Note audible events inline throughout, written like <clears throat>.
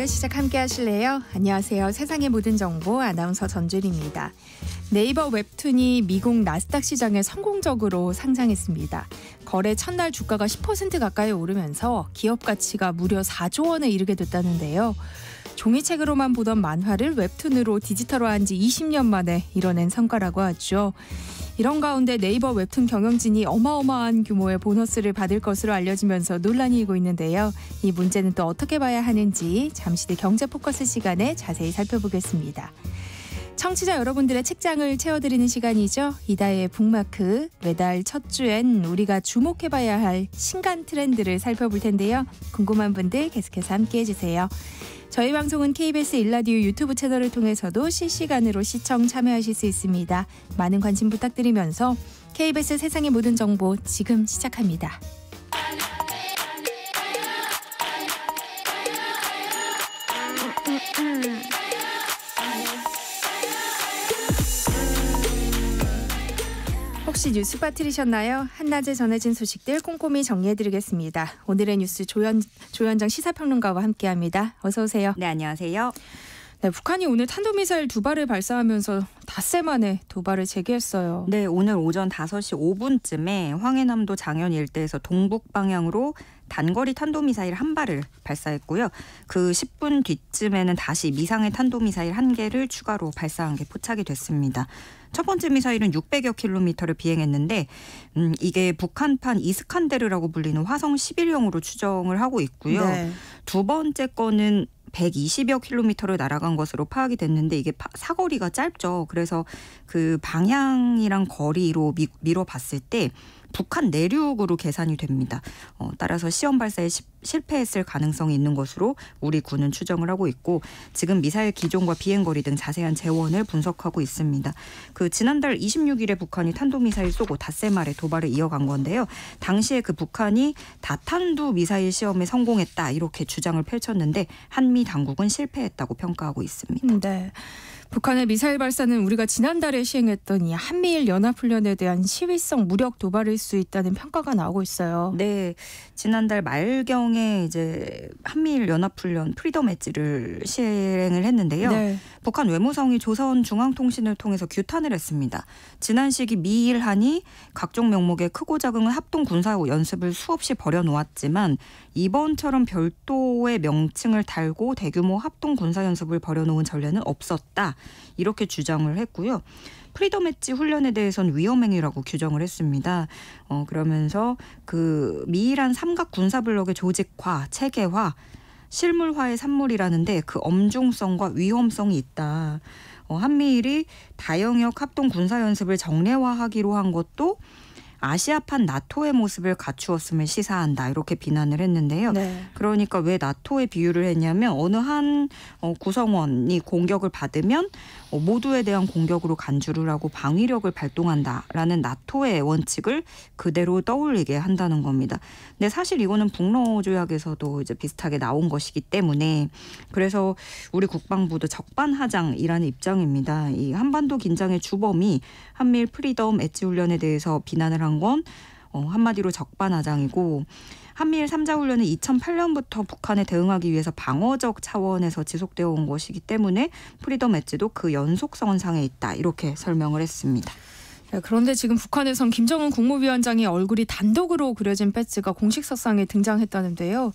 오후의 시작 함께 하실래요? 안녕하세요. 세상의 모든 정보 아나운서 전주입니다 네이버 웹툰이 미국 나스닥 시장에 성공적으로 상장했습니다. 거래 첫날 주가가 10% 가까이 오르면서 기업 가치가 무려 4조 원에 이르게 됐다는데요. 종이책으로만 보던 만화를 웹툰으로 디지털화한 지 20년 만에 이뤄낸 성과라고 하죠. 이런 가운데 네이버 웹툰 경영진이 어마어마한 규모의 보너스를 받을 것으로 알려지면서 논란이 일고 있는데요. 이 문제는 또 어떻게 봐야 하는지 잠시 뒤 경제 포커스 시간에 자세히 살펴보겠습니다. 청취자 여러분들의 책장을 채워드리는 시간이죠. 이다의 북마크 매달 첫 주엔 우리가 주목해봐야 할 신간 트렌드를 살펴볼 텐데요. 궁금한 분들 계속해서 함께해주세요. 저희 방송은 KBS 일라디오 유튜브 채널을 통해서도 실시간으로 시청 참여하실 수 있습니다. 많은 관심 부탁드리면서 KBS 세상의 모든 정보 지금 시작합니다. 음, 음, 음. 혹시 뉴스 빠뜨리셨나요? 한낮에 전해진 소식들 꼼꼼히 정리해드리겠습니다. 오늘의 뉴스 조현, 조현정 시사평론가와 함께합니다. 어서 오세요. 네, 안녕하세요. 네, 북한이 오늘 탄도미사일 두 발을 발사하면서 닷새 만에 도발을 재개했어요. 네, 오늘 오전 5시 5분쯤에 황해남도 장현 일대에서 동북 방향으로 단거리 탄도미사일 한 발을 발사했고요. 그 10분 뒤쯤에는 다시 미상의 탄도미사일 한 개를 추가로 발사한 게 포착이 됐습니다. 첫 번째 미사일은 600여 킬로미터를 비행했는데 음, 이게 북한판 이스칸데르라고 불리는 화성 11형으로 추정을 하고 있고요. 네. 두 번째 거는 120여 킬로미터를 날아간 것으로 파악이 됐는데 이게 파, 사거리가 짧죠. 그래서 그 방향이랑 거리로 미, 밀어봤을 때 북한 내륙으로 계산이 됩니다. 어, 따라서 시험 발사에 시, 실패했을 가능성이 있는 것으로 우리 군은 추정을 하고 있고 지금 미사일 기종과 비행거리 등 자세한 재원을 분석하고 있습니다. 그 지난달 26일에 북한이 탄도미사일 쏘고 닷새 말에 도발을 이어간 건데요. 당시에 그 북한이 다탄두 미사일 시험에 성공했다 이렇게 주장을 펼쳤는데 한미 당국은 실패했다고 평가하고 있습니다. 음, 네. 북한의 미사일 발사는 우리가 지난달에 시행했던 이 한미일 연합훈련에 대한 시위성 무력 도발일 수 있다는 평가가 나오고 있어요. 네, 지난달 말경에 이제 한미일 연합훈련 프리덤 엣지를 실행을 했는데요. 네. 북한 외무성이 조선 중앙통신을 통해서 규탄을 했습니다. 지난 시기 미일 한이 각종 명목의 크고 작은 합동 군사 연습을 수없이 벌여놓았지만 이번처럼 별도의 명칭을 달고 대규모 합동 군사 연습을 벌여놓은 전례는 없었다. 이렇게 주장을 했고요. 프리덤 엣지 훈련에 대해선 위험행위라고 규정을 했습니다. 어, 그러면서 그 미일한 삼각 군사 블록의 조직화, 체계화, 실물화의 산물이라는데 그 엄중성과 위험성이 있다. 어, 한미일이 다영역 합동 군사 연습을 정례화하기로 한 것도 아시아판 나토의 모습을 갖추었음을 시사한다 이렇게 비난을 했는데요. 네. 그러니까 왜 나토에 비유를 했냐면 어느 한 어, 구성원이 공격을 받으면 어, 모두에 대한 공격으로 간주를 하고 방위력을 발동한다라는 나토의 원칙을 그대로 떠올리게 한다는 겁니다. 근데 사실 이거는 북러 조약에서도 이제 비슷하게 나온 것이기 때문에 그래서 우리 국방부도 적반하장이라는 입장입니다. 이 한반도 긴장의 주범이 한미 프리덤 엣지 훈련에 대해서 비난을 한 발표한 건 어, 한마디로 적반하장이고 한미일 삼자 훈련은 2008년부터 북한에 대응하기 위해서 방어적 차원에서 지속되어 온 것이기 때문에 프리덤 엣지도 그 연속선상에 있다 이렇게 설명을 했습니다. 네, 그런데 지금 북한에선 김정은 국무위원장의 얼굴이 단독으로 그려진 배지가 공식 석상에 등장했다는데요.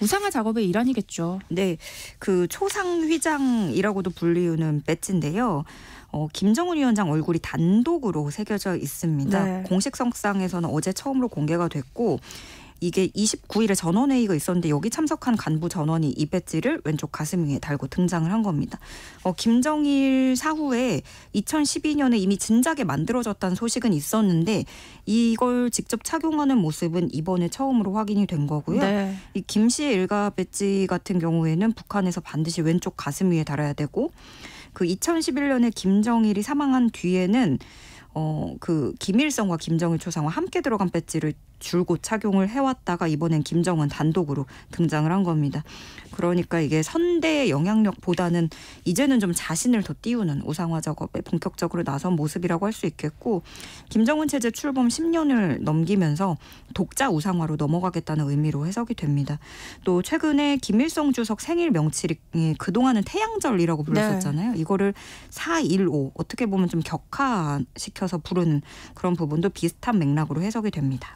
우상화 작업의 일환이겠죠. 네, 그 초상휘장이라고도 불리우는 배지인데요. 어, 김정은 위원장 얼굴이 단독으로 새겨져 있습니다. 네. 공식 성상에서는 어제 처음으로 공개가 됐고 이게 29일에 전원회의가 있었는데 여기 참석한 간부 전원이 이 배지를 왼쪽 가슴 위에 달고 등장을 한 겁니다. 어, 김정일 사후에 2012년에 이미 진작에 만들어졌다는 소식은 있었는데 이걸 직접 착용하는 모습은 이번에 처음으로 확인이 된 거고요. 네. 이 김씨 의 일가 배지 같은 경우에는 북한에서 반드시 왼쪽 가슴 위에 달아야 되고 그 2011년에 김정일이 사망한 뒤에는 어, 그 김일성과 김정일 초상화 함께 들어간 배지를 줄곧 착용을 해왔다가 이번엔 김정은 단독으로 등장을 한 겁니다. 그러니까 이게 선대의 영향력보다는 이제는 좀 자신을 더 띄우는 우상화 작업에 본격적으로 나선 모습이라고 할 수 있겠고 김정은 체제 출범 10년을 넘기면서 독자 우상화로 넘어가겠다는 의미로 해석이 됩니다. 또 최근에 김일성 주석 생일 명칭이 그동안은 태양절이라고 네. 불렀었잖아요. 네. 이거를 415 어떻게 보면 좀격화시켜서 부르는 그런 부분도 비슷한 맥락으로 해석이 됩니다.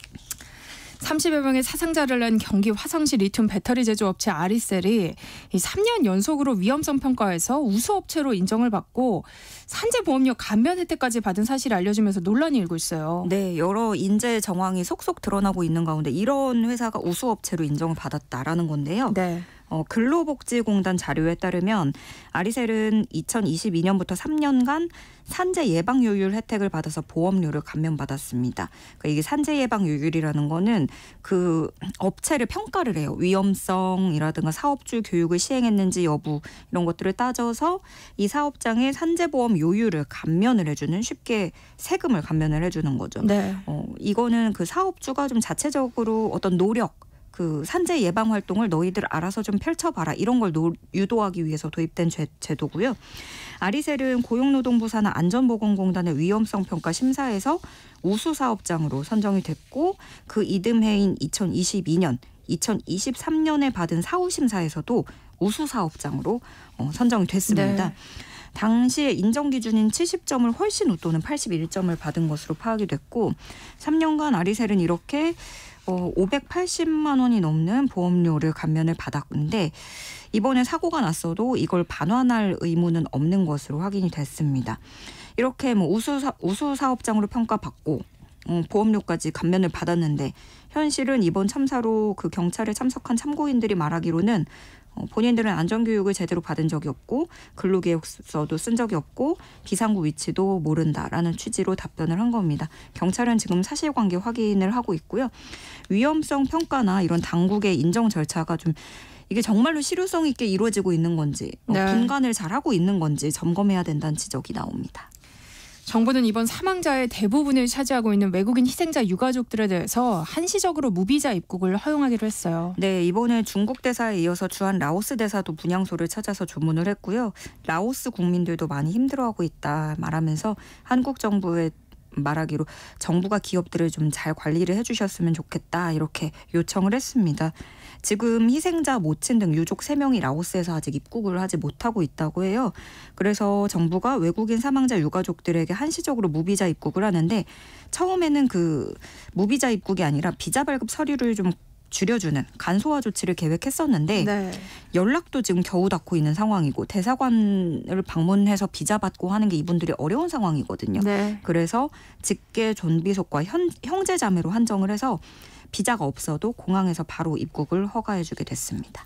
30여 명의 사상자를 낸 경기 화성시 리튬 배터리 제조업체 아리셀이 3년 연속으로 위험성 평가에서 우수업체로 인정을 받고 산재보험료 감면 혜택까지 받은 사실을알려주면서 논란이 일고 있어요. 네, 여러 인재 정황이 속속 드러나고 있는 가운데 이런 회사가 우수업체로 인정을 받았다라는 건데요. 네. 어, 근로복지공단 자료에 따르면 아리셀은 2022년부터 3년간 산재 예방 요율 혜택을 받아서 보험료를 감면받았습니다. 그러니까 이게 산재 예방 요율이라는 거는 그 업체를 평가를 해요. 위험성이라든가 사업주 교육을 시행했는지 여부 이런 것들을 따져서 이 사업장의 산재보험 요율을 감면을 해주는 쉽게 세금을 감면을 해주는 거죠. 네. 어, 이거는 그 사업주가 좀 자체적으로 어떤 노력 그 산재 예방 활동을 너희들 알아서 좀 펼쳐봐라 이런 걸 노, 유도하기 위해서 도입된 제, 제도고요. 아리셀은 고용노동부사나 안전보건공단의 위험성 평가 심사에서 우수 사업장으로 선정이 됐고 그 이듬해인 2022년 2023년에 받은 사후 심사에서도 우수 사업장으로 어, 선정이 됐습니다. 네. 당시에 인정 기준인 70점을 훨씬 웃도는 81점을 받은 것으로 파악이 됐고 3년간 아리셀은 이렇게 어, 580만 원이 넘는 보험료를 감면을 받았는데 이번에 사고가 났어도 이걸 반환할 의무는 없는 것으로 확인이 됐습니다. 이렇게 뭐 우수 우수 사업장으로 평가받고 어, 보험료까지 감면을 받았는데 현실은 이번 참사로 그 경찰에 참석한 참고인들이 말하기로는 어, 본인들은 안전교육을 제대로 받은 적이 없고 근로계획서도 쓴 적이 없고 비상구 위치도 모른다라는 취지로 답변을 한 겁니다. 경찰은 지금 사실관계 확인을 하고 있고요. 위험성 평가나 이런 당국의 인정 절차가 좀 이게 정말로 실효성 있게 이루어지고 있는 건지 뭐 네. 분간을 잘하고 있는 건지 점검해야 된다는 지적이 나옵니다. 정부는 이번 사망자의 대부분을 차지하고 있는 외국인 희생자 유가족들에 대해서 한시적으로 무비자 입국을 허용하기로 했어요. 네, 이번에 중국 대사에 이어서 주한 라오스 대사도 분향소를 찾아서 조문을 했고요. 라오스 국민들도 많이 힘들어하고 있다 말하면서 한국 정부의 말하기로 정부가 기업들을 좀 잘 관리를 해주셨으면 좋겠다 이렇게 요청을 했습니다. 지금 희생자 모친 등 유족 3명이 라오스에서 아직 입국을 하지 못하고 있다고 해요. 그래서 정부가 외국인 사망자 유가족들에게 한시적으로 무비자 입국을 하는데 처음에는 그 무비자 입국이 아니라 비자 발급 서류를 좀 줄여주는 간소화 조치를 계획했었는데 네. 연락도 지금 겨우 닫고 있는 상황이고 대사관을 방문해서 비자 받고 하는 게 이분들이 어려운 상황이거든요. 네. 그래서 직계 존비속과 형제자매로 한정을 해서 비자가 없어도 공항에서 바로 입국을 허가해주게 됐습니다.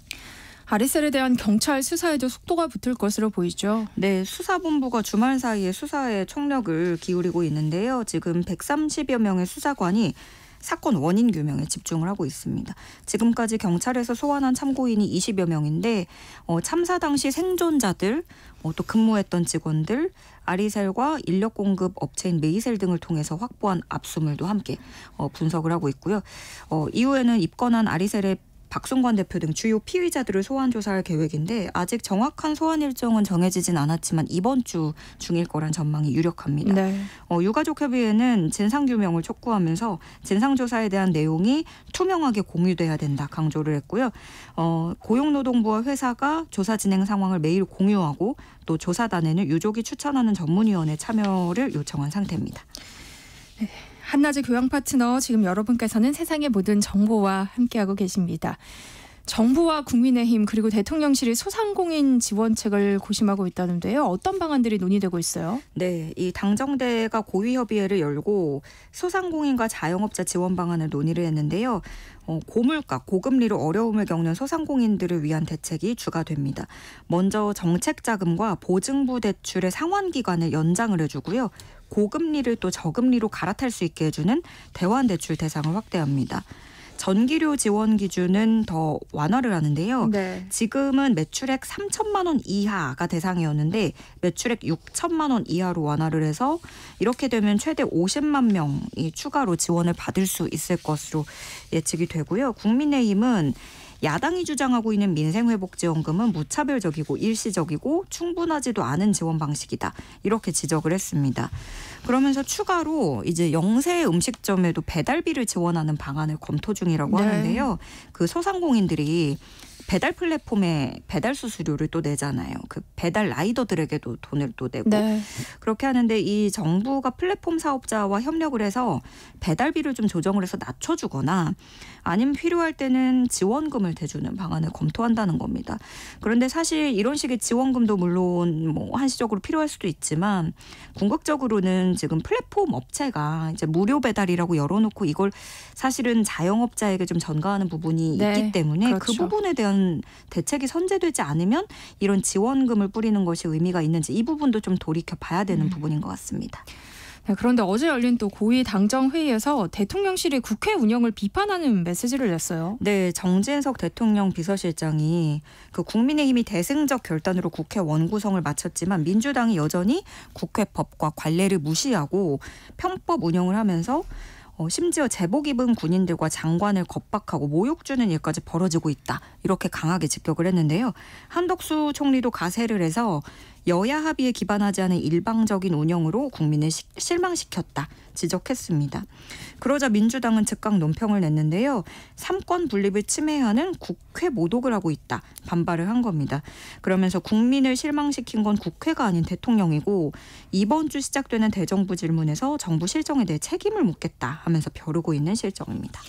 아리셀에 대한 경찰 수사에도 속도가 붙을 것으로 보이죠. 네, 수사본부가 주말 사이에 수사에 총력을 기울이고 있는데요. 지금 130여 명의 수사관이 사건 원인 규명에 집중을 하고 있습니다. 지금까지 경찰에서 소환한 참고인이 20여 명인데 어, 참사 당시 생존자들, 어, 또 근무했던 직원들, 아리셀과 인력 공급 업체인 메이셀 등을 통해서 확보한 압수물도 함께 어, 분석을 하고 있고요. 어, 이후에는 입건한 아리셀의 박성관 대표 등 주요 피의자들을 소환 조사할 계획인데 아직 정확한 소환 일정은 정해지진 않았지만 이번 주 중일 거란 전망이 유력합니다. 네. 어, 유가족협의회는 진상규명을 촉구하면서 진상조사에 대한 내용이 투명하게 공유돼야 된다 강조를 했고요. 어, 고용노동부와 회사가 조사 진행 상황을 매일 공유하고 또 조사단에는 유족이 추천하는 전문위원회 참여를 요청한 상태입니다. 네. 한낮의 교양 파트너 지금 여러분께서는 세상의 모든 정보와 함께하고 계십니다. 정부와 국민의힘 그리고 대통령실이 소상공인 지원책을 고심하고 있다는데요. 어떤 방안들이 논의되고 있어요? 네, 이 당정대가 고위협의회를 열고 소상공인과 자영업자 지원 방안을 논의를 했는데요. 어, 고물가, 고금리로 어려움을 겪는 소상공인들을 위한 대책이 주가 됩니다. 먼저 정책 자금과 보증부 대출의 상환 기간을 연장을 해주고요. 고금리를 또 저금리로 갈아탈 수 있게 해주는 대환 대출 대상을 확대합니다. 전기료 지원 기준은 더 완화를 하는데요. 네. 지금은 매출액 3천만 원 이하가 대상이었는데 매출액 6천만 원 이하로 완화를 해서 이렇게 되면 최대 50만 명이 추가로 지원을 받을 수 있을 것으로 예측이 되고요. 국민의힘은 야당이 주장하고 있는 민생회복지원금은 무차별적이고 일시적이고 충분하지도 않은 지원 방식이다. 이렇게 지적을 했습니다. 그러면서 추가로 이제 영세 음식점에도 배달비를 지원하는 방안을 검토 중이라고 네. 하는데요. 그 소상공인들이 배달 플랫폼에 배달 수수료를 또 내잖아요. 그 배달 라이더들에게도 돈을 또 내고 네. 그렇게 하는데 이 정부가 플랫폼 사업자와 협력을 해서 배달비를 좀 조정을 해서 낮춰주거나 아니면 필요할 때는 지원금을 대주는 방안을 검토한다는 겁니다. 그런데 사실 이런 식의 지원금도 물론 뭐 한시적으로 필요할 수도 있지만 궁극적으로는 지금 플랫폼 업체가 이제 무료 배달이라고 열어놓고 이걸 사실은 자영업자에게 좀 전가하는 부분이 네. 있기 때문에 그 그렇죠. 그 부분에 대한 이런 대책이 선제되지 않으면 이런 지원금을 뿌리는 것이 의미가 있는지 이 부분도 좀 돌이켜 봐야 되는 음. 부분인 것 같습니다. 네, 그런데 어제 열린 또 고위 당정 회의에서 대통령실이 국회 운영을 비판하는 메시지를 냈어요. 네, 정진석 대통령 비서실장이 그 국민의힘이 대승적 결단으로 국회 원구성을 마쳤지만 민주당이 여전히 국회법과 관례를 무시하고 편법 운영을 하면서 어, 심지어 제복 입은 군인들과 장관을 겁박하고 모욕 주는 일까지 벌어지고 있다. 이렇게 강하게 직격을 했는데요. 한덕수 총리도 가세를 해서 여야 합의에 기반하지 않은 일방적인 운영으로 국민을 시, 실망시켰다 지적했습니다. 그러자 민주당은 즉각 논평을 냈는데요. 삼권 분립을 침해하는 국회 모독을 하고 있다 반발을 한 겁니다. 그러면서 국민을 실망시킨 건 국회가 아닌 대통령이고 이번 주 시작되는 대정부 질문에서 정부 실정에 대해 책임을 묻겠다 하면서 벼르고 있는 실정입니다.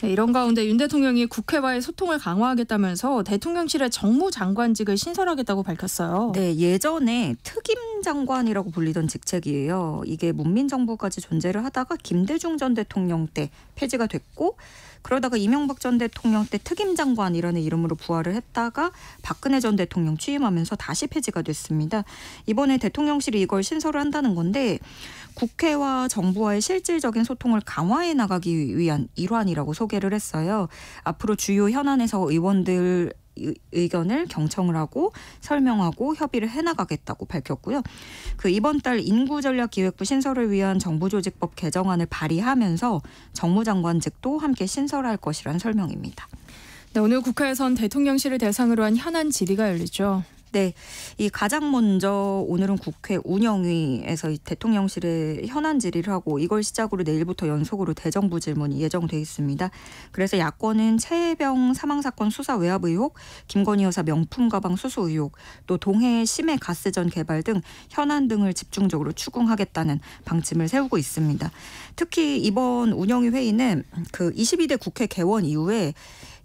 네, 이런 가운데 윤 대통령이 국회와의 소통을 강화하겠다면서 대통령실의 정무장관직을 신설하겠다고 밝혔어요. 네, 예전에 특임 장관이라고 불리던 직책이에요. 이게 문민정부까지 존재를 하다가 김대중 전 대통령 때 폐지가 됐고 그러다가 이명박 전 대통령 때 특임 장관이라는 이름으로 부활을 했다가 박근혜 전 대통령 취임하면서 다시 폐지가 됐습니다. 이번에 대통령실이 이걸 신설을 한다는 건데 국회와 정부와의 실질적인 소통을 강화해 나가기 위한 일환이라고 소개를 했어요. 앞으로 주요 현안에서 의원들 의견을 경청을 하고 설명하고 협의를 해나가겠다고 밝혔고요. 그 이번 달 인구전략기획부 신설을 위한 정부조직법 개정안을 발의하면서 정무장관직도 함께 신설할 것이라는 설명입니다. 네, 오늘 국회에선 대통령실을 대상으로 한 현안 질의가 열리죠. 네, 이 가장 먼저 오늘은 국회 운영위에서 대통령실의 현안 질의를 하고 이걸 시작으로 내일부터 연속으로 대정부 질문이 예정돼 있습니다. 그래서 야권은 최혜병 사망 사건 수사 외압 의혹, 김건희 여사 명품 가방 수수 의혹, 또 동해 심해 가스전 개발 등 현안 등을 집중적으로 추궁하겠다는 방침을 세우고 있습니다. 특히 이번 운영위 회의는 그 22대 국회 개원 이후에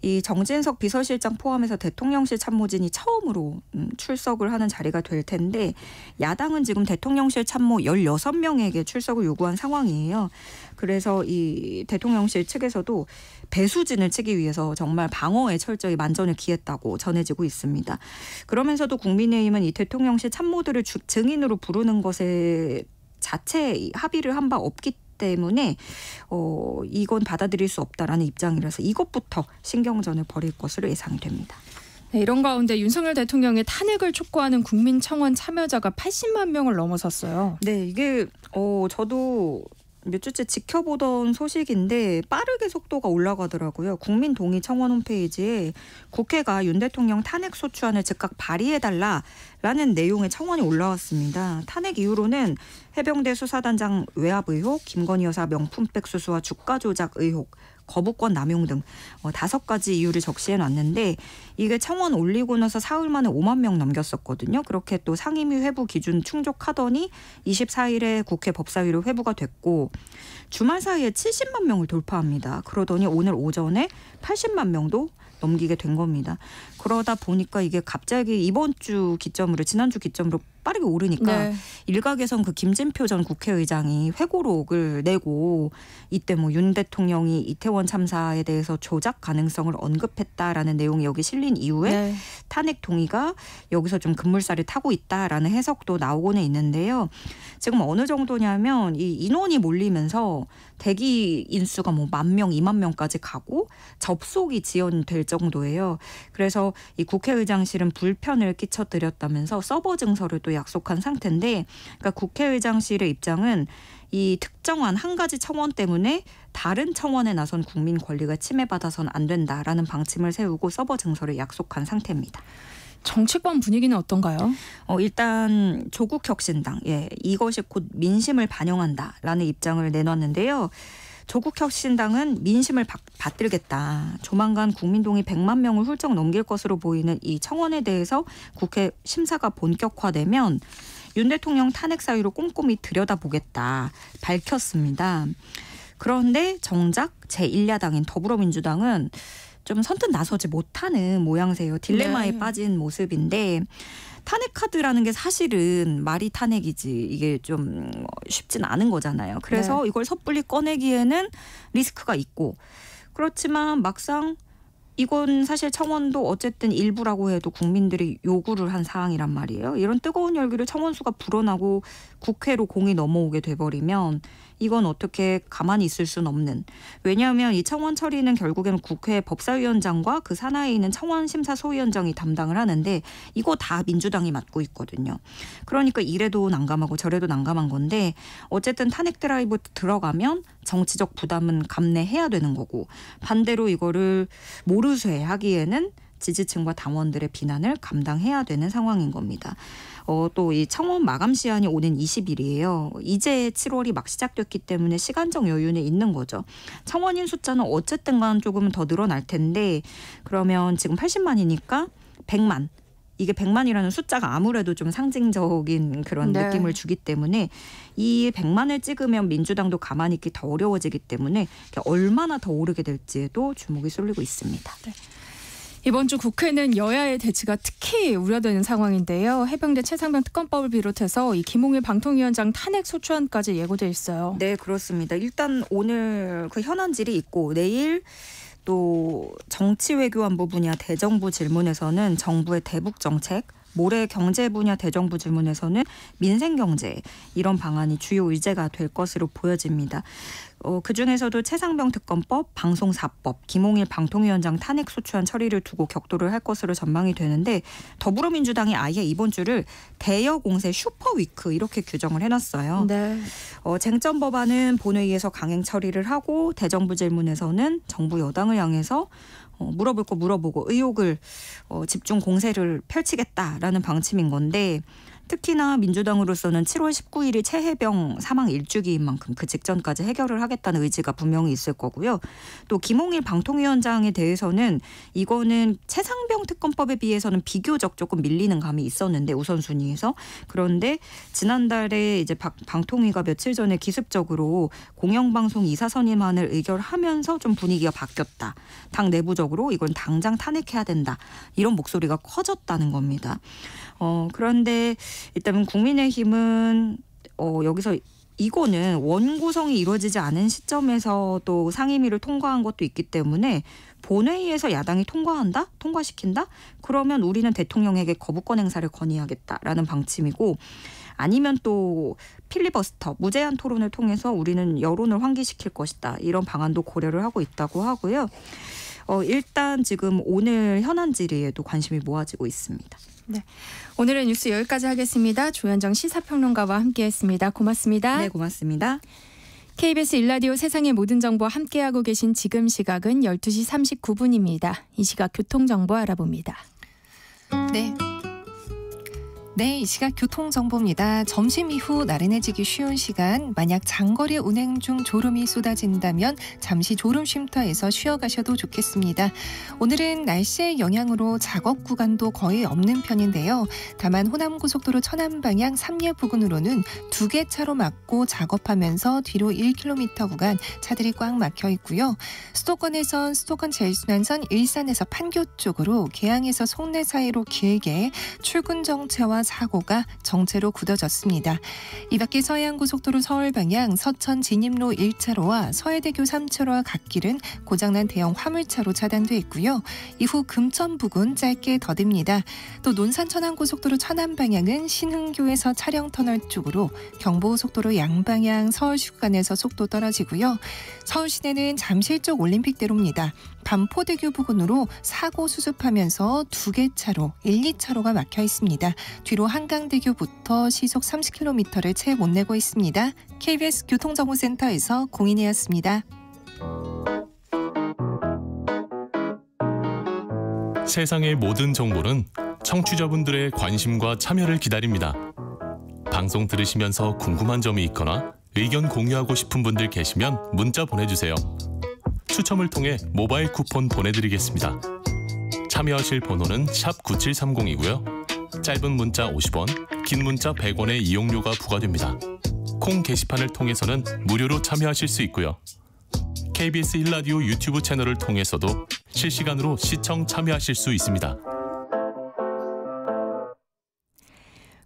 이 정진석 비서실장 포함해서 대통령실 참모진이 처음으로 음, 출석을 하는 자리가 될 텐데 야당은 지금 대통령실 참모 16명에게 출석을 요구한 상황이에요. 그래서 이 대통령실 측에서도 배수진을 치기 위해서 정말 방어에 철저히 만전을 기했다고 전해지고 있습니다. 그러면서도 국민의힘은 이 대통령실 참모들을 증인으로 부르는 것에 자체 합의를 한 바 없기 때문에 어, 이건 받아들일 수 없다라는 입장이라서 이것부터 신경전을 벌일 것으로 예상이 됩니다. 네, 이런 가운데 윤석열 대통령의 탄핵을 촉구하는 국민청원 참여자가 80만 명을 넘어섰어요. 네, 이게 어 저도 몇 주째 지켜보던 소식인데 빠르게 속도가 올라가더라고요. 국민 동의 청원 홈페이지에 국회가 윤 대통령 탄핵 소추안을 즉각 발의해달라라는 내용의 청원이 올라왔습니다. 탄핵 이후로는 해병대 수사단장 외압 의혹, 김건희 여사 명품백 수수와 주가 조작 의혹, 거부권 남용 등 어, 다섯 가지 이유를 적시해 놨는데 이게 청원 올리고 나서 사흘 만에 5만 명 넘겼었거든요. 그렇게 또 상임위 회부 기준 충족하더니 24일에 국회 법사위로 회부가 됐고 주말 사이에 70만 명을 돌파합니다. 그러더니 오늘 오전에 80만 명도 넘기게 된 겁니다. 그러다 보니까 이게 갑자기 이번 주 기점으로 지난주 기점으로 빠르게 오르니까 네. 일각에선 그 김진표 전 국회의장이 회고록을 내고 이때 뭐 윤 대통령이 이태원 참사에 대해서 조작 가능성을 언급했다라는 내용이 여기 실린 이후에 네. 탄핵 동의가 여기서 좀 급물살을 타고 있다라는 해석도 나오고는 있는데요. 지금 어느 정도냐면 이 인원이 몰리면서 대기 인수가 뭐 만 명, 이만 명까지 가고 접속이 지연될 정도예요. 그래서 이 국회의장실은 불편을 끼쳐드렸다면서 서버 증서를또 약속한 상태인데, 그러니까 국회의장실의 입장은 이 특정한 한 가지 청원 때문에 다른 청원에 나선 국민 권리가 침해받아선 안 된다라는 방침을 세우고 서버 증서를 약속한 상태입니다. 정치권 분위기는 어떤가요? 어, 일단 조국 혁신당 예, 이것이 곧 민심을 반영한다라는 입장을 내놨는데요. 조국 혁신당은 민심을 바, 받들겠다. 조만간 국민동의 100만 명을 훌쩍 넘길 것으로 보이는 이 청원에 대해서 국회 심사가 본격화되면 윤 대통령 탄핵 사유로 꼼꼼히 들여다보겠다 밝혔습니다. 그런데 정작 제1야당인 더불어민주당은 좀 선뜻 나서지 못하는 모양새요. 딜레마에 네. 빠진 모습인데 탄핵 카드라는 게 사실은 말이 탄핵이지 이게 좀 쉽진 않은 거잖아요. 그래서 네. 이걸 섣불리 꺼내기에는 리스크가 있고 그렇지만 막상 이건 사실 청원도 어쨌든 일부라고 해도 국민들이 요구를 한 사항이란 말이에요. 이런 뜨거운 열기를 청원수가 불어나고 국회로 공이 넘어오게 돼버리면 이건 어떻게 가만히 있을 수는 없는. 왜냐하면 이 청원 처리는 결국에는 국회 법사위원장과 그 산하에 있는 청원 심사 소위원장이 담당을 하는데 이거 다 민주당이 맡고 있거든요. 그러니까 이래도 난감하고 저래도 난감한 건데 어쨌든 탄핵 드라이브 들어가면 정치적 부담은 감내해야 되는 거고 반대로 이거를 모르쇠 하기에는 지지층과 당원들의 비난을 감당해야 되는 상황인 겁니다. 어, 또이 청원 마감 시한이 오는 20일이에요. 이제 7월이 막 시작됐기 때문에 시간적 여유는 있는 거죠. 청원인 숫자는 어쨌든 간 조금 더 늘어날 텐데 그러면 지금 80만이니까 100만 이게 100만이라는 숫자가 아무래도 좀 상징적인 그런 네. 느낌을 주기 때문에 이 100만을 찍으면 민주당도 가만히 있기 더 어려워지기 때문에 얼마나 더 오르게 될지에도 주목이 쏠리고 있습니다. 네. 이번 주 국회는 여야의 대치가 특히 우려되는 상황인데요. 해병대 최상병 특검법을 비롯해서 이 김홍일 방통위원장 탄핵 소추안까지 예고돼 있어요. 네, 그렇습니다. 일단 오늘 그 현안질이 있고 내일 또 정치 외교 안보 분야 대정부 질문에서는 정부의 대북 정책 모레 경제 분야 대정부 질문에서는 민생 경제 이런 방안이 주요 의제가 될 것으로 보여집니다. 어, 그중에서도 최상병 특검법, 방송사법, 김홍일 방통위원장 탄핵소추안 처리를 두고 격돌을 할 것으로 전망이 되는데 더불어민주당이 아예 이번 주를 대여 공세 슈퍼위크 이렇게 규정을 해놨어요. 네. 어, 쟁점 법안은 본회의에서 강행 처리를 하고 대정부 질문에서는 정부 여당을 향해서 어, 물어볼 거 물어보고 의혹을 어, 집중 공세를 펼치겠다라는 방침인 건데 특히나 민주당으로서는 7월 19일이 최해병 사망 일주기인 만큼 그 직전까지 해결을 하겠다는 의지가 분명히 있을 거고요. 또 김홍일 방통위원장에 대해서는 이거는 최상병 특검법에 비해서는 비교적 조금 밀리는 감이 있었는데 우선순위에서 그런데 지난달에 이제 박, 방통위가 며칠 전에 기습적으로 공영방송 이사선임안을 의결하면서 좀 분위기가 바뀌었다. 당 내부적으로 이건 당장 탄핵해야 된다. 이런 목소리가 커졌다는 겁니다. 어, 그런데 일단은 국민의힘은 어, 여기서 이거는 원구성이 이루어지지 않은 시점에서 또 상임위를 통과한 것도 있기 때문에 본회의에서 야당이 통과한다? 통과시킨다? 그러면 우리는 대통령에게 거부권 행사를 건의하겠다라는 방침이고 아니면 또 필리버스터 무제한 토론을 통해서 우리는 여론을 환기시킬 것이다. 이런 방안도 고려를 하고 있다고 하고요. 어, 일단 지금 오늘 현안 질의에도 관심이 모아지고 있습니다. 네. 오늘은 뉴스 여기까지 하겠습니다. 조현정 시사평론가와 함께했습니다. 고맙습니다. 네, 고맙습니다. KBS 일라디오 세상의 모든 정보 함께하고 계신 지금 시각은 12시 39분입니다. 이 시각 교통정보 알아봅니다. 네. 네, 이 시각 교통정보입니다. 점심 이후 나른해지기 쉬운 시간, 만약 장거리 운행 중 졸음이 쏟아진다면 잠시 졸음 쉼터에서 쉬어가셔도 좋겠습니다. 오늘은 날씨의 영향으로 작업 구간도 거의 없는 편인데요. 다만 호남고속도로 천안방향 삼례 부근으로는 두 개 차로 막고 작업하면서 뒤로 1km 구간 차들이 꽉 막혀 있고요. 수도권에선 수도권 제일순환선 일산에서 판교 쪽으로 개항에서 송내 사이로 길게 출근 정체와 사고가 정체로 굳어졌습니다. 이 밖에 서해안고속도로 서울 방향 서천 진입로 1차로와 서해대교 3차로와 갓길은 고장난 대형 화물차로 차단돼 있고요. 이후 금천 부근 짧게 더딥니다. 또 논산 천안고속도로 천안 방향은 신흥교에서 차량터널 쪽으로 경보속도로 양방향 서울시간에서 속도 떨어지고요. 서울 시내는 잠실 쪽 올림픽대로입니다. 반포대교 부근으로 사고 수습하면서 두 개 차로, 1, 2차로가 막혀 있습니다. 뒤로 한강대교부터 시속 30km를 채 못 내고 있습니다. KBS 교통정보센터에서 공인이었습니다. 세상의 모든 정보는 청취자분들의 관심과 참여를 기다립니다. 방송 들으시면서 궁금한 점이 있거나 의견 공유하고 싶은 분들 계시면 문자 보내주세요. 추첨을 통해 모바일 쿠폰 보내드리겠습니다. 참여하실 번호는 9730이고요. 짧은 문자 50원, 긴 문자 100원의 이용료가 부과됩니다. 콩 게시판을 통해서는 무료로 참여하실 수 있고요. KBS 1라디오 유튜브 채널을 통해서도 실시간으로 시청 참여하실 수 있습니다.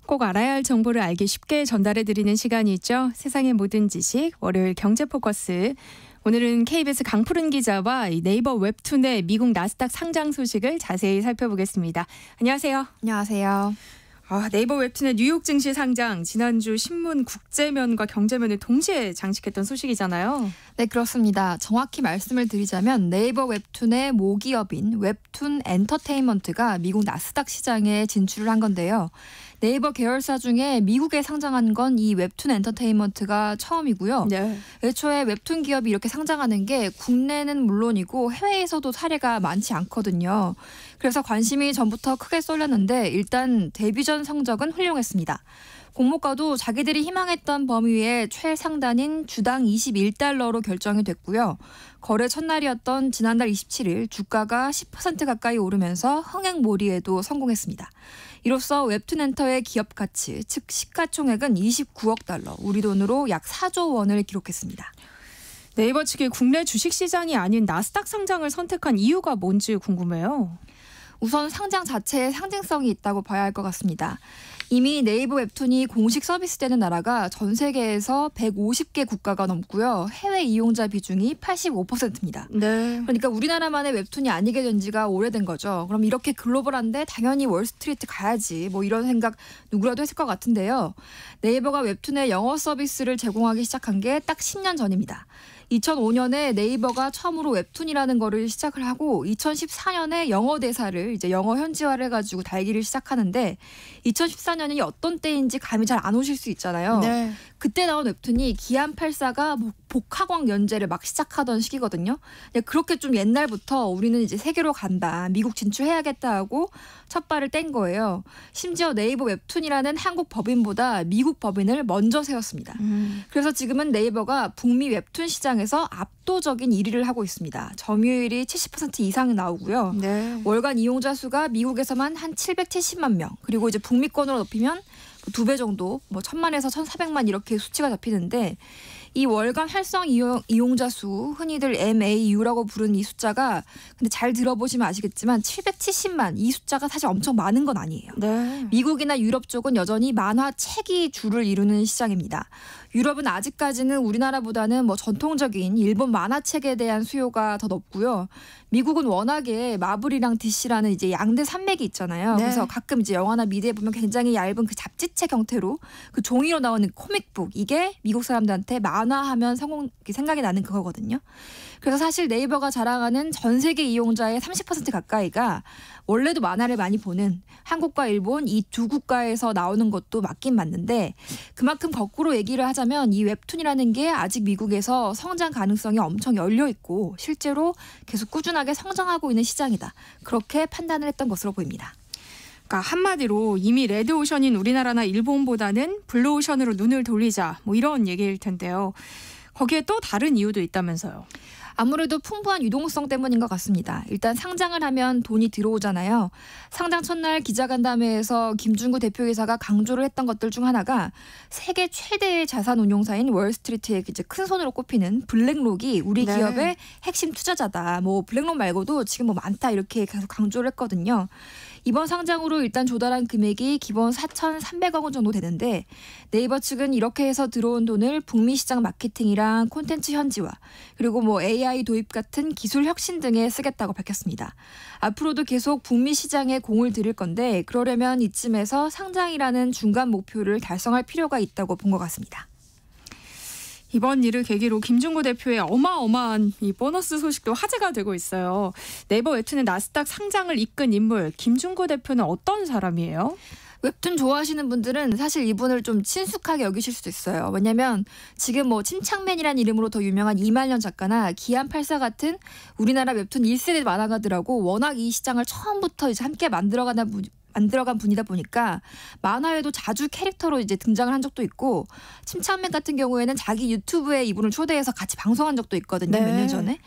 꼭 알아야 할 정보를 알기 쉽게 전달해 드리는 시간이죠. 세상의 모든 지식 월요일 경제 포커스 오늘은 KBS 강푸른 기자와 네이버 웹툰의 미국 나스닥 상장 소식을 자세히 살펴보겠습니다. 안녕하세요. 안녕하세요. 아, 네이버 웹툰의 뉴욕 증시 상장 지난주 신문 국제면과 경제면을 동시에 장식했던 소식이잖아요. 네 그렇습니다. 정확히 말씀을 드리자면 네이버 웹툰의 모기업인 웹툰 엔터테인먼트가 미국 나스닥 시장에 진출을 한 건데요. 네이버 계열사 중에 미국에 상장한 건 이 웹툰 엔터테인먼트가 처음이고요. 네. 애초에 웹툰 기업이 이렇게 상장하는 게 국내는 물론이고 해외에서도 사례가 많지 않거든요. 그래서 관심이 전부터 크게 쏠렸는데 일단 데뷔 전 성적은 훌륭했습니다. 공모가도 자기들이 희망했던 범위의 최상단인 주당 21달러로 결정이 됐고요. 거래 첫날이었던 지난달 27일 주가가 10% 가까이 오르면서 흥행 몰이에도 성공했습니다. 이로써 웹툰 엔터의 기업 가치, 즉 시가총액은 29억 달러, 우리 돈으로 약 4조 원을 기록했습니다. 네이버 측이 국내 주식시장이 아닌 나스닥 상장을 선택한 이유가 뭔지 궁금해요. 우선 상장 자체에 상징성이 있다고 봐야 할 것 같습니다. 이미 네이버 웹툰이 공식 서비스되는 나라가 전 세계에서 150개 국가가 넘고요. 해외 이용자 비중이 85%입니다. 네. 그러니까 우리나라만의 웹툰이 아니게 된 지가 오래된 거죠. 그럼 이렇게 글로벌한데 당연히 월스트리트 가야지 뭐 이런 생각 누구라도 했을 것 같은데요. 네이버가 웹툰에 영어 서비스를 제공하기 시작한 게 딱 10년 전입니다. 2005년에 네이버가 처음으로 웹툰이라는 거를 시작을 하고 2014년에 영어 대사를 이제 영어 현지화를 해가지고 달기를 시작하는데 2014년이 어떤 때인지 감이 잘 안 오실 수 있잖아요. 네. 그때 나온 웹툰이 기안84가 뭐 복학왕 연재를 막 시작하던 시기거든요. 그렇게 좀 옛날부터 우리는 이제 세계로 간다. 미국 진출해야겠다 하고 첫 발을 뗀 거예요. 심지어 네이버 웹툰이라는 한국 법인보다 미국 법인을 먼저 세웠습니다. 음. 그래서 지금은 네이버가 북미 웹툰 시장에서 압도적인 1위를 하고 있습니다. 점유율이 70% 이상 나오고요. 네. 월간 이용자 수가 미국에서만 한 770만 명. 그리고 이제 북미권으로 높이면 두배 정도 뭐 천만에서 천사백만 이렇게 수치가 잡히는데 이 월간 활성 이용, 이용자 수 흔히들 MAU라고 부르는 이 숫자가 근데 잘 들어보시면 아시겠지만 770만 이 숫자가 사실 엄청 많은 건 아니에요. 네. 미국이나 유럽 쪽은 여전히 만화 책이 주를 이루는 시장입니다. 유럽은 아직까지는 우리나라보다는 뭐 전통적인 일본 만화책에 대한 수요가 더 높고요. 미국은 워낙에 마블이랑 DC라는 이제 양대 산맥이 있잖아요. 네. 그래서 가끔 이제 영화나 미디에 보면 굉장히 얇은 그 잡지책 형태로 그 종이로 나오는 코믹북 이게 미국 사람들한테 만화하면 성공 생각이 나는 그거거든요. 그래서 사실 네이버가 자랑하는 전 세계 이용자의 30% 가까이가 원래도 만화를 많이 보는 한국과 일본 이 두 국가에서 나오는 것도 맞긴 맞는데 그만큼 거꾸로 얘기를 하자면 이 웹툰이라는 게 아직 미국에서 성장 가능성이 엄청 열려 있고 실제로 계속 꾸준하게 성장하고 있는 시장이다. 그렇게 판단을 했던 것으로 보입니다. 그러니까 한마디로 이미 레드오션인 우리나라나 일본보다는 블루오션으로 눈을 돌리자 뭐 이런 얘기일 텐데요. 거기에 또 다른 이유도 있다면서요. 아무래도 풍부한 유동성 때문인 것 같습니다. 일단 상장을 하면 돈이 들어오잖아요. 상장 첫날 기자간담회에서 김준구 대표이사가 강조를 했던 것들 중 하나가 세계 최대의 자산 운용사인 월스트리트의 이제 큰 손으로 꼽히는 블랙록이 우리 네. 기업의 핵심 투자자다. 뭐 블랙록 말고도 지금 뭐 많다 이렇게 계속 강조를 했거든요. 이번 상장으로 일단 조달한 금액이 기본 4,300억 원 정도 되는데 네이버 측은 이렇게 해서 들어온 돈을 북미 시장 마케팅이랑 콘텐츠 현지화 그리고 뭐 AI 도입 같은 기술 혁신 등에 쓰겠다고 밝혔습니다. 앞으로도 계속 북미 시장에 공을 들일 건데 그러려면 이쯤에서 상장이라는 중간 목표를 달성할 필요가 있다고 본 것 같습니다. 이번 일을 계기로 김준구 대표의 어마어마한 이 보너스 소식도 화제가 되고 있어요. 네이버 웹툰의 나스닥 상장을 이끈 인물 김준구 대표는 어떤 사람이에요? 웹툰 좋아하시는 분들은 사실 이분을 좀 친숙하게 여기실 수도 있어요. 왜냐면 지금 뭐 침착맨이라는 이름으로 더 유명한 이말년 작가나 기안84 같은 우리나라 웹툰 1세대 만화가들하고 워낙 이 시장을 처음부터 이제 함께 만들어가다 안 들어간 분이다 보니까 만화에도 자주 캐릭터로 이제 등장을 한 적도 있고 침착맨 같은 경우에는 자기 유튜브에 이분을 초대해서 같이 방송한 적도 있거든요. 네. 몇년 전에.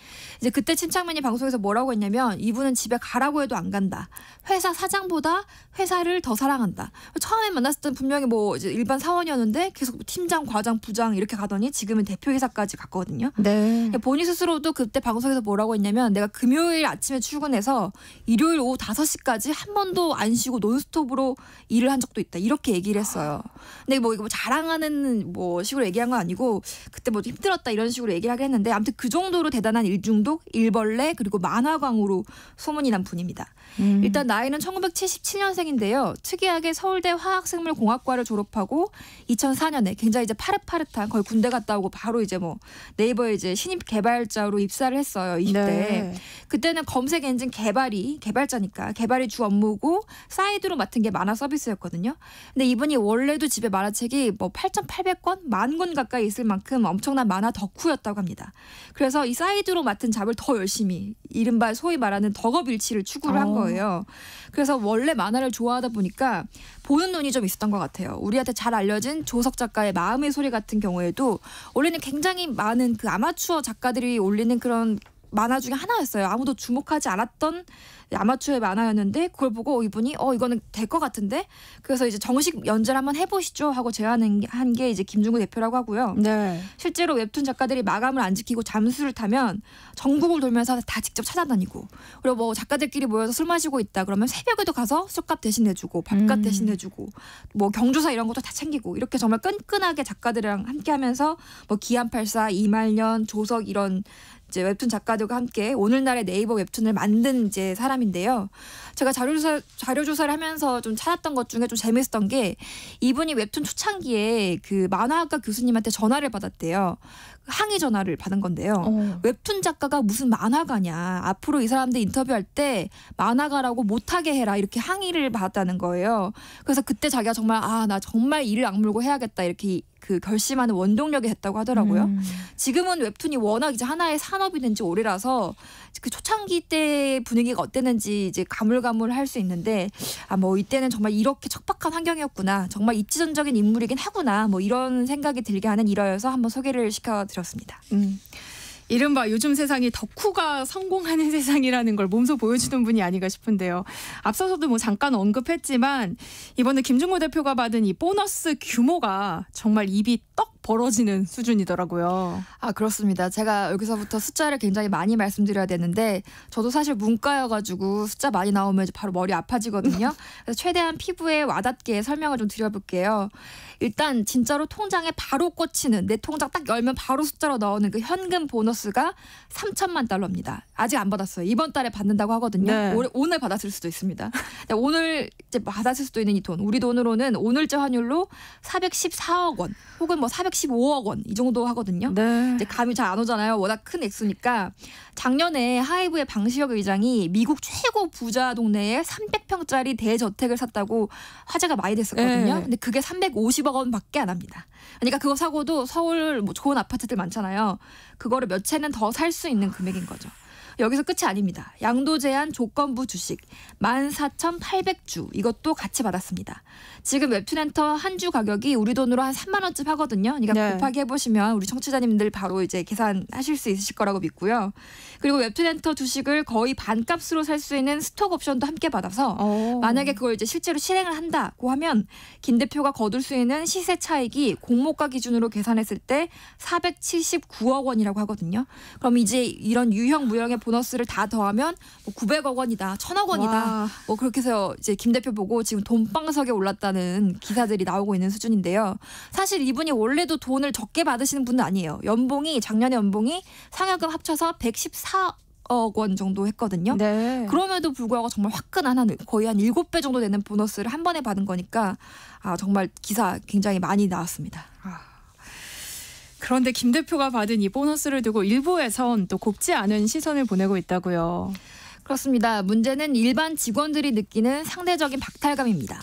이제 그때 침착맨이 방송에서 뭐라고 했냐면 이분은 집에 가라고 해도 안 간다. 회사 사장보다 회사를 더 사랑한다. 처음에 만났을 땐 분명히 뭐 이제 일반 사원이었는데 계속 뭐 팀장, 과장, 부장 이렇게 가더니 지금은 대표이사까지 갔거든요. 네. 그러니까 본인 스스로도 그때 방송에서 뭐라고 했냐면 내가 금요일 아침에 출근해서 일요일 오후 5시까지 한 번도 안 쉬고 논스톱으로 일을 한 적도 있다. 이렇게 얘기를 했어요. 근데 뭐 이거 뭐 자랑하는 뭐 식으로 얘기한 건 아니고 그때 뭐 힘들었다 이런 식으로 얘기를 하긴 했는데 아무튼 그 정도로 대단한 일중도 감독, 일벌레 그리고 만화광으로 소문이 난 분입니다. 음. 일단 나이는 1977년생인데요. 특이하게 서울대 화학생물공학과를 졸업하고 2004년에 굉장히 이제 파릇파릇한 거의 군대 갔다 오고 바로 이제 뭐 네이버에 이제 신입 개발자로 입사를 했어요. 20대. 네. 그때는 검색 엔진 개발이 개발자니까 개발이 주 업무고 사이드로 맡은 게 만화 서비스였거든요. 근데 이분이 원래도 집에 만화책이 뭐 8,800권, 만 권 가까이 있을 만큼 엄청난 만화 덕후였다고 합니다. 그래서 이 사이드로 맡은 잡을 더 열심히 이른바 소위 말하는 덕업일치를 추구를 한 어. 거예요. 거예요. 그래서 원래 만화를 좋아하다 보니까 보는 눈이 좀 있었던 것 같아요. 우리한테 잘 알려진 조석 작가의 마음의 소리 같은 경우에도 원래는 굉장히 많은 그 아마추어 작가들이 올리는 그런 만화 중에 하나였어요. 아무도 주목하지 않았던 아마추어의 만화였는데 그걸 보고 이분이 어 이거는 될 것 같은데 그래서 이제 정식 연재를 한번 해보시죠 하고 제안한 게 이제 김중구 대표라고 하고요. 네. 실제로 웹툰 작가들이 마감을 안 지키고 잠수를 타면 전국을 돌면서 다 직접 찾아다니고 그리고 뭐 작가들끼리 모여서 술 마시고 있다 그러면 새벽에도 가서 술값 대신 내주고 밥값 음. 대신 내주고 뭐 경조사 이런 것도 다 챙기고 이렇게 정말 끈끈하게 작가들이랑 함께하면서 뭐 기안팔사, 이말년, 조석 이런 이제 웹툰 작가들과 함께 오늘날의 네이버 웹툰을 만든 이제 사람인데요. 제가 자료조사, 자료조사를 하면서 좀 찾았던 것 중에 좀 재밌었던 게 이분이 웹툰 초창기에 그 만화학과 교수님한테 전화를 받았대요. 그 항의 전화를 받은 건데요. 어. 웹툰 작가가 무슨 만화가냐. 앞으로 이 사람들 인터뷰할 때 만화가라고 못하게 해라. 이렇게 항의를 받았다는 거예요. 그래서 그때 자기가 정말 아, 나 정말 일을 악물고 해야겠다. 이렇게 그 결심하는 원동력이 됐다고 하더라고요. 음. 지금은 웹툰이 워낙 이제 하나의 산업이 된 지 오래라서 그 초창기 때 분위기가 어땠는지 이제 가물가물할 수 있는데 아 뭐 이때는 정말 이렇게 척박한 환경이었구나 정말 입지전적인 인물이긴 하구나 뭐 이런 생각이 들게 하는 일화여서 한번 소개를 시켜드렸습니다. 음. 이른바 요즘 세상이 덕후가 성공하는 <laughs> 세상이라는 걸 몸소 보여주는 분이 아닌가 싶은데요. 앞서서도 뭐 잠깐 언급했지만 이번에 김준호 대표가 받은 이 보너스 규모가 정말 입이 떡 벌어지는 수준이더라고요. 아 그렇습니다. 제가 여기서부터 숫자를 굉장히 많이 말씀드려야 되는데 저도 사실 문과여가지고 숫자 많이 나오면 바로 머리 아파지거든요. <laughs> 그래서 최대한 피부에 와닿게 설명을 좀 드려볼게요. 일단 진짜로 통장에 바로 꽂히는 내 통장 딱 열면 바로 숫자로 나오는 그 현금 보너스가 3천만 달러입니다. 아직 안 받았어요. 이번 달에 받는다고 하거든요. 네. 오, 늘 받았을 수도 있습니다. 오늘 이제 받았을 수도 있는 이 돈, 우리 돈으로는 오늘자 환율로 414억 원 혹은 뭐4 1 115억 원 이 정도 하거든요. 네. 이제 감이 잘 안 오잖아요. 워낙 큰 액수니까 작년에 하이브의 방시혁 의장이 미국 최고 부자 동네에 300평짜리 대저택을 샀다고 화제가 많이 됐었거든요. 네. 근데 그게 350억 원밖에 안 합니다. 그러니까 그거 사고도 서울 뭐 좋은 아파트들 많잖아요. 그거를 몇 채는 더 살 수 있는 금액인 거죠. 여기서 끝이 아닙니다. 양도 제한 조건부 주식 14,800주 이것도 같이 받았습니다. 지금 웹툰엔터 한 주 가격이 우리 돈으로 한 3만 원쯤 하거든요. 그러니까 네. 곱하기 해보시면 우리 청취자님들 바로 이제 계산하실 수 있으실 거라고 믿고요. 그리고 웹툰엔터 주식을 거의 반값으로 살 수 있는 스톡 옵션도 함께 받아서 오. 어. 만약에 그걸 이제 실제로 실행을 한다고 하면 김 대표가 거둘 수 있는 시세 차익이 공모가 기준으로 계산했을 때 479억 원이라고 하거든요. 그럼 이제 이런 유형 무형의 보너스를 다 더하면 뭐 900억 원이다, 1000억 원이다. 와. 뭐 그렇게 해서 이제 김 대표 보고 지금 돈방석에 올랐다는 기사들이 나오고 있는 수준인데요. 사실 이분이 원래도 돈을 적게 받으시는 분은 아니에요. 연봉이 작년에 연봉이 상여금 합쳐서 114 억원 정도 했거든요. 네. 그럼에도 불구하고 정말 화끈한 한 거의 한 7배 정도 되는 보너스를 한 번에 받은 거니까 아 정말 기사 굉장히 많이 나왔습니다. 그런데 김 대표가 받은 이 보너스를 두고 일부에선 또 곱지 않은 시선을 보내고 있다고요. 그렇습니다. 문제는 일반 직원들이 느끼는 상대적인 박탈감입니다.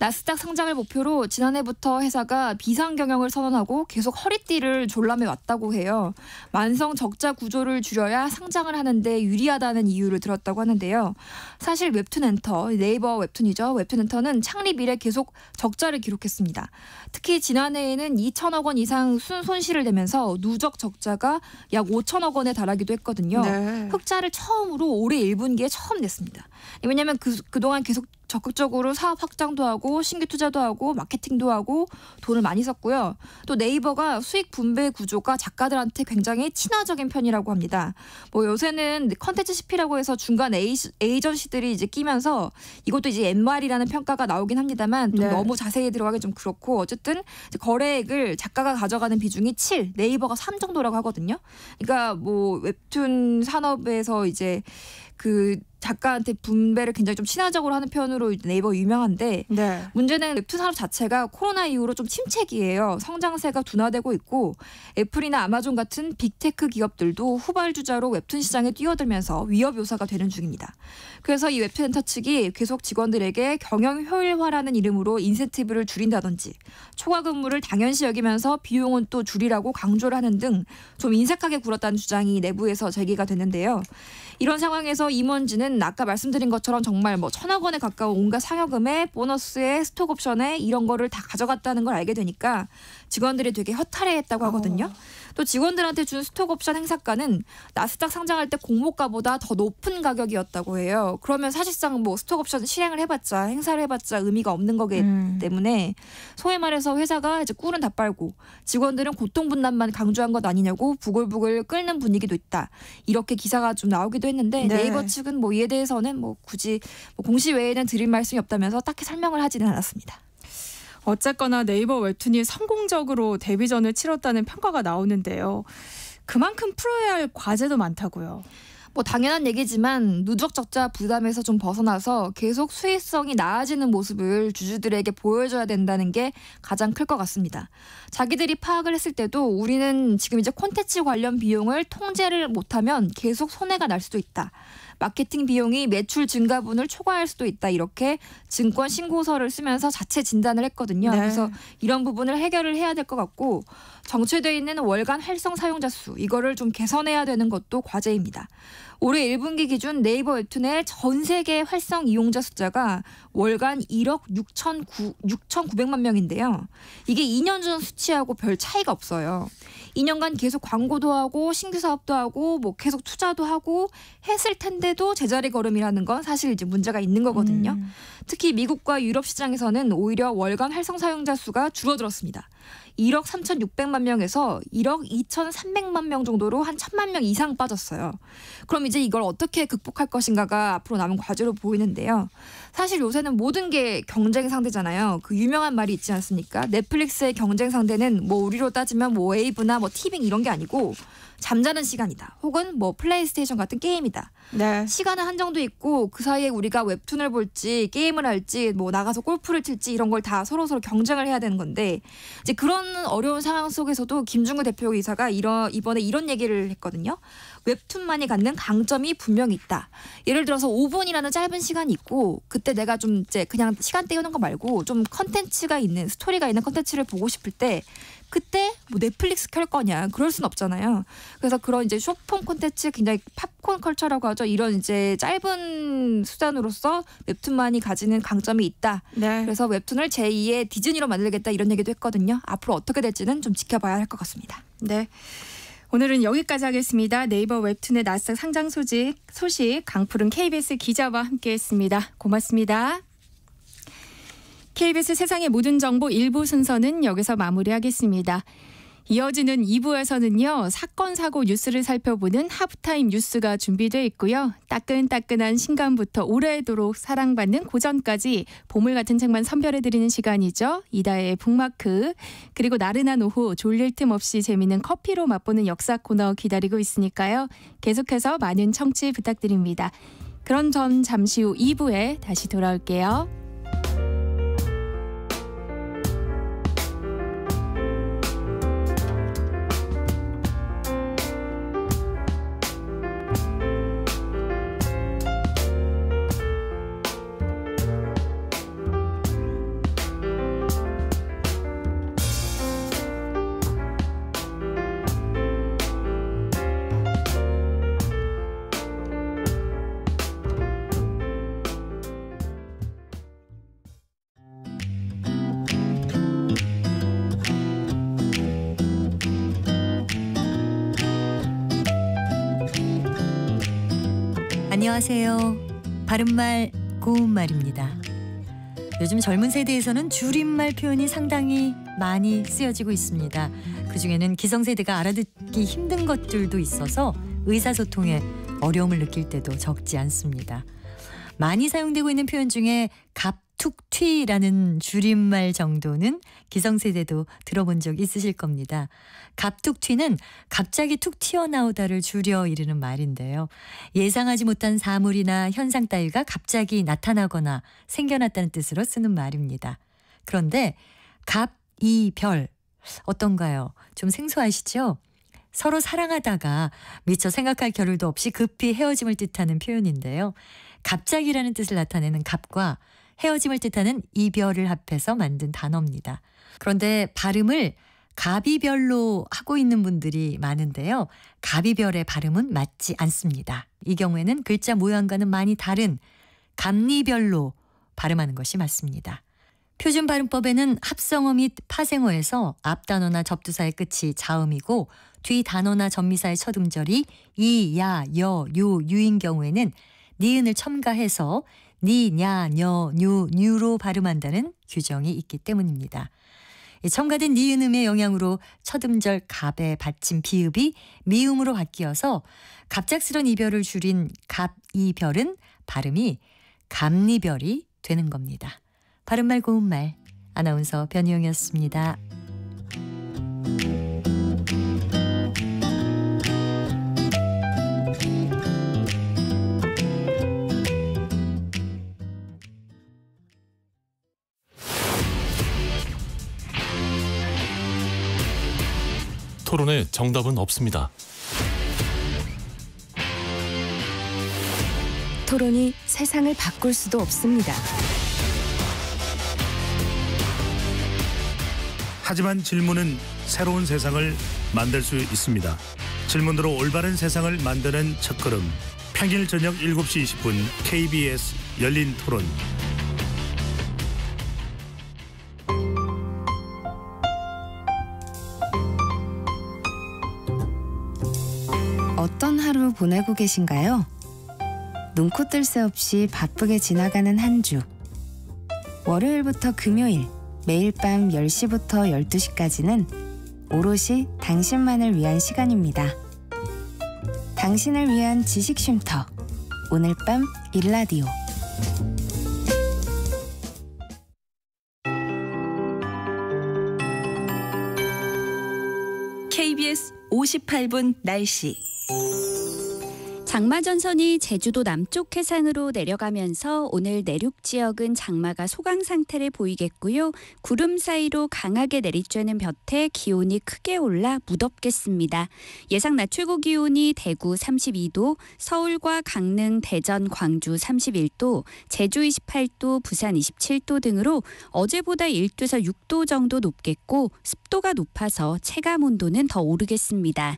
나스닥 상장을 목표로 지난해부터 회사가 비상 경영을 선언하고 계속 허리띠를 졸라매 왔다고 해요. 만성 적자 구조를 줄여야 상장을 하는데 유리하다는 이유를 들었다고 하는데요. 사실 웹툰 엔터, 네이버 웹툰이죠. 웹툰 엔터는 창립 이래 계속 적자를 기록했습니다. 특히 지난해에는 2천억 원 이상 순 손실을 내면서 누적 적자가 약 5천억 원에 달하기도 했거든요. 네. 흑자를 처음으로 올해 1분기에 처음 냈습니다. 왜냐하면 그, 그동안 계속 적극적으로 사업 확장도 하고 신규 투자도 하고 마케팅도 하고 돈을 많이 썼고요. 또 네이버가 수익 분배 구조가 작가들한테 굉장히 친화적인 편이라고 합니다. 뭐 요새는 컨텐츠 CP라고 해서 중간 에이, 에이전시들이 이제 끼면서 이것도 이제 MR이라는 평가가 나오긴 합니다만 네. 너무 자세히 들어가기 좀 그렇고 어쨌든 거래액을 작가가 가져가는 비중이 7, 네이버가 3 정도라고 하거든요. 그러니까 뭐 웹툰 산업에서 이제 그 작가한테 분배를 굉장히 좀 친화적으로 하는 편으로 네이버 유명한데 네. 문제는 웹툰 산업 자체가 코로나 이후로 좀 침체기예요. 성장세가 둔화되고 있고 애플이나 아마존 같은 빅테크 기업들도 후발주자로 웹툰 시장에 뛰어들면서 위협 요사가 되는 중입니다. 그래서 이웹센터 측이 계속 직원들에게 경영 효율화라는 이름으로 인센티브를 줄인다든지 초과 근무를 당연시 여기면서 비용은 또 줄이라고 강조를 하는 등 좀 인색하게 굴었다는 주장이 내부에서 제기가 됐는데요. 이런 상황에서 임원진은 아까 말씀드린 것처럼 정말 뭐 천억 원에 가까운 온갖 상여금에 보너스에 스톡옵션에 이런 거를 다 가져갔다는 걸 알게 되니까 직원들이 되게 허탈해했다고 어. 하거든요. 어. 또 직원들한테 준 스톡옵션 행사가는 나스닥 상장할 때 공모가보다 더 높은 가격이었다고 해요. 그러면 사실상 뭐 스톡옵션 실행을 해봤자 행사를 해봤자 의미가 없는 거기 음. 때문에 소위 말해서 회사가 이제 꿀은 다 빨고 직원들은 고통 분담만 강조한 것 아니냐고 부글부글 끓는 분위기도 있다. 이렇게 기사가 좀 나오기도 했는데 네. 이버 측은 뭐 이에 대해서는 뭐 굳이 뭐 공시 외에는 드릴 말씀이 없다면서 딱히 설명을 하지는 않았습니다. 어쨌거나 네이버 웹툰이 성공적으로 데뷔전을 치렀다는 평가가 나오는데요. 그만큼 풀어야 할 과제도 많다고요. 뭐 당연한 얘기지만 누적 적자 부담에서 좀 벗어나서 계속 수익성이 나아지는 모습을 주주들에게 보여줘야 된다는 게 가장 클 것 같습니다. 자기들이 파악을 했을 때도 우리는 지금 이제 콘텐츠 관련 비용을 통제를 못하면 계속 손해가 날 수도 있다. 마케팅 비용이 매출 증가분을 초과할 수도 있다 이렇게 증권 신고서를 쓰면서 자체 진단을 했거든요. 네. 그래서 이런 부분을 해결을 해야 될 것 같고 정체돼 있는 월간 활성 사용자 수 이거를 좀 개선해야 되는 것도 과제입니다. 올해 1분기 기준 네이버 웹툰의 전 세계 활성 이용자 숫자가 월간 1억 6,900만 명인데요. 이게 2년 전 수치하고 별 차이가 없어요. 2년간 계속 광고도 하고 신규 사업도 하고 뭐 계속 투자도 하고 했을 텐데도 제자리 걸음이라는 건 사실 이제 문제가 있는 거거든요. 음. 특히 미국과 유럽 시장에서는 오히려 월간 활성 사용자 수가 줄어들었습니다. 1억 3,600만 명에서 1억 2,300만 명 정도로 한1 0만명 이상 빠졌어요. 그럼 이제 이걸 어떻게 극복할 것인가가 앞으로 남은 과제로 보이는데요. 사실 요새는 모든 게 경쟁 상대잖아요. 그 유명한 말이 있지 않습니까? 넷플릭스의 경쟁 상대는 뭐 우리로 따지면 뭐 웨이브나 뭐 티빙 이런 게 아니고 잠자는 시간이다. 혹은 뭐 플레이스테이션 같은 게임이다. 네. 시간은 한정도 있고 그 사이에 우리가 웹툰을 볼지 게임을 할지 뭐 나가서 골프를 칠지 이런 걸 다 서로 서로 경쟁을 해야 되는 건데 이제 그런 어려운 상황 속에서도 김중구 대표 이사가 이런 이번에 이런 얘기를 했거든요. 웹툰만이 갖는 강점이 분명히 있다. 예를 들어서 5분이라는 짧은 시간이 있고 그때 내가 좀 이제 그냥 시간 때우는 거 말고 좀 컨텐츠가 있는 스토리가 있는 컨텐츠를 보고 싶을 때 그때 뭐 넷플릭스 켤 거냐 그럴 순 없잖아요. 그래서 그런 이제 쇼폼 콘텐츠 굉장히 팝콘 컬처라고 하죠. 이런 이제 짧은 수단으로서 웹툰만이 가지는 강점이 있다. 네. 그래서 웹툰을 제2의 디즈니로 만들겠다 이런 얘기도 했거든요. 앞으로 어떻게 될지는 좀 지켜봐야 할 것 같습니다. 네. 오늘은 여기까지 하겠습니다. 네이버 웹툰의 낯선 상장 소식, 소식 강푸른 KBS 기자와 함께했습니다. 고맙습니다. KBS 세상의 모든 정보 일부 순서는 여기서 마무리하겠습니다. 이어지는 2부에서는요. 사건 사고 뉴스를 살펴보는 하프타임 뉴스가 준비되어 있고요. 따끈따끈한 신간부터 오래도록 사랑받는 고전까지 보물 같은 책만 선별해 드리는 시간이죠. 이다의 북마크 그리고 나른한 오후 졸릴 틈 없이 재미있는 커피로 맛보는 역사 코너 기다리고 있으니까요. 계속해서 많은 청취 부탁드립니다. 그럼 전 잠시 후 2부에 다시 돌아올게요. 안녕하세요. 바른말 고운말입니다. 요즘 젊은 세대에서는 줄임말 표현이 상당히 많이 쓰여지고 있습니다. 그중에는 기성세대가 알아듣기 힘든 것들도 있어서 의사소통에 어려움을 느낄 때도 적지 않습니다. 많이 사용되고 있는 표현 중에 갑툭튀라는 줄임말 정도는 기성세대도 들어본 적 있으실 겁니다. 갑툭튀는 갑자기 툭 튀어나오다를 줄여 이르는 말인데요. 예상하지 못한 사물이나 현상 따위가 갑자기 나타나거나 생겨났다는 뜻으로 쓰는 말입니다. 그런데 갑, 이, 별 어떤가요? 좀 생소하시죠? 서로 사랑하다가 미처 생각할 겨를도 없이 급히 헤어짐을 뜻하는 표현인데요. 갑자기라는 뜻을 나타내는 갑과 헤어짐을 뜻하는 이별을 합해서 만든 단어입니다. 그런데 발음을 가비별로 하고 있는 분들이 많은데요. 가비별의 발음은 맞지 않습니다. 이 경우에는 글자 모양과는 많이 다른 감리별로 발음하는 것이 맞습니다. 표준 발음법에는 합성어 및 파생어에서 앞 단어나 접두사의 끝이 자음이고 뒤 단어나 접미사의 첫 음절이 이, 야, 여, 요, 유인 경우에는 니은을 첨가해서 니, 냐, 녀, 뉴, 뉴로 발음한다는 규정이 있기 때문입니다. 첨가된 니은음의 영향으로 첫음절 갑에받친 비읍이 미음으로 바뀌어서 갑작스런 이별을 줄인 갑이별은 발음이 감리별이 되는 겁니다. 바른말 고운말 아나운서 변희영이었습니다. 토론에 정답은 없습니다. 토론이 세상을 바꿀 수도 없습니다. 하지만 질문은 새로운 세상을 만들 수 있습니다. 질문으로 올바른 세상을 만드는 첫걸음. 평일 저녁 7시 20분 KBS 열린 토론. 보내고 계신가요? 눈코 뜰새 없이 바쁘게 지나가는 한 주. 월요일부터 금요일, 매일 밤 10시부터 12시까지는 오롯이 당신만을 위한 시간입니다. 당신을 위한 지식쉼터. 오늘 밤 일라디오. 58분 날씨. 장마전선이 제주도 남쪽 해상으로 내려가면서 오늘 내륙 지역은 장마가 소강 상태를 보이겠고요. 구름 사이로 강하게 내리쬐는 볕에 기온이 크게 올라 무덥겠습니다. 예상 낮 최고 기온이 대구 32도, 서울과 강릉, 대전, 광주 31도, 제주 28도, 부산 27도 등으로 어제보다 1도에서 6도 정도 높겠고 습도가 높아서 체감 온도는 더 오르겠습니다.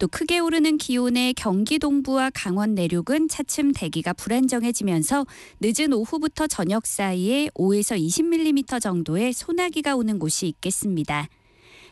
또 크게 오르는 기온에 경기 동부와 강원 내륙은 차츰 대기가 불안정해지면서 늦은 오후부터 저녁 사이에 5에서 20mm 정도의 소나기가 오는 곳이 있겠습니다.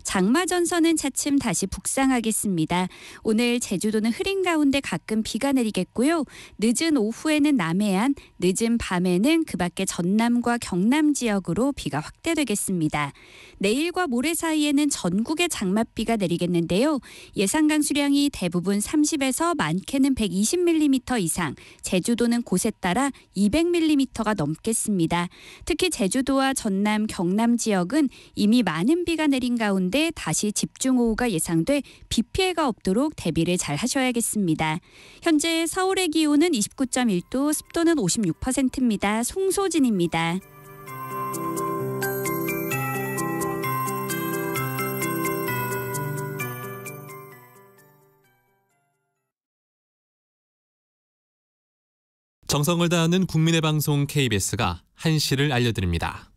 장마 전선은 차츰 다시 북상하겠습니다. 오늘 제주도는 흐린 가운데 가끔 비가 내리겠고요. 늦은 오후에는 남해안, 늦은 밤에는 그 밖에 전남과 경남 지역으로 비가 확대되겠습니다. 내일과 모레 사이에는 전국에 장맛비가 내리겠는데요. 예상 강수량이 대부분 30에서 많게는 120mm 이상, 제주도는 곳에 따라 200mm가 넘겠습니다. 특히 제주도와 전남, 경남 지역은 이미 많은 비가 내린 가운데 가운데 다시 집중호우가 예상돼 비 피해가 없도록 대비를 잘 하셔야겠습니다. 현재 서울의 기온은 29.1도, 습도는 56%입니다. 송소진입니다. 정성을 다하는 국민의 방송 KBS가 한시를 알려드립니다.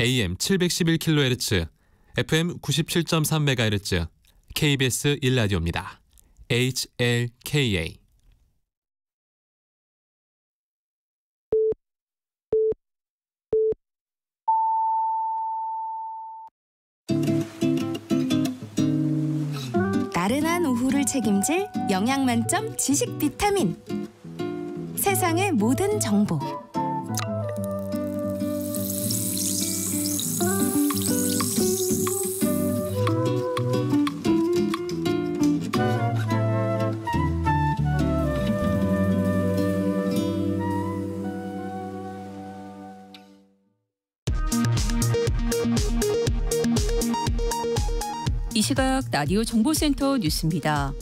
AM 711kHz FM 97.3MHz KBS 1라디오입니다. HLKA 나른한 오후를 책임질 영양 만점 지식 비타민 세상의 모든 정보 시각 라디오 정보센터 뉴스입니다.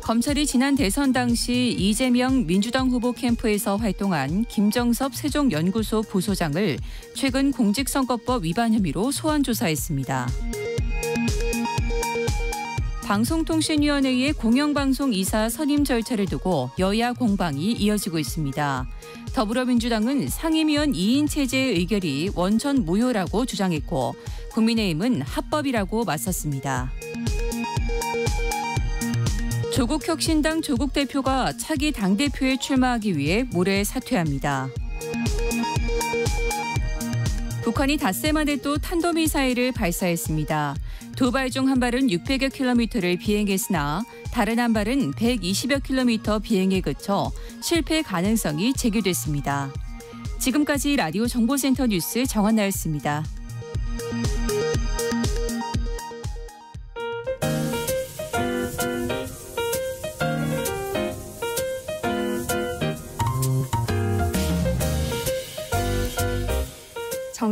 검찰이 지난 대선 당시 이재명 민주당 후보 캠프에서 활동한 김정섭 세종연구소 부소장을 최근 공직선거법 위반 혐의로 소환 조사했습니다. 방송통신위원회의 공영방송 이사 선임 절차를 두고 여야 공방이 이어지고 있습니다. 더불어민주당은 상임위원 2인 체제의 의결이 원천 무효라고 주장했고 국민의힘은 합법이라고 맞섰습니다. 조국 혁신당 조국 대표가 차기 당대표에 출마하기 위해 모레 사퇴합니다. 북한이 닷새 만에 또 탄도미사일을 발사했습니다. 도발중 한 발은 600여 킬로미터를 비행했으나 다른 한 발은 120여 킬로미터 비행에 그쳐 실패 가능성이 제기됐습니다. 지금까지 라디오 정보센터 뉴스 정한나였습니다.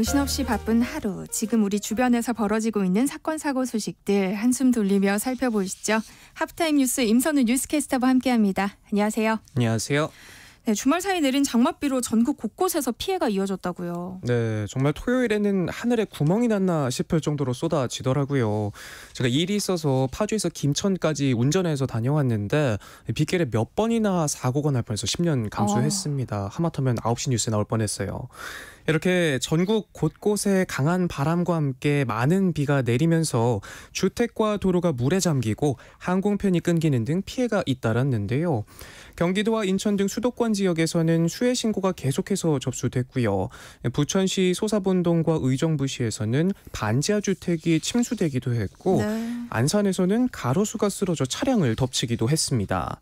정신없이 바쁜 하루, 지금 우리 주변에서 벌어지고 있는 사건 사고 소식들 한숨 돌리며 살펴보시죠. 하프타임 뉴스 임선우 뉴스캐스터와 함께합니다. 안녕하세요. 안녕하세요. 네, 주말 사이 내린 장맛비로 전국 곳곳에서 피해가 이어졌다고요. 네, 정말 토요일에는 하늘에 구멍이 났나 싶을 정도로 쏟아지더라고요. 제가 일이 있어서 파주에서 김천까지 운전해서 다녀왔는데 빗길에 몇 번이나 사고가 날 뻔해서 10년 감수했습니다. 아. 하마터면 9시 뉴스에 나올 뻔했어요. 이렇게 전국 곳곳에 강한 바람과 함께 많은 비가 내리면서 주택과 도로가 물에 잠기고 항공편이 끊기는 등 피해가 잇따랐는데요. 경기도와 인천 등 수도권 지역에서는 수해 신고가 계속해서 접수됐고요. 부천시 소사본동과 의정부시에서는 반지하 주택이 침수되기도 했고 네. 안산에서는 가로수가 쓰러져 차량을 덮치기도 했습니다.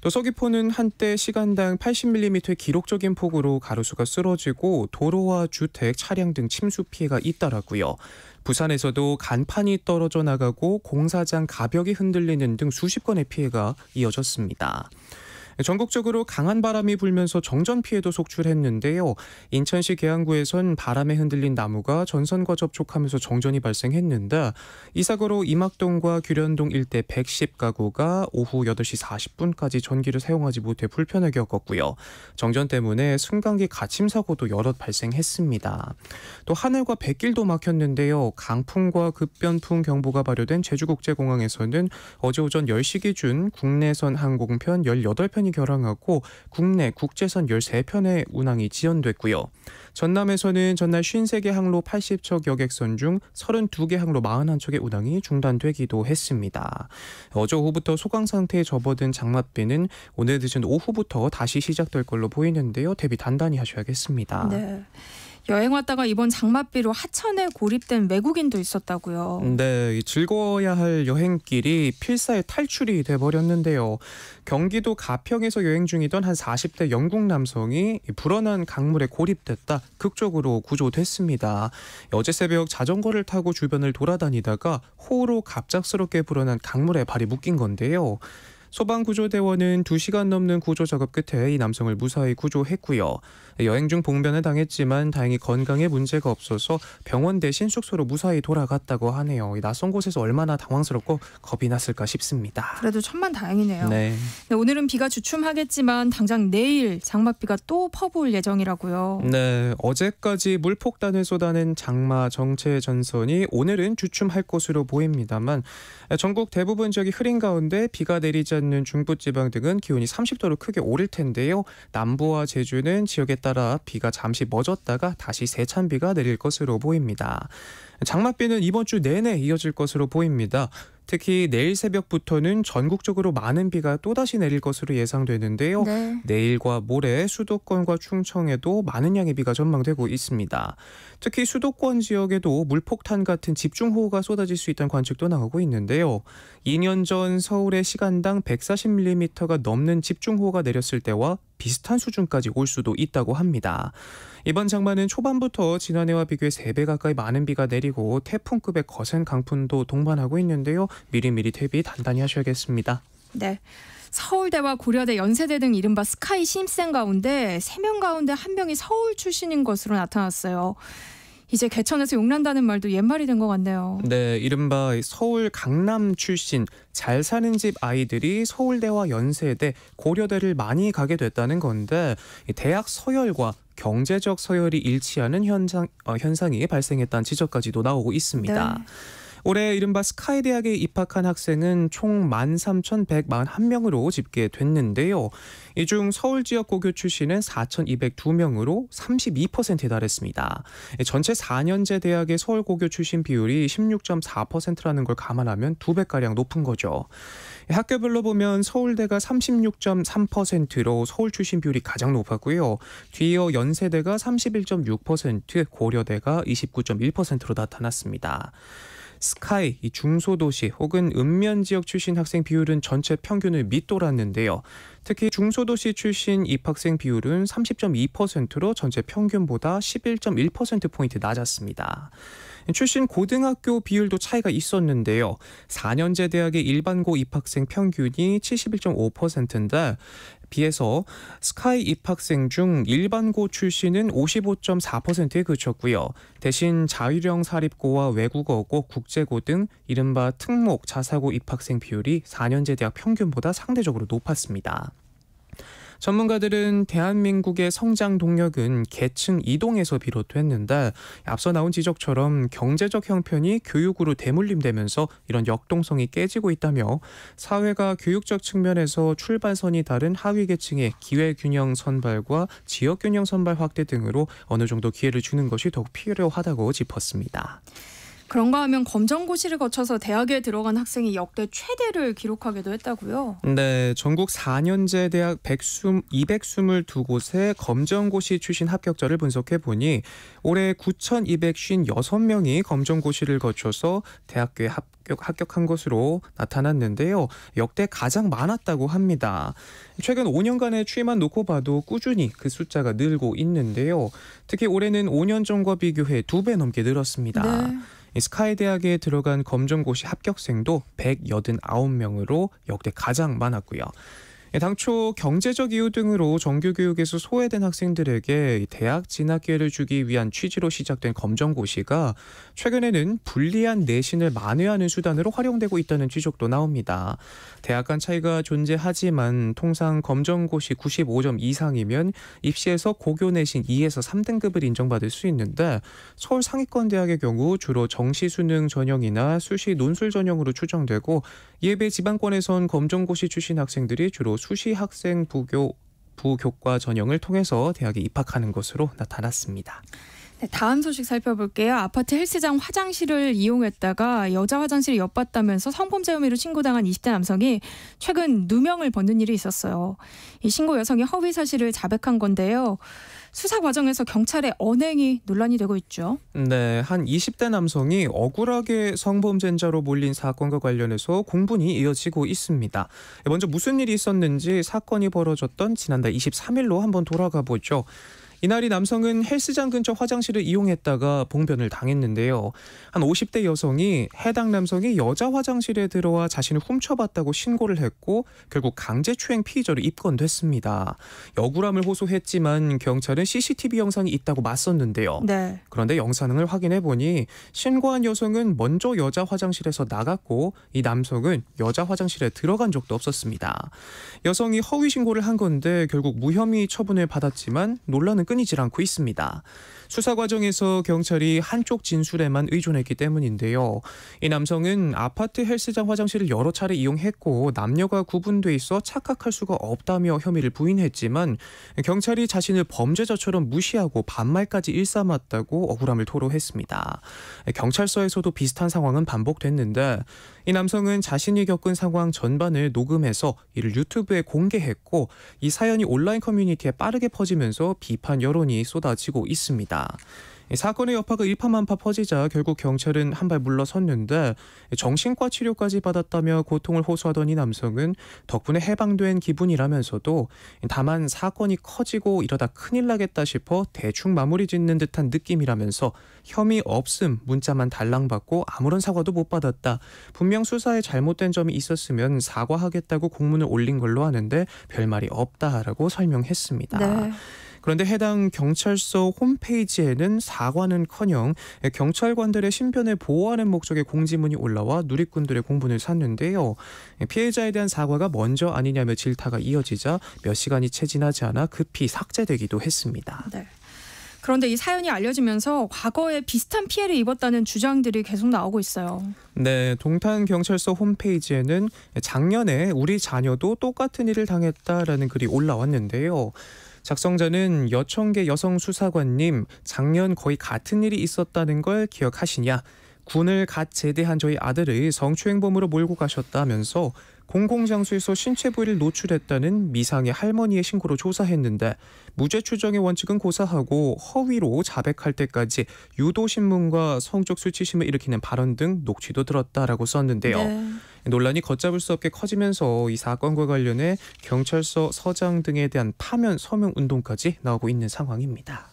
또 서귀포는 한때 시간당 80mm의 기록적인 폭우로 가로수가 쓰러지고 도로와 주택, 차량 등 침수 피해가 잇따랐고요. 부산에서도 간판이 떨어져 나가고 공사장 가벽이 흔들리는 등 수십 건의 피해가 이어졌습니다. 전국적으로 강한 바람이 불면서 정전 피해도 속출했는데요. 인천시 계양구에선 바람에 흔들린 나무가 전선과 접촉하면서 정전이 발생했는데 이 사고로 이막동과 규련동 일대 110가구가 오후 8시 40분까지 전기를 사용하지 못해 불편하게 겪었고요. 정전 때문에 순간기 가침 사고도 여럿 발생했습니다. 또 하늘과 백길도 막혔는데요. 강풍과 급변풍 경보가 발효된 제주국제공항에서는 어제 오전 10시 기준 국내선 항공편 18편이 편이 결항하고 국내 국제선 13편의 운항이 지연됐고요. 전남에서는 전날 53개 항로 80척 여객선 중 32개 항로 41척의 운항이 중단되기도 했습니다. 어제 오후부터 소강 상태에 접어든 장맛비는 오늘 늦은 오후부터 다시 시작될 걸로 보이는데요. 대비 단단히 하셔야겠습니다. 네. 여행 왔다가 이번 장맛비로 하천에 고립된 외국인도 있었다고요. 네, 즐거워야 할 여행길이 필사의 탈출이 돼버렸는데요. 경기도 가평에서 여행 중이던 한 40대 영국 남성이 불어난 강물에 고립됐다 극적으로 구조됐습니다. 어제 새벽 자전거를 타고 주변을 돌아다니다가 호로 갑작스럽게 불어난 강물에 발이 묶인 건데요. 소방구조대원은 2시간 넘는 구조 작업 끝에 이 남성을 무사히 구조했고요. 여행 중 봉변을 당했지만 다행히 건강에 문제가 없어서 병원 대신 숙소로 무사히 돌아갔다고 하네요. 낯선 곳에서 얼마나 당황스럽고 겁이 났을까 싶습니다. 그래도 천만 다행이네요. 네. 네 오늘은 비가 주춤하겠지만 당장 내일 장맛비가 또 퍼부을 예정이라고요. 네, 어제까지 물폭탄을 쏟아낸 장마 정체 전선이 오늘은 주춤할 것으로 보입니다만 전국 대부분 지역이 흐린 가운데 비가 내리지 않는 중부지방 등은 기온이 30도로 크게 오를 텐데요. 남부와 제주는 지역에 따라 따라 비가 잠시 멎었다가 다시 세찬 비가 내릴 것으로 보입니다. 장맛비는 이번 주 내내 이어질 것으로 보입니다. 특히 내일 새벽부터는 전국적으로 많은 비가 또다시 내릴 것으로 예상되는데요. 네. 내일과 모레 수도권과 충청에도 많은 양의 비가 전망되고 있습니다. 특히 수도권 지역에도 물폭탄 같은 집중호우가 쏟아질 수 있다는 관측도 나오고 있는데요. 2년 전 서울의 시간당 140mm가 넘는 집중호우가 내렸을 때와 비슷한 수준까지 올 수도 있다고 합니다. 이번 장마는 초반부터 지난해와 비교해 3배 가까이 많은 비가 내리고 태풍급의 거센 강풍도 동반하고 있는데요. 미리미리 대비 단단히 하셔야겠습니다. 네. 서울대와 고려대, 연세대 등 이른바 스카이 신입생 가운데 세 명 가운데 한명이 서울 출신인 것으로 나타났어요. 이제 개천에서 용난다는 말도 옛말이 된 것 같네요. 네, 이른바 서울 강남 출신 잘 사는 집 아이들이 서울대와 연세대, 고려대를 많이 가게 됐다는 건데 대학 서열과 경제적 서열이 일치하는 현상, 어, 현상이 발생했다는 지적까지도 나오고 있습니다. 네. 올해 이른바 스카이 대학에 입학한 학생은 총 13,141명으로 집계됐는데요. 이 중 서울 지역 고교 출신은 4,202명으로 32%에 달했습니다. 전체 4년제 대학의 서울 고교 출신 비율이 16.4%라는 걸 감안하면 두배가량 높은 거죠. 학교별로 보면 서울대가 36.3%로 서울 출신 비율이 가장 높았고요. 뒤이어 연세대가 31.6%, 고려대가 29.1%로 나타났습니다. 스카이 중소도시 혹은 읍면 지역 출신 학생 비율은 전체 평균을 밑돌았는데요. 특히 중소도시 출신 입학생 비율은 30.2%로 전체 평균보다 11.1%포인트 낮았습니다. 출신 고등학교 비율도 차이가 있었는데요. 4년제 대학의 일반고 입학생 평균이 71.5%인데 비해서 스카이 입학생 중 일반고 출신은 55.4%에 그쳤고요. 대신 자위령 사립고와 외국어고, 국제고 등 이른바 특목 자사고 입학생 비율이 4년제 대학 평균보다 상대적으로 높았습니다. 전문가들은 대한민국의 성장 동력은 계층 이동에서 비롯됐는데 앞서 나온 지적처럼 경제적 형편이 교육으로 대물림되면서 이런 역동성이 깨지고 있다며 사회가 교육적 측면에서 출발선이 다른 하위 계층의 기회 균형 선발과 지역 균형 선발 확대 등으로 어느 정도 기회를 주는 것이 더욱 필요하다고 짚었습니다. 그런가 하면 검정고시를 거쳐서 대학에 들어간 학생이 역대 최대를 기록하기도 했다고요. 네, 전국 4년제 대학 120, 222곳의 검정고시 출신 합격자를 분석해 보니 올해 9,256명이 검정고시를 거쳐서 대학교에 합격, 합격한 것으로 나타났는데요. 역대 가장 많았다고 합니다. 최근 5년간의 추이만 놓고 봐도 꾸준히 그 숫자가 늘고 있는데요. 특히 올해는 5년 전과 비교해 두 배 넘게 늘었습니다. 네. 스카이 대학에 들어간 검정고시 합격생도 189명으로 역대 가장 많았고요. 예, 당초 경제적 이유 등으로 정규 교육에서 소외된 학생들에게 대학 진학 기회를 주기 위한 취지로 시작된 검정고시가 최근에는 불리한 내신을 만회하는 수단으로 활용되고 있다는 지적도 나옵니다. 대학 간 차이가 존재하지만 통상 검정고시 95점 이상이면 입시에서 고교 내신 2에서 3등급을 인정받을 수 있는데 서울 상위권 대학의 경우 주로 정시 수능 전형이나 수시 논술 전형으로 추정되고 예배 지방권에선 검정고시 출신 학생들이 주로 수시 학생 부교 부교과 전형을 통해서 대학에 입학하는 것으로 나타났습니다. 네, 다음 소식 살펴볼게요. 아파트 헬스장 화장실을 이용했다가 여자 화장실을 엿봤다면서 성범죄 혐의로 신고당한 20대 남성이 최근 누명을 벗는 일이 있었어요. 이 신고 여성이 허위 사실을 자백한 건데요. 수사 과정에서 경찰의 언행이 논란이 되고 있죠. 네, 한 20대 남성이 억울하게 성범죄자로 몰린 사건과 관련해서 공분이 이어지고 있습니다. 먼저 무슨 일이 있었는지 사건이 벌어졌던 지난달 23일로 한번 돌아가 보죠. 이날이 남성은 헬스장 근처 화장실을 이용했다가 봉변을 당했는데요. 한 50대 여성이 해당 남성이 여자 화장실에 들어와 자신을 훔쳐봤다고 신고를 했고 결국 강제추행 피의자로 입건됐습니다. 억울함을 호소했지만 경찰은 CCTV 영상이 있다고 맞섰는데요. 네. 그런데 영상을 확인해 보니 신고한 여성은 먼저 여자 화장실에서 나갔고 이 남성은 여자 화장실에 들어간 적도 없었습니다. 여성이 허위 신고를 한 건데 결국 무혐의 처분을 받았지만 논란은 끊이질 않고 있습니다. 수사 과정에서 경찰이 한쪽 진술에만 의존했기 때문인데요. 이 남성은 아파트 헬스장 화장실을 여러 차례 이용했고 남녀가 구분돼 있어 착각할 수가 없다며 혐의를 부인했지만 경찰이 자신을 범죄자처럼 무시하고 반말까지 일삼았다고 억울함을 토로했습니다. 경찰서에서도 비슷한 상황은 반복됐는데 이 남성은 자신이 겪은 상황 전반을 녹음해서 이를 유튜브에 공개했고 이 사연이 온라인 커뮤니티에 빠르게 퍼지면서 비판 여론이 쏟아지고 있습니다. 있습니다. 사건의 여파가 일파만파 퍼지자 결국 경찰은 한발 물러섰는데 정신과 치료까지 받았다며 고통을 호소하던 이 남성은 덕분에 해방된 기분이라면서도 다만 사건이 커지고 이러다 큰일 나겠다 싶어 대충 마무리 짓는 듯한 느낌이라면서 혐의 없음 문자만 달랑 받고 아무런 사과도 못 받았다. 분명 수사에 잘못된 점이 있었으면 사과하겠다고 공문을 올린 걸로 하는데 별말이 없다라고 설명했습니다. 네. 그런데 해당 경찰서 홈페이지에는 사과는커녕 경찰관들의 신변을 보호하는 목적의 공지문이 올라와 누리꾼들의 공분을 샀는데요. 피해자에 대한 사과가 먼저 아니냐며 질타가 이어지자 몇 시간이 채 지나지 않아 급히 삭제되기도 했습니다. 네. 그런데 이 사연이 알려지면서 과거에 비슷한 피해를 입었다는 주장들이 계속 나오고 있어요. 네, 동탄 경찰서 홈페이지에는 작년에 우리 자녀도 똑같은 일을 당했다라는 글이 올라왔는데요. 작성자는 여청계 여성 수사관님 작년 거의 같은 일이 있었다는 걸 기억하시냐? 군을 갓 제대한 저희 아들을 성추행범으로 몰고 가셨다면서 공공장소에서 신체 부위를 노출했다는 미상의 할머니의 신고로 조사했는데 무죄 추정의 원칙은 고사하고 허위로 자백할 때까지 유도신문과 성적 수치심을 일으키는 발언 등 녹취도 들었다라고 썼는데요. 네. 논란이 걷잡을 수 없게 커지면서 이 사건과 관련해 경찰서 서장 등에 대한 파면 서명 운동까지 나오고 있는 상황입니다.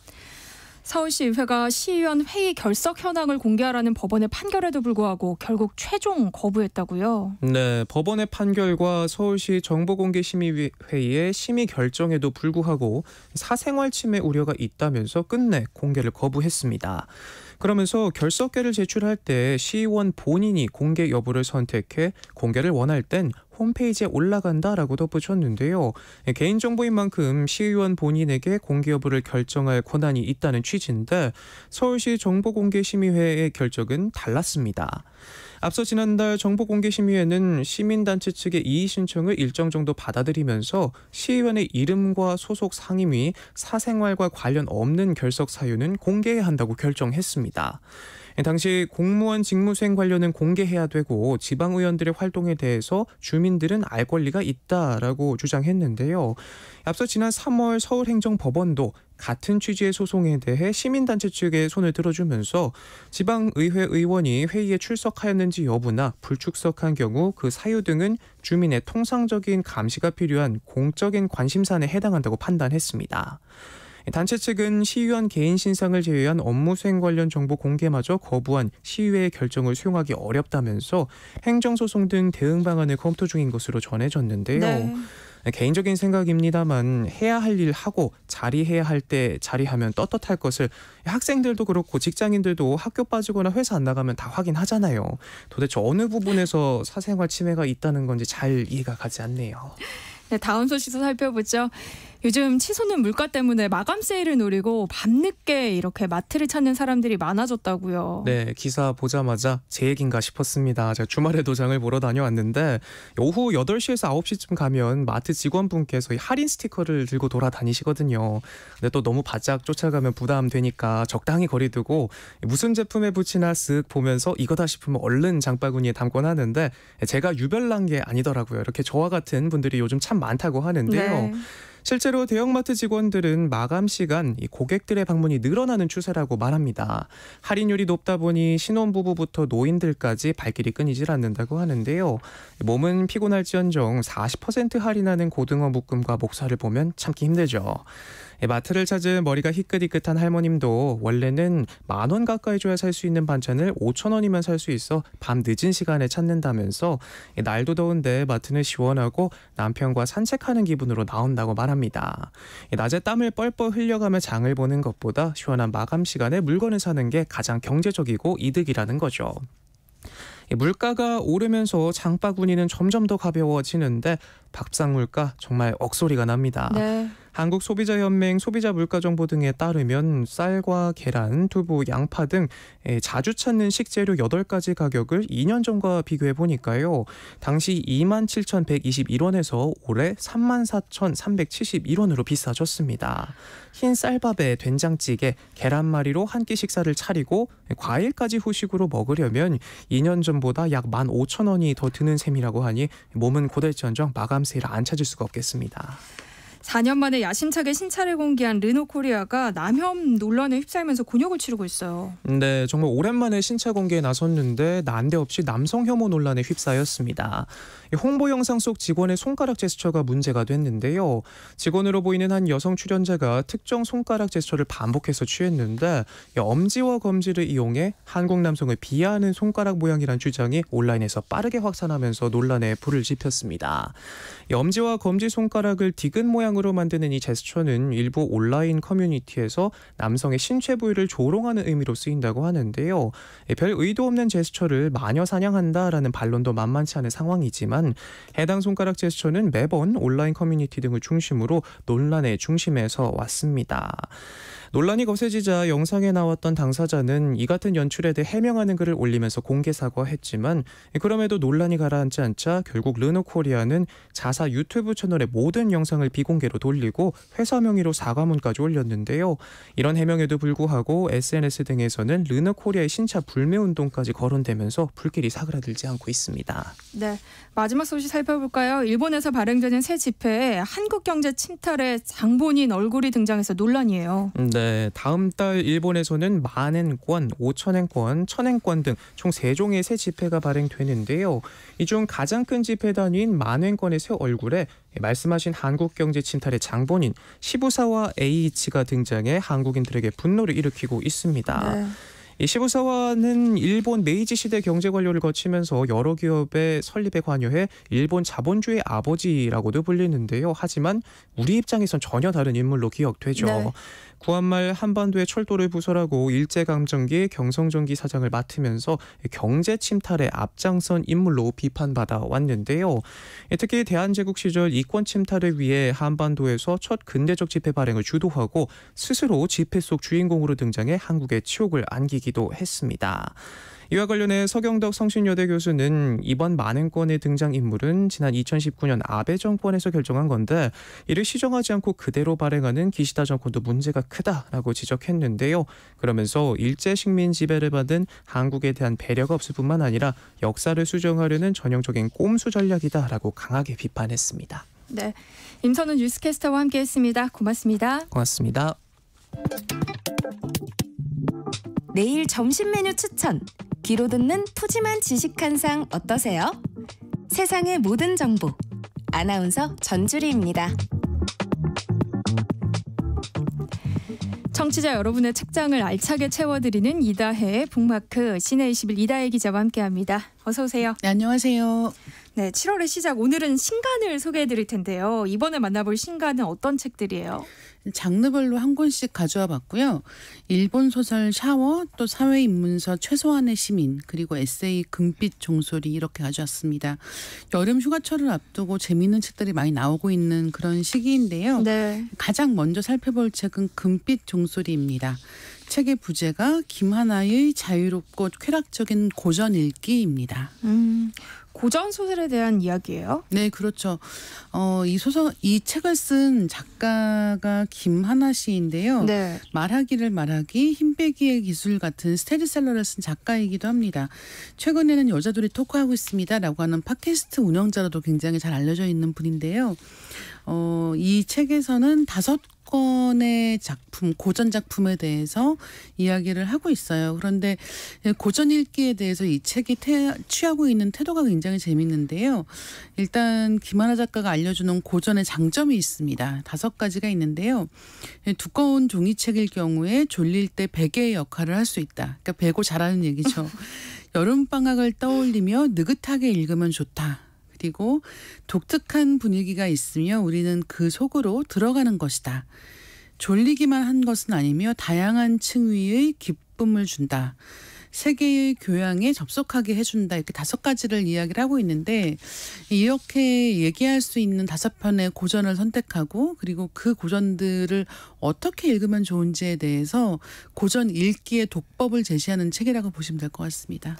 서울시의회가 시의원 회의 결석 현황을 공개하라는 법원의 판결에도 불구하고 결국 최종 거부했다고요. 네, 법원의 판결과 서울시 정보공개심의회의 심의 결정에도 불구하고 사생활 침해 우려가 있다면서 끝내 공개를 거부했습니다. 그러면서 결석계를 제출할 때 시의원 본인이 공개 여부를 선택해 공개를 원할 땐 홈페이지에 올라간다라고 덧붙였는데요. 개인정보인 만큼 시의원 본인에게 공개 여부를 결정할 권한이 있다는 취지인데 서울시 정보공개심의회의 결정은 달랐습니다. 앞서 지난달 정보 공개 심의회는 시민단체 측의 이의 신청을 일정 정도 받아들이면서 시의원의 이름과 소속 상임위, 사생활과 관련 없는 결석 사유는 공개해야 한다고 결정했습니다. 당시 공무원 직무수행 관련은 공개해야 되고 지방의원들의 활동에 대해서 주민들은 알 권리가 있다라고 주장했는데요. 앞서 지난 3월 서울행정법원도 같은 취지의 소송에 대해 시민단체 측의 손을 들어주면서 지방의회 의원이 회의에 출석하였는지 여부나 불축석한 경우 그 사유 등은 주민의 통상적인 감시가 필요한 공적인 관심사에 해당한다고 판단했습니다. 단체 측은 시의원 개인 신상을 제외한 업무 수행 관련 정보 공개마저 거부한 시의회의 결정을 수용하기 어렵다면서 행정소송 등 대응 방안을 검토 중인 것으로 전해졌는데요. 네. 개인적인 생각입니다만 해야 할 일 하고 자리해야 할 때 자리하면 떳떳할 것을 학생들도 그렇고 직장인들도 학교 빠지거나 회사 안 나가면 다 확인하잖아요. 도대체 어느 부분에서 사생활 침해가 있다는 건지 잘 이해가 가지 않네요. 네, 다음 소식도 살펴보죠. 요즘 치솟는 물가 때문에 마감 세일을 노리고 밤늦게 이렇게 마트를 찾는 사람들이 많아졌다고요. 네, 기사 보자마자 제 얘긴가 싶었습니다. 제가 주말에 도장을 보러 다녀왔는데 오후 8시에서 9시쯤 가면 마트 직원분께서 할인 스티커를 들고 돌아다니시거든요. 근데 또 너무 바짝 쫓아가면 부담되니까 적당히 거리두고 무슨 제품에 붙이나 쓱 보면서 이거다 싶으면 얼른 장바구니에 담곤 하는데 제가 유별난 게 아니더라고요. 이렇게 저와 같은 분들이 요즘 참 많다고 하는데요. 네. 실제로 대형마트 직원들은 마감 시간 고객들의 방문이 늘어나는 추세라고 말합니다. 할인율이 높다 보니 신혼부부부터 노인들까지 발길이 끊이질 않는다고 하는데요. 몸은 피곤할지언정 40% 할인하는 고등어 묶음과 목살을 보면 참기 힘들죠. 예, 마트를 찾은 머리가 희끗희끗한 할머님도 원래는 만 원 가까이 줘야 살 수 있는 반찬을 오천 원이면 살 수 있어 밤 늦은 시간에 찾는다면서 예, 날도 더운데 마트는 시원하고 남편과 산책하는 기분으로 나온다고 말합니다. 예, 낮에 땀을 뻘뻘 흘려가며 장을 보는 것보다 시원한 마감 시간에 물건을 사는 게 가장 경제적이고 이득이라는 거죠. 물가가 오르면서 장바구니는 점점 더 가벼워지는데 밥상 물가 정말 억소리가 납니다. 네. 한국 소비자 연맹 소비자 물가 정보 등에 따르면 쌀과 계란, 두부, 양파 등 자주 찾는 식재료 8가지 가격을 2년 전과 비교해 보니까요. 당시 27,121원에서 올해 34,371원으로 비싸졌습니다. 흰 쌀밥에 된장찌개, 계란말이로 한 끼 식사를 차리고 과일까지 후식으로 먹으려면 2년 전보다 약 15,000원이 더 드는 셈이라고 하니 몸은 고달지언정 마감세를 안 찾을 수가 없겠습니다. 4년 만에 야심차게 신차를 공개한 르노 코리아가 남혐 논란에 휩싸이면서 곤욕을 치르고 있어요. 네, 정말 오랜만에 신차 공개에 나섰는데 난데없이 남성 혐오 논란에 휩싸였습니다. 홍보 영상 속 직원의 손가락 제스처가 문제가 됐는데요. 직원으로 보이는 한 여성 출연자가 특정 손가락 제스처를 반복해서 취했는데 엄지와 검지를 이용해 한국 남성을 비하하는 손가락 모양이란 주장이 온라인에서 빠르게 확산하면서 논란에 불을 지폈습니다. 엄지와 검지 손가락을 디귿 모양으로 만드는 이 제스처는 일부 온라인 커뮤니티에서 남성의 신체 부위를 조롱하는 의미로 쓰인다고 하는데요. 별 의도 없는 제스처를 마녀 사냥한다라는 반론도 만만치 않은 상황이지만 했지만 해당 손가락 제스처는 매번 온라인 커뮤니티 등을 중심으로 논란의 중심에서 왔습니다. 논란이 거세지자 영상에 나왔던 당사자는 이 같은 연출에 대해 해명하는 글을 올리면서 공개 사과했지만 그럼에도 논란이 가라앉지 않자 결국 르노코리아는 자사 유튜브 채널의 모든 영상을 비공개로 돌리고 회사 명의로 사과문까지 올렸는데요. 이런 해명에도 불구하고 SNS 등에서는 르노코리아의 신차 불매 운동까지 거론되면서 불길이 사그라들지 않고 있습니다. 네, 마지막 소식 살펴볼까요? 일본에서 발행되는 새 지폐에 한국 경제 침탈의 장본인 얼굴이 등장해서 논란이에요. 네. 네, 다음 달 일본에서는 만 엔권, 오천 엔권, 천 엔권 등 총 세종의새 지폐가 발행되는데요. 이 중 가장 큰 지폐 단위인 만 엔권의 새 얼굴에 말씀하신 한국경제 침탈의 장본인 시부사와 H가 등장해 한국인들에게 분노를 일으키고 있습니다. 네. 이 시부사와는 일본 메이지 시대 경제 관료를 거치면서 여러 기업의 설립에 관여해 일본 자본주의 아버지라고도 불리는데요. 하지만 우리 입장에선 전혀 다른 인물로 기억되죠. 네. 구한말 한반도의 철도를 부설하고 일제강점기 경성전기 사장을 맡으면서 경제 침탈의 앞장선 인물로 비판받아 왔는데요. 예, 특히 대한제국 시절 이권 침탈을 위해 한반도에서 첫 근대적 집회 발행을 주도하고 스스로 집회 속 주인공으로 등장해 한국의 치욕을 안기기도 했습니다. 이와 관련해 서경덕 성신여대 교수는 이번 많은 건의 등장 인물은 지난 2019년 아베 정권에서 결정한 건데 이를 시정하지 않고 그대로 발행하는 기시다 정권도 문제가 크다라고 지적했는데요. 그러면서 일제 식민 지배를 받은 한국에 대한 배려가 없을 뿐만 아니라 역사를 수정하려는 전형적인 꼼수 전략이다라고 강하게 비판했습니다. 네. 임선우 뉴스캐스터와 함께했습니다. 고맙습니다. 고맙습니다. 내일 점심 메뉴 추천. 귀로 듣는 푸짐한 지식 한상 어떠세요? 세상의 모든 정보. 아나운서 전주리입니다. 청취자 여러분의 책장을 알차게 채워드리는 이다해 북마크 시내 21 이다해 기자와 함께합니다. 어서 오세요. 네, 안녕하세요. 네, 7월의 시작 오늘은 신간을 소개해드릴 텐데요. 이번에 만나볼 신간은 어떤 책들이에요? 장르별로 한 권씩 가져와 봤고요. 일본 소설 샤워, 또 사회인문서 최소한의 시민, 그리고 에세이 금빛 종소리 이렇게 가져왔습니다. 여름 휴가철을 앞두고 재미있는 책들이 많이 나오고 있는 그런 시기인데요. 네. 가장 먼저 살펴볼 책은 금빛 종소리입니다. 책의 부제가 김하나의 자유롭고 쾌락적인 고전 읽기입니다. 음, 고전 소설에 대한 이야기예요? 네, 그렇죠. 어, 이 소설 이 책을 쓴 작가가 김하나 씨인데요. 네. 말하기를 말하기 흰빼기의 기술 같은 스테디셀러를 쓴 작가이기도 합니다. 최근에는 여자들이 토크하고 있습니다라고 하는 팟캐스트 운영자로도 굉장히 잘 알려져 있는 분인데요. 어, 이 책에서는 다섯 사건의 작품, 고전 작품에 대해서 이야기를 하고 있어요. 그런데 고전 읽기에 대해서 이 책이 태, 취하고 있는 태도가 굉장히 재밌는데요. 일단 김하나 작가가 알려주는 고전의 장점이 있습니다. 다섯 가지가 있는데요. 두꺼운 종이책일 경우에 졸릴 때 베개의 역할을 할 수 있다. 그러니까 베고 자라는 얘기죠. <laughs> 여름방학을 떠올리며 느긋하게 읽으면 좋다. 그리고 독특한 분위기가 있으며 우리는 그 속으로 들어가는 것이다. 졸리기만 한 것은 아니며 다양한 층위의 기쁨을 준다. 세계의 교양에 접속하게 해준다. 이렇게 다섯 가지를 이야기를 하고 있는데, 이렇게 얘기할 수 있는 다섯 편의 고전을 선택하고, 그리고 그 고전들을 어떻게 읽으면 좋은지에 대해서 고전 읽기의 독법을 제시하는 책이라고 보시면 될 것 같습니다.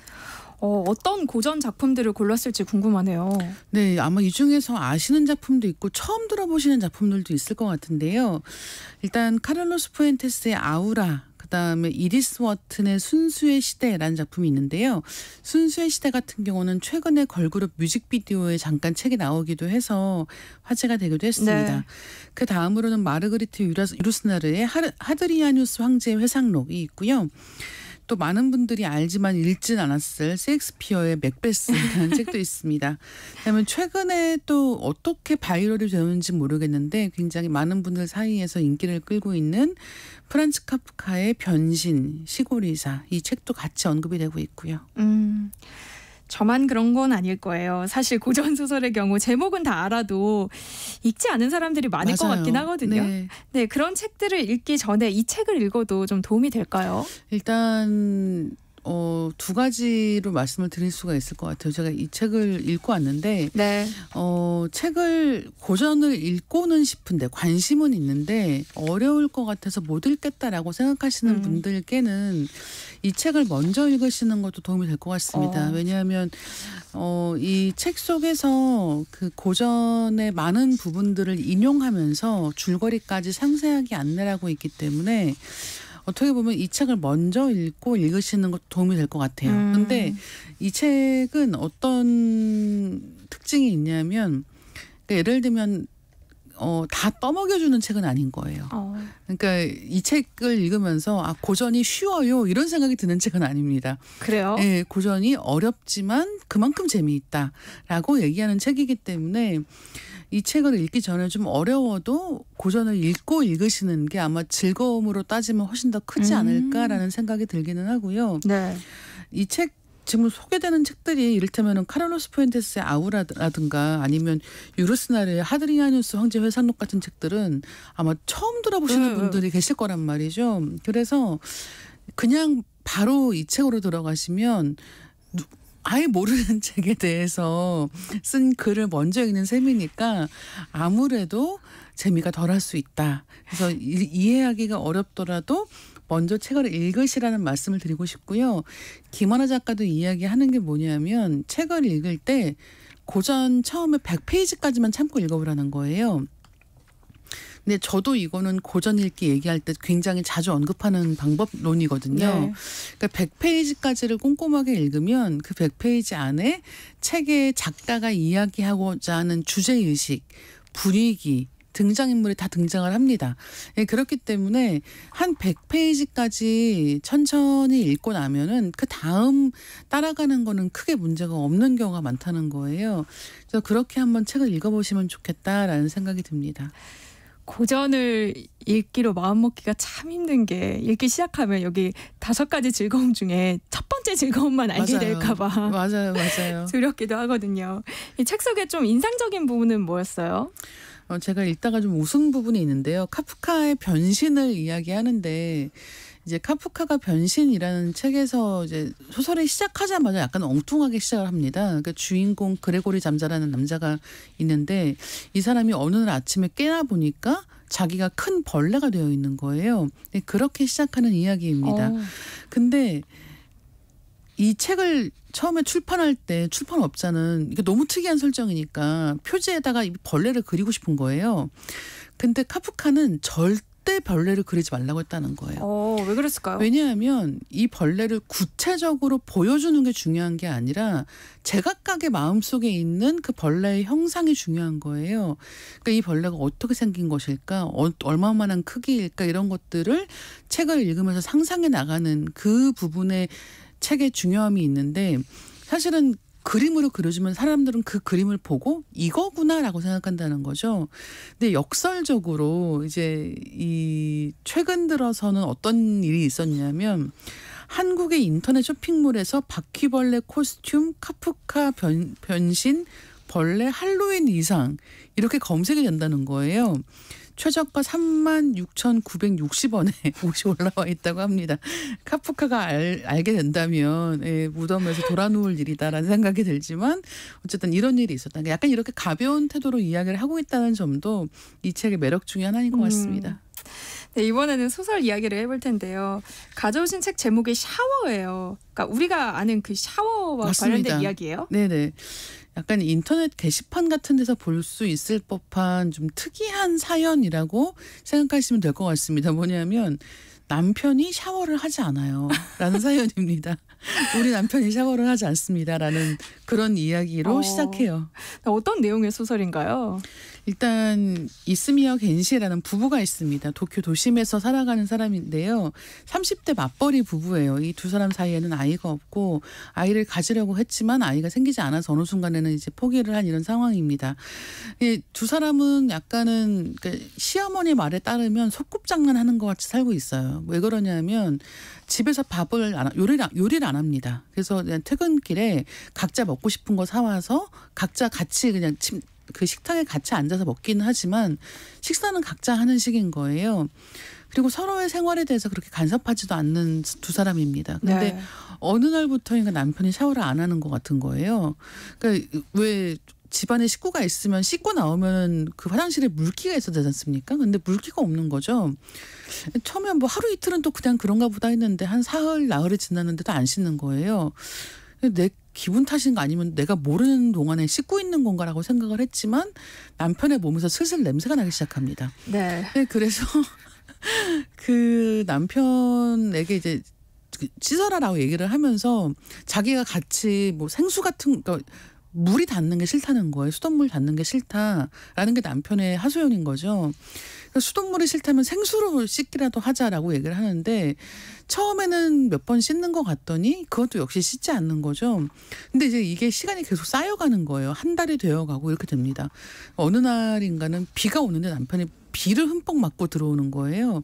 어, 어떤 고전 작품들을 골랐을지 궁금하네요. 네, 아마 이 중에서 아시는 작품도 있고 처음 들어보시는 작품들도 있을 것 같은데요. 일단 카를로스 푸엔테스의 아우라 그다음에 이리스 워튼의 순수의 시대라는 작품이 있는데요. 순수의 시대 같은 경우는 최근에 걸그룹 뮤직비디오에 잠깐 책이 나오기도 해서 화제가 되기도 했습니다. 네. 그 다음으로는 마르그리트 유루스나르의 하드리아뉴스 황제의 회상록이 있고요. 또 많은 분들이 알지만 읽진 않았을 셰익스피어의 맥베스라는 <laughs> 책도 있습니다. 그다음에 최근에 또 어떻게 바이럴이 되는지 었 모르겠는데 굉장히 많은 분들 사이에서 인기를 끌고 있는 프란츠 카프카의 변신 시골이사 이 책도 같이 언급이 되고 있고요. 음. 저만 그런 건 아닐 거예요. 사실 고전 소설의 경우 제목은 다 알아도 읽지 않은 사람들이 많을 맞아요. 것 같긴 하거든요. 네. 네, 그런 책들을 읽기 전에 이 책을 읽어도 좀 도움이 될까요? 일단 어, 두 가지로 말씀을 드릴 수가 있을 것 같아요. 제가 이 책을 읽고 왔는데 네. 어, 책을 고전을 읽고는 싶은데 관심은 있는데 어려울 것 같아서 못 읽겠다라고 생각하시는 음. 분들께는 이 책을 먼저 읽으시는 것도 도움이 될 것 같습니다. 어. 왜냐하면 어, 이 책 속에서 그 고전의 많은 부분들을 인용하면서 줄거리까지 상세하게 안내하고 있기 때문에 어떻게 보면 이 책을 먼저 읽고 읽으시는 것 도움이 도될것 같아요. 음. 근데 이 책은 어떤 특징이 있냐면 그러니까 예를 들면 어, 다 떠먹여주는 책은 아닌 거예요. 어. 그러니까 이 책을 읽으면서 아 고전이 쉬워요 이런 생각이 드는 책은 아닙니다. 그래요? 예, 고전이 어렵지만 그만큼 재미있다라고 얘기하는 책이기 때문에 이 책을 읽기 전에 좀 어려워도 고전을 읽고 읽으시는 게 아마 즐거움으로 따지면 훨씬 더 크지 음. 않을까라는 생각이 들기는 하고요. 네. 이책 지금 소개되는 책들이 이를테면 카를로스 포엔테스의 아우라든가 아니면 유로스나르의 하드리아누스 황제 회상록 같은 책들은 아마 처음 들어보시는 네, 네. 분들이 네. 계실 거란 말이죠. 그래서 그냥 바로 이 책으로 들어가시면 아예 모르는 <laughs> 책에 대해서 쓴 글을 먼저 읽는 셈이니까 아무래도 재미가 덜 할 수 있다. 그래서 이, 이해하기가 어렵더라도 먼저 책을 읽으시라는 말씀을 드리고 싶고요. 김하나 작가도 이야기하는 게 뭐냐면 책을 읽을 때 고전 처음에 100페이지까지만 참고 읽어보라는 거예요. 근데 저도 이거는 고전 읽기 얘기할 때 굉장히 자주 언급하는 방법론이거든요. 네. 그러니까 100페이지까지를 꼼꼼하게 읽으면 그 100페이지 안에 책의 작가가 이야기하고자 하는 주제 의식, 분위기, 등장인물이 다 등장을 합니다. 예, 그렇기 때문에 한 100페이지까지 천천히 읽고 나면은 그 다음 따라가는 거는 크게 문제가 없는 경우가 많다는 거예요. 그래서 그렇게 한번 책을 읽어보시면 좋겠다라는 생각이 듭니다. 고전을 읽기로 마음먹기가 참 힘든 게 읽기 시작하면 여기 다섯 가지 즐거움 중에 첫 번째 즐거움만 알게 될까봐 <laughs> 맞아요, 맞아요. <laughs> 두렵기도 하거든요. 이 책 속에 좀 인상적인 부분은 뭐였어요? 어, 제가 읽다가 좀 웃은 부분이 있는데요. 카프카의 변신을 이야기하는데 이제 카프카가 변신이라는 책에서 이제 소설이 시작하자마자 약간 엉뚱하게 시작을 합니다. 그러니까 주인공 그레고리 잠자라는 남자가 있는데 이 사람이 어느 날 아침에 깨나 보니까 자기가 큰 벌레가 되어 있는 거예요. 네, 그렇게 시작하는 이야기입니다. 어. 근데 이 책을 처음에 출판할 때 출판업자는 이게 너무 특이한 설정이니까 표지에다가 이 벌레를 그리고 싶은 거예요. 근데 카프카는 절대 절대 벌레를 그리지 말라고 했다는 거예요. 어, 왜 그랬을까요? 왜냐하면 이 벌레를 구체적으로 보여주는 게 중요한 게 아니라 제각각의 마음속에 있는 그 벌레의 형상이 중요한 거예요. 그러니까 이 벌레가 어떻게 생긴 것일까? 어, 얼마만한 크기일까? 이런 것들을 책을 읽으면서 상상해 나가는 그 부분에 책의 중요함이 있는데 사실은 그림으로 그려주면 사람들은 그 그림을 보고 이거구나라고 생각한다는 거죠. 근데 역설적으로 이제 이 최근 들어서는 어떤 일이 있었냐면 한국의 인터넷 쇼핑몰에서 바퀴벌레 코스튬, 카프카 변, 변신, 벌레 할로윈 이상 이렇게 검색이 된다는 거예요. 최저가 36,960원에 <laughs> 옷이 올라와 있다고 합니다. 카프카가 알, 알게 된다면 예, 무덤에서 돌아누울 일이다라는 생각이 들지만 어쨌든 이런 일이 있었다. 그러니까 약간 이렇게 가벼운 태도로 이야기를 하고 있다는 점도 이 책의 매력 중의 하나인 것 음. 같습니다. 음. 네, 이번에는 소설 이야기를 해볼 텐데요. 가져오신 책 제목이 샤워예요. 그러니까 우리가 아는 그 샤워와 맞습니다. 관련된 이야기예요. 네네. 약간 인터넷 게시판 같은 데서 볼 수 있을 법한 좀 특이한 사연이라고 생각하시면 될 것 같습니다. 뭐냐면 남편이 샤워를 하지 않아요. 라는 <laughs> 사연입니다. 우리 남편이 샤워를 하지 않습니다. 라는 그런 이야기로 어, 시작해요. 어떤 내용의 소설인가요? 일단 이스미어 겐시라는 부부가 있습니다. 도쿄 도심에서 살아가는 사람인데요. 30대 맞벌이 부부예요. 이 두 사람 사이에는 아이가 없고 아이를 가지려고 했지만 아이가 생기지 않아서 어느 순간에는 이제 포기를 한 이런 상황입니다. 두 사람은 약간은 그 시어머니 말에 따르면 속꿉장난 하는 것 같이 살고 있어요. 왜 그러냐면 집에서 밥을 안, 요리를, 요리를 안 합니다. 그래서 그냥 퇴근길에 각자 먹고 싶은 거 사와서 각자 같이 그냥 침, 그 식탁에 같이 앉아서 먹기는 하지만 식사는 각자 하는 식인 거예요. 그리고 서로의 생활에 대해서 그렇게 간섭하지도 않는 두 사람입니다. 근데 네. 어느 날부터인가 그 남편이 샤워를 안 하는 것 같은 거예요. 그러니까 왜 집안에 식구가 있으면 씻고 나오면 그 화장실에 물기가 있어야 되지 않습니까? 근데 물기가 없는 거죠. 처음에 뭐 하루 이틀은 또 그냥 그런가 보다 했는데 한 사흘 나흘이 지났는데도 안 씻는 거예요. 내 기분 탓인가 아니면 내가 모르는 동안에 씻고 있는 건가라고 생각을 했지만 남편의 몸에서 슬슬 냄새가 나기 시작합니다. 네. 네 그래서 <laughs> 그 남편에게 이제 그 씻어라라고 얘기를 하면서 자기가 같이 뭐 생수 같은 그러니까 물이 닿는 게 싫다는 거예요. 수돗물 닿는 게 싫다라는 게 남편의 하소연인 거죠. 그러니까 수돗물이 싫다면 생수로 씻기라도 하자라고 얘기를 하는데 처음에는 몇 번 씻는 것 같더니 그것도 역시 씻지 않는 거죠. 근데 이제 이게 시간이 계속 쌓여가는 거예요. 한 달이 되어가고 이렇게 됩니다. 어느 날인가는 비가 오는데 남편이 비를 흠뻑 맞고 들어오는 거예요.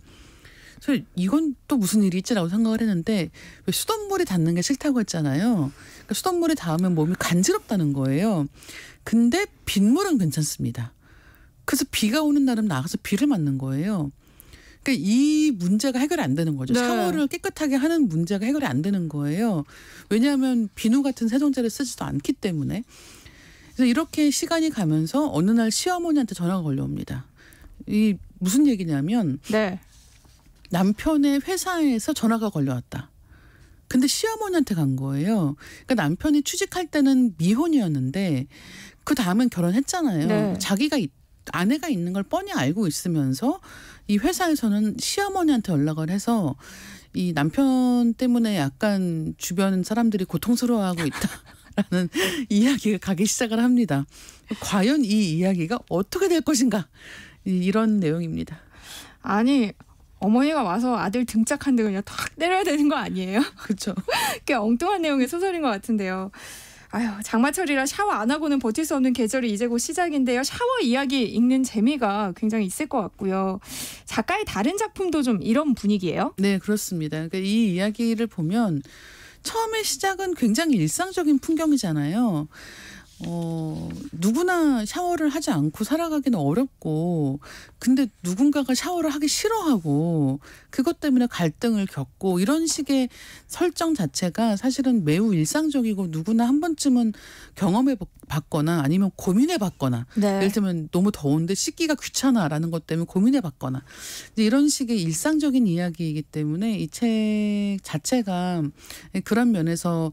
사실 이건 또 무슨 일이 있지라고 생각을 했는데 왜 수돗물이 닿는 게 싫다고 했잖아요. 그러니까 수돗물이 닿으면 몸이 간지럽다는 거예요. 근데 빗물은 괜찮습니다. 그래서 비가 오는 날은 나가서 비를 맞는 거예요. 그러니까 이 문제가 해결이 안 되는 거죠. 네. 샤워를 깨끗하게 하는 문제가 해결이 안 되는 거예요. 왜냐하면 비누 같은 세정제를 쓰지도 않기 때문에. 그래서 이렇게 시간이 가면서 어느 날 시어머니한테 전화가 걸려옵니다. 이 무슨 얘기냐면 네. 남편의 회사에서 전화가 걸려왔다. 근데 시어머니한테 간 거예요. 그러니까 남편이 취직할 때는 미혼이었는데 그 다음엔 결혼했잖아요. 네. 자기가 아내가 있는 걸 뻔히 알고 있으면서 이 회사에서는 시어머니한테 연락을 해서 이 남편 때문에 약간 주변 사람들이 고통스러워하고 있다라는 <laughs> 이야기가 가기 시작을 합니다. 과연 이 이야기가 어떻게 될 것인가 이런 내용입니다. 아니 어머니가 와서 아들 등짝한데 그냥 탁 때려야 되는 거 아니에요? <laughs> 그렇죠. 꽤 엉뚱한 내용의 소설인 것 같은데요. 아유 장마철이라 샤워 안 하고는 버틸 수 없는 계절이 이제 곧 시작인데요. 샤워 이야기 읽는 재미가 굉장히 있을 것 같고요. 작가의 다른 작품도 좀 이런 분위기예요? 네 그렇습니다. 그러니까 이 이야기를 보면 처음에 시작은 굉장히 일상적인 풍경이잖아요. 어, 누구나 샤워를 하지 않고 살아가기는 어렵고, 근데 누군가가 샤워를 하기 싫어하고, 그것 때문에 갈등을 겪고, 이런 식의 설정 자체가 사실은 매우 일상적이고, 누구나 한 번쯤은 경험해 봤거나, 아니면 고민해 봤거나, 네. 예를 들면 너무 더운데 씻기가 귀찮아라는 것 때문에 고민해 봤거나, 이런 식의 일상적인 이야기이기 때문에 이 책 자체가 그런 면에서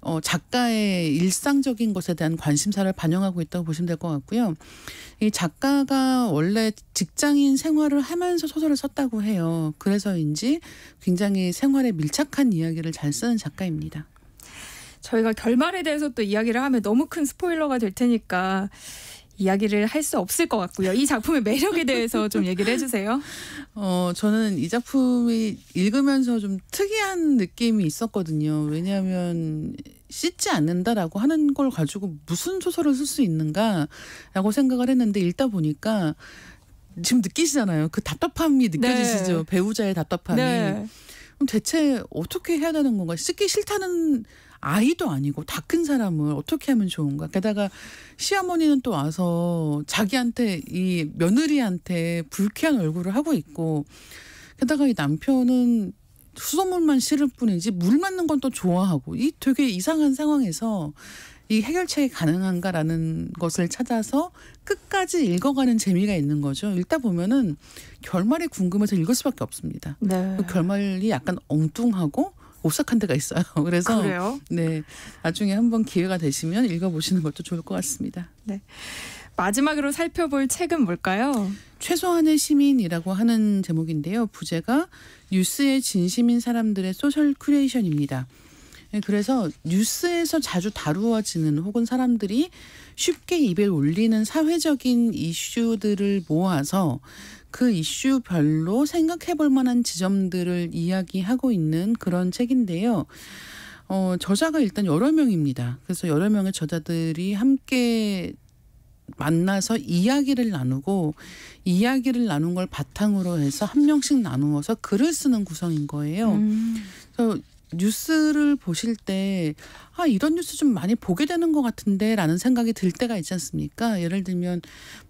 어, 작가의 일상적인 것에 대한 관심사를 반영하고 있다고 보시면 될 것 같고요. 이 작가가 원래 직장인 생활을 하면서 소설을 썼다고 해요. 그래서인지 굉장히 생활에 밀착한 이야기를 잘 쓰는 작가입니다. 저희가 결말에 대해서 또 이야기를 하면 너무 큰 스포일러가 될 테니까 이야기를 할 수 없을 것 같고요. 이 작품의 매력에 대해서 좀 얘기를 해주세요. <laughs> 어, 저는 이 작품이 읽으면서 좀 특이한 느낌이 있었거든요. 왜냐하면 씻지 않는다라고 하는 걸 가지고 무슨 소설을 쓸 수 있는가라고 생각을 했는데 읽다 보니까 지금 느끼시잖아요. 그 답답함이 느껴지시죠. 네. 배우자의 답답함이. 네. 그럼 대체 어떻게 해야 되는 건가? 씻기 싫다는 아이도 아니고 다 큰 사람을 어떻게 하면 좋은가? 게다가 시어머니는 또 와서 자기한테 이 며느리한테 불쾌한 얼굴을 하고 있고 게다가 이 남편은 수돗물만 싫을 뿐이지 물 맞는 건 또 좋아하고 이 되게 이상한 상황에서 이 해결책이 가능한가라는 것을 찾아서 끝까지 읽어가는 재미가 있는 거죠. 읽다 보면은 결말이 궁금해서 읽을 수밖에 없습니다. 네. 그 결말이 약간 엉뚱하고 오싹한 데가 있어요. <laughs> 그래서 그래요? 네 나중에 한번 기회가 되시면 읽어보시는 것도 좋을 것 같습니다. 네 마지막으로 살펴볼 책은 뭘까요? 최소한의 시민이라고 하는 제목인데요. 부제가 뉴스의 진심인 사람들의 소셜 크리에이션입니다. 예, 그래서 뉴스에서 자주 다루어지는 혹은 사람들이 쉽게 입에 올리는 사회적인 이슈들을 모아서 그 이슈별로 생각해 볼 만한 지점들을 이야기하고 있는 그런 책인데요. 어, 저자가 일단 여러 명입니다. 그래서 여러 명의 저자들이 함께 만나서 이야기를 나누고 이야기를 나눈 걸 바탕으로 해서 한 명씩 나누어서 글을 쓰는 구성인 거예요. 음. 그래서 뉴스를 보실 때, 아, 이런 뉴스 좀 많이 보게 되는 것 같은데, 라는 생각이 들 때가 있지 않습니까? 예를 들면,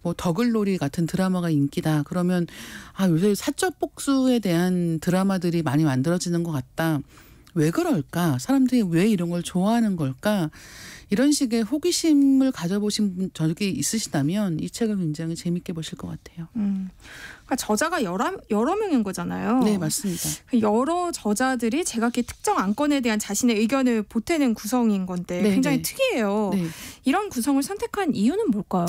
뭐, 더글놀이 같은 드라마가 인기다. 그러면, 아, 요새 사적 복수에 대한 드라마들이 많이 만들어지는 것 같다. 왜 그럴까? 사람들이 왜 이런 걸 좋아하는 걸까? 이런 식의 호기심을 가져보신 분 적이 있으시다면 이 책을 굉장히 재밌게 보실 것 같아요. 음. 그러니까 저자가 여러, 여러 명인 거잖아요. 네, 맞습니다. 그 여러 저자들이 제각기 특정 안건에 대한 자신의 의견을 보태는 구성인 건데 네, 굉장히 네. 특이해요. 네. 이런 구성을 선택한 이유는 뭘까요?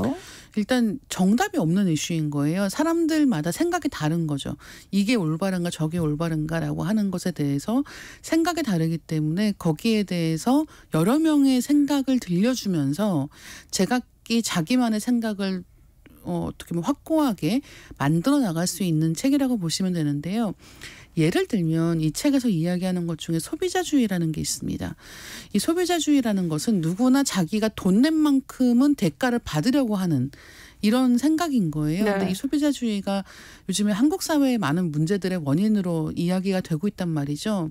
일단 정답이 없는 이슈인 거예요. 사람들마다 생각이 다른 거죠. 이게 올바른가 저게 올바른가라고 하는 것에 대해서 생각이 다르기 때문에 거기에 대해서 여러 명의 생각 생각을 들려주면서 제각기 자기만의 생각을 어, 어떻게 보면 확고하게 만들어 나갈 수 있는 책이라고 보시면 되는데요. 예를 들면 이 책에서 이야기하는 것 중에 소비자주의라는 게 있습니다. 이 소비자주의라는 것은 누구나 자기가 돈 낸 만큼은 대가를 받으려고 하는 이런 생각인 거예요. 네. 근데 이 소비자주의가 요즘에 한국 사회의 많은 문제들의 원인으로 이야기가 되고 있단 말이죠.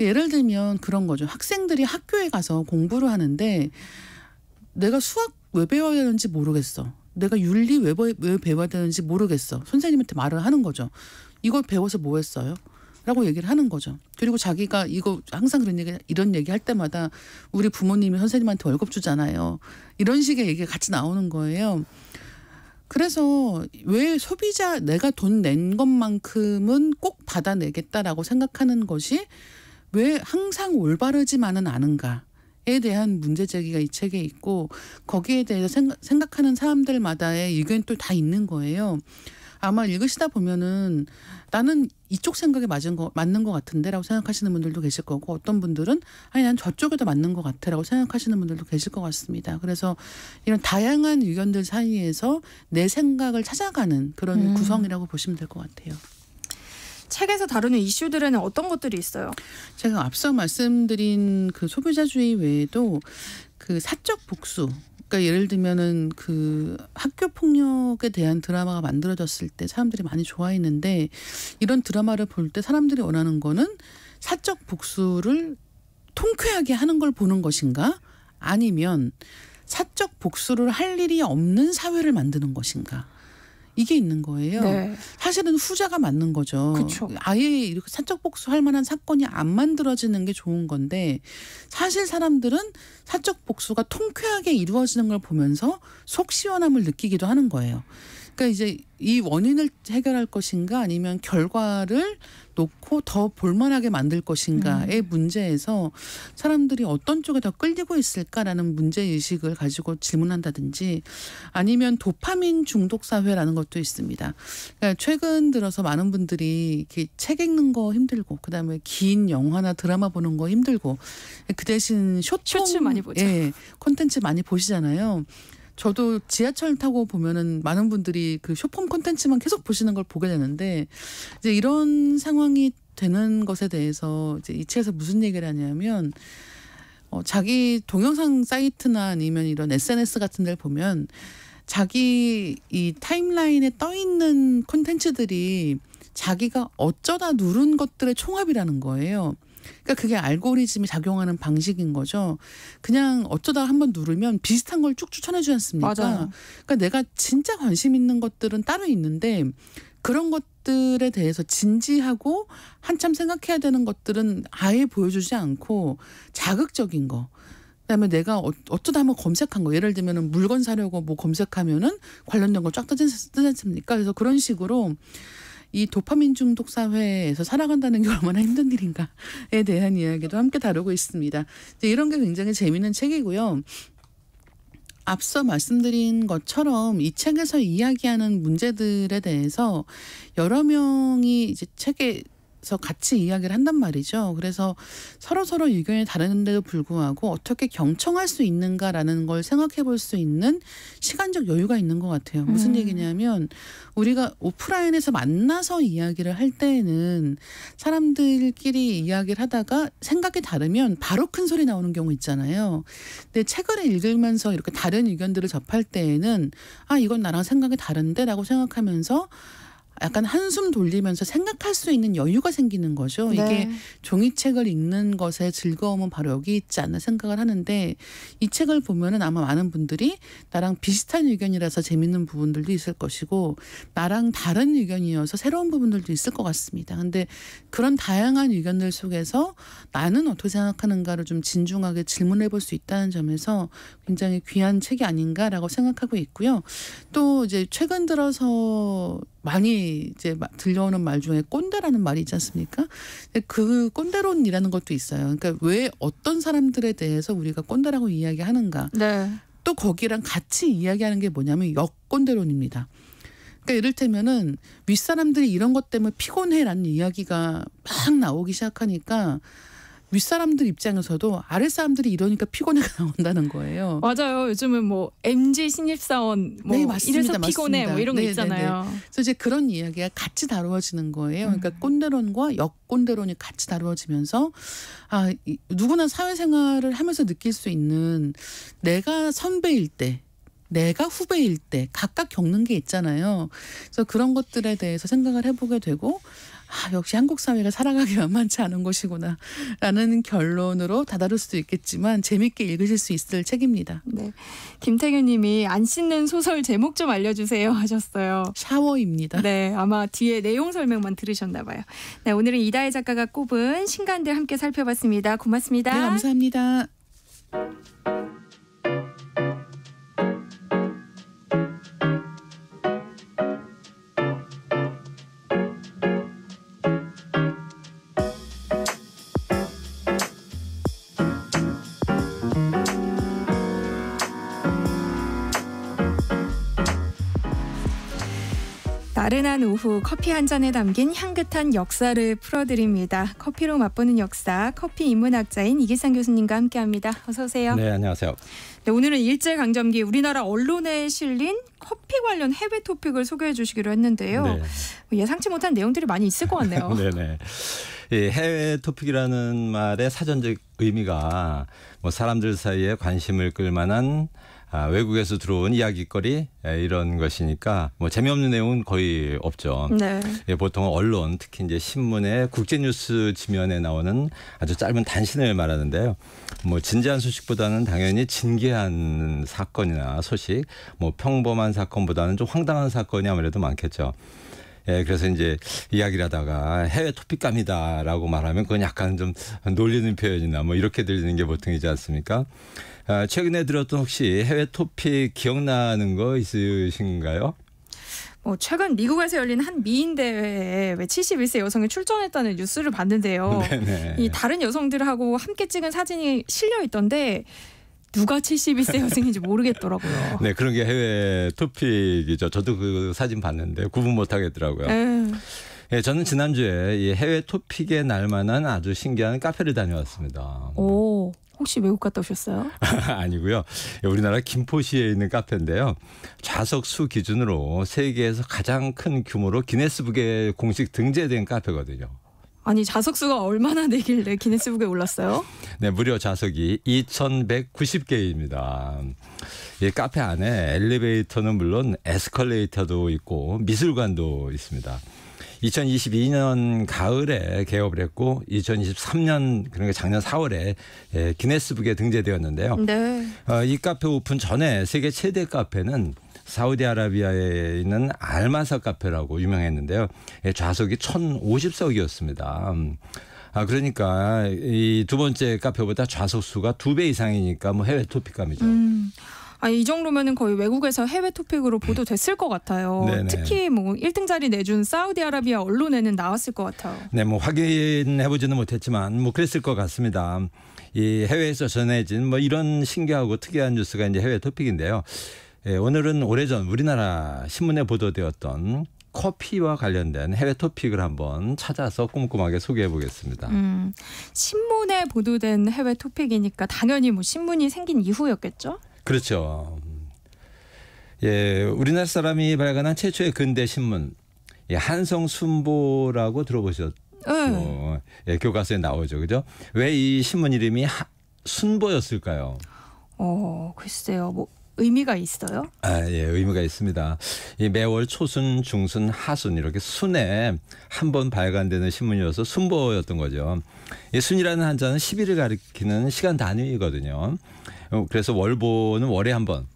예를 들면 그런 거죠. 학생들이 학교에 가서 공부를 하는데 내가 수학 왜 배워야 되는지 모르겠어. 내가 윤리 왜, 왜 배워야 되는지 모르겠어. 선생님한테 말을 하는 거죠. 이걸 배워서 뭐 했어요? 라고 얘기를 하는 거죠. 그리고 자기가 이거 항상 그런 얘기 이런 얘기 할 때마다 우리 부모님이 선생님한테 월급 주잖아요. 이런 식의 얘기가 같이 나오는 거예요. 그래서 왜 소비자 내가 돈 낸 것만큼은 꼭 받아내겠다라고 생각하는 것이 왜 항상 올바르지만은 않은가? 에 대한 문제 제기가 이 책에 있고 거기에 대해서 생각, 하는 사람들마다의 의견 또다 있는 거예요. 아마 읽으시다 보면은 나는 이쪽 생각에 맞은 거 맞는 것 같은데라고 생각하시는 분들도 계실 거고 어떤 분들은 아니 난 저쪽에 도 맞는 것 같아라고 생각하시는 분들도 계실 것 같습니다. 그래서 이런 다양한 의견들 사이에서 내 생각을 찾아가는 그런 음. 구성이라고 보시면 될 것 같아요. 책에서 다루는 이슈들에는 어떤 것들이 있어요? 제가 앞서 말씀드린 그 소비자주의 외에도 그 사적 복수 그러니까 예를 들면은 그 학교 폭력에 대한 드라마가 만들어졌을 때 사람들이 많이 좋아했는데 이런 드라마를 볼 때 사람들이 원하는 거는 사적 복수를 통쾌하게 하는 걸 보는 것인가 아니면 사적 복수를 할 일이 없는 사회를 만드는 것인가 이게 있는 거예요. 네. 사실은 후자가 맞는 거죠. 그쵸. 아예 이렇게 사적 복수할 만한 사건이 안 만들어지는 게 좋은 건데 사실 사람들은 사적 복수가 통쾌하게 이루어지는 걸 보면서 속 시원함을 느끼기도 하는 거예요. 그러니까 이제 이 원인을 해결할 것인가 아니면 결과를 놓고 더 볼만하게 만들 것인가의 음. 문제에서 사람들이 어떤 쪽에 더 끌리고 있을까라는 문제 의식을 가지고 질문한다든지 아니면 도파민 중독 사회라는 것도 있습니다. 그러니까 최근 들어서 많은 분들이 이렇게 책 읽는 거 힘들고 그다음에 긴 영화나 드라마 보는 거 힘들고 그 대신 쇼츠 많이 보죠. 예, 콘텐츠 많이 보시잖아요. 저도 지하철 타고 보면은 많은 분들이 그 쇼폼 콘텐츠만 계속 보시는 걸 보게 되는데 이제 이런 상황이 되는 것에 대해서 이제 이 책에서 무슨 얘기를 하냐면 어, 자기 동영상 사이트나 아니면 이런 SNS 같은 데를 보면 자기 이 타임라인에 떠 있는 콘텐츠들이 자기가 어쩌다 누른 것들의 총합이라는 거예요. 그러니까 그게 알고리즘이 작용하는 방식인 거죠. 그냥 어쩌다 한번 누르면 비슷한 걸 쭉 추천해 주지 않습니까? 맞아요. 그러니까 내가 진짜 관심 있는 것들은 따로 있는데 그런 것들에 대해서 진지하고 한참 생각해야 되는 것들은 아예 보여주지 않고 자극적인 거. 그다음에 내가 어, 어쩌다 한번 검색한 거 예를 들면 물건 사려고 뭐 검색하면은 관련된 거 쫙 뜨지 않습니까? 그래서 그런 식으로 이 도파민 중독 사회에서 살아간다는 게 얼마나 힘든 일인가에 대한 이야기도 함께 다루고 있습니다. 이제 이런 게 굉장히 재미있는 책이고요. 앞서 말씀드린 것처럼 이 책에서 이야기하는 문제들에 대해서 여러 명이 이제 책에 서 같이 이야기를 한단 말이죠. 그래서 서로 서로 의견이 다른데도 불구하고 어떻게 경청할 수 있는가라는 걸 생각해 볼 수 있는 시간적 여유가 있는 것 같아요. 무슨 음. 얘기냐면 우리가 오프라인에서 만나서 이야기를 할 때에는 사람들끼리 이야기를 하다가 생각이 다르면 바로 큰 소리 나오는 경우 있잖아요. 근데 책을 읽으면서 이렇게 다른 의견들을 접할 때에는 아 이건 나랑 생각이 다른데라고 생각하면서 약간 한숨 돌리면서 생각할 수 있는 여유가 생기는 거죠. 네. 이게 종이책을 읽는 것의 즐거움은 바로 여기 있지 않나 생각을 하는데 이 책을 보면은 아마 많은 분들이 나랑 비슷한 의견이라서 재밌는 부분들도 있을 것이고 나랑 다른 의견이어서 새로운 부분들도 있을 것 같습니다. 근데 그런 다양한 의견들 속에서 나는 어떻게 생각하는가를 좀 진중하게 질문해 볼 수 있다는 점에서 굉장히 귀한 책이 아닌가라고 생각하고 있고요. 또 이제 최근 들어서 많이 이제 들려오는 말 중에 꼰대라는 말이 있지 않습니까? 그 꼰대론이라는 것도 있어요. 그러니까 왜 어떤 사람들에 대해서 우리가 꼰대라고 이야기하는가? 네. 또 거기랑 같이 이야기하는 게 뭐냐면 역꼰대론입니다. 그러니까 이를테면은 윗사람들이 이런 것 때문에 피곤해라는 이야기가 막 나오기 시작하니까 윗사람들 입장에서도 아랫사람들이 이러니까 피곤해가 <laughs> 나온다는 거예요. 맞아요. 요즘은 뭐 MG 신입사원 뭐 네, 맞습니다. 이래서 피곤해 맞습니다. 뭐 이런 네, 거 네, 네. 있잖아요. 네, 그래서 이제 그런 이야기가 같이 다루어지는 거예요. 그러니까 음. 꼰대론과 역꼰대론이 같이 다루어지면서 아 누구나 사회생활을 하면서 느낄 수 있는 내가 선배일 때 내가 후배일 때 각각 겪는 게 있잖아요. 그래서 그런 것들에 대해서 생각을 해보게 되고 아, 역시 한국 사회가 살아가기 만만치 않은 곳이구나라는 결론으로 다다를 수도 있겠지만 재밌게 읽으실 수 있을 책입니다. 네. 김태균 님이 안 씻는 소설 제목 좀 알려주세요 하셨어요. 샤워입니다. 네. 아마 뒤에 내용 설명만 들으셨나 봐요. 네. 오늘은 이다혜 작가가 꼽은 신간들 함께 살펴봤습니다. 고맙습니다. 네. 감사합니다. 따뜻 오후 커피 한 잔에 담긴 향긋한 역사를 풀어드립니다. 커피로 맛보는 역사, 커피 인문학자인 이기상 교수님과 함께합니다. 어서 오세요. 네, 안녕하세요. 네, 오늘은 일제 강점기 우리나라 언론에 실린 커피 관련 해외 토픽을 소개해 주시기로 했는데요. 네. 뭐 예상치 못한 내용들이 많이 있을 것 같네요. <laughs> 네네. 예, 해외 토픽이라는 말의 사전적 의미가 뭐 사람들 사이에 관심을 끌 만한 아, 외국에서 들어온 이야기거리 이런 것이니까 뭐 재미없는 내용은 거의 없죠. 네. 예, 보통 언론 특히 이제 신문의 국제 뉴스 지면에 나오는 아주 짧은 단신을 말하는데요. 뭐 진지한 소식보다는 당연히 진기한 사건이나 소식, 뭐 평범한 사건보다는 좀 황당한 사건이 아무래도 많겠죠. 예, 그래서 이제 이야기를 하다가 해외 토픽감이다라고 말하면 그건 약간 좀 놀리는 표현이나 뭐 이렇게 들리는 게 보통이지 않습니까? 아, 최근에 들었던 혹시 해외 토픽 기억나는 거 있으신가요? 뭐 최근 미국에서 열린 한 미인 대회에 71세 여성이 출전했다는 뉴스를 봤는데요. <laughs> 네네. 이 다른 여성들하고 함께 찍은 사진이 실려 있던데 누가 71세 여성인지 모르겠더라고요. <laughs> 네, 그런 게 해외 토픽이죠. 저도 그 사진 봤는데 구분 못 하겠더라고요. 네. 예, 저는 지난주에 해외 토픽에 날 만한 아주 신기한 카페를 다녀왔습니다. 오. 혹시 외국 갔다 오셨어요? <laughs> 아니고요. 예, 우리나라 김포시에 있는 카페인데요. 좌석 수 기준으로 세계에서 가장 큰 규모로 기네스북에 공식 등재된 카페거든요. 아니 좌석 수가 얼마나 되길래 기네스북에 올랐어요? 네, 무려 좌석이 2,190개입니다. 이 카페 안에 엘리베이터는 물론 에스컬레이터도 있고 미술관도 있습니다. 2022년 가을에 개업을 했고 2023년 그러니까 작년 4월에 예, 기네스북에 등재되었는데요. 네. 어, 이 카페 오픈 전에 세계 최대 카페는 사우디아라비아에 있는 알마사 카페라고 유명했는데요. 예, 좌석이 1,050석이었습니다. 음, 아 그러니까 이 두 번째 카페보다 좌석 수가 두 배 이상이니까 뭐 해외 토픽감이죠. 음. 아, 이 정도면은 거의 외국에서 해외 토픽으로 보도됐을 것 같아요. 음. 네네. 특히 뭐 1등 자리 내준 사우디아라비아 언론에는 나왔을 것 같아요. 네, 뭐 확인해 보지는 못했지만 뭐 그랬을 것 같습니다. 이 해외에서 전해진 뭐 이런 신기하고 특이한 뉴스가 이제 해외 토픽인데요. 예, 오늘은 오래전 우리나라 신문에 보도되었던 커피와 관련된 해외 토픽을 한번 찾아서 꼼꼼하게 소개해 보겠습니다. 음, 신문에 보도된 해외 토픽이니까 당연히 뭐 신문이 생긴 이후였겠죠? 그렇죠. 예, 우리나라 사람이 발간한 최초의 근대 신문 예, 한성순보라고 들어보셨죠? 응. 네. 예, 교과서에 나오죠, 그죠? 왜 이 신문 이름이 하, 순보였을까요? 어, 글쎄요. 뭐 의미가 있어요? 아, 예, 의미가 있습니다. 이 매월 초순, 중순, 하순 이렇게 순에 한 번 발간되는 신문이어서 순보였던 거죠. 이 순이라는 한자는 10일을 가리키는 시간 단위거든요. 어, 그래서 월보는 월에 한 번,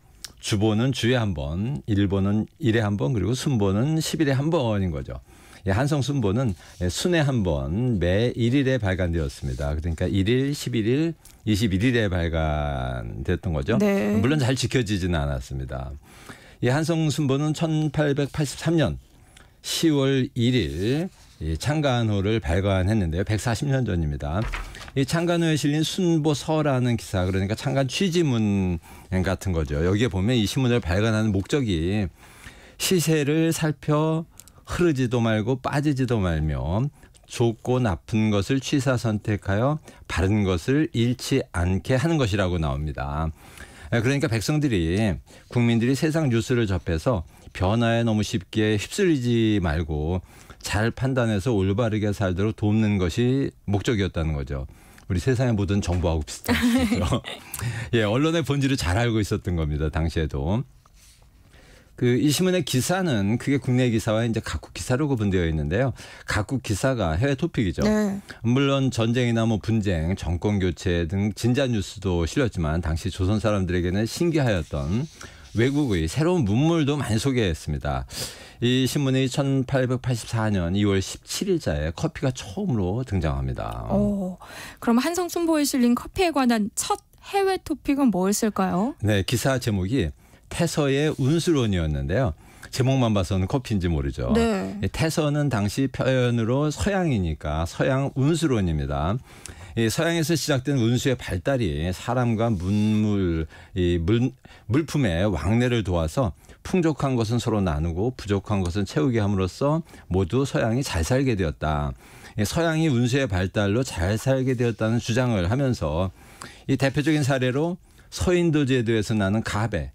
주보는 주에 한 번, 일보는 일에 한 번, 그리고 순보는 10일에 한 번인 거죠. 한성 순보는 순에 한 번 매 1일에 발간되었습니다. 그러니까 1일, 11일, 21일에 발간됐던 거죠. 네. 물론 잘 지켜지지는 않았습니다. 이 한성 순보는 1883년 10월 1일 이 창간호를 발간했는데요. 140년 전입니다. 이 창간호에 실린 순보서라는 기사 그러니까 창간 취지문 같은 거죠. 여기에 보면 이 신문을 발간하는 목적이 시세를 살펴 흐르지도 말고 빠지지도 말며 좋고 나쁜 것을 취사 선택하여 바른 것을 잃지 않게 하는 것이라고 나옵니다. 예, 그러니까 백성들이 국민들이 세상 뉴스를 접해서 변화에 너무 쉽게 휩쓸리지 말고 잘 판단해서 올바르게 살도록 돕는 것이 목적이었다는 거죠. 우리 세상의 모든 정보하고 비슷하죠. <laughs> 예, 언론의 본질을 잘 알고 있었던 겁니다. 당시에도. 그이 신문의 기사는 그게 국내 기사와 이제 각국 기사로 구분되어 있는데요. 각국 기사가 해외 토픽이죠. 네. 물론 전쟁이나 뭐 분쟁, 정권 교체 등 진짜 뉴스도 실렸지만 당시 조선 사람들에게는 신기하였던 외국의 새로운 문물도 많이 소개했습니다. 이 신문이 1884년 2월 17일자에 커피가 처음으로 등장합니다. 오, 어, 그럼 한성순보에 실린 커피에 관한 첫 해외 토픽은 뭐였을까요? 네, 기사 제목이 태서의 운수론이었는데요. 제목만 봐서는 커피인지 모르죠. 네. 태서는 당시 표현으로 서양이니까 서양 운수론입니다. 서양에서 시작된 운수의 발달이 사람과 문물, 이 물, 물품의 왕래를 도와서 풍족한 것은 서로 나누고 부족한 것은 채우게 함으로써 모두 서양이 잘 살게 되었다. 서양이 운수의 발달로 잘 살게 되었다는 주장을 하면서 이 대표적인 사례로 서인도 제도에서 나는 가배,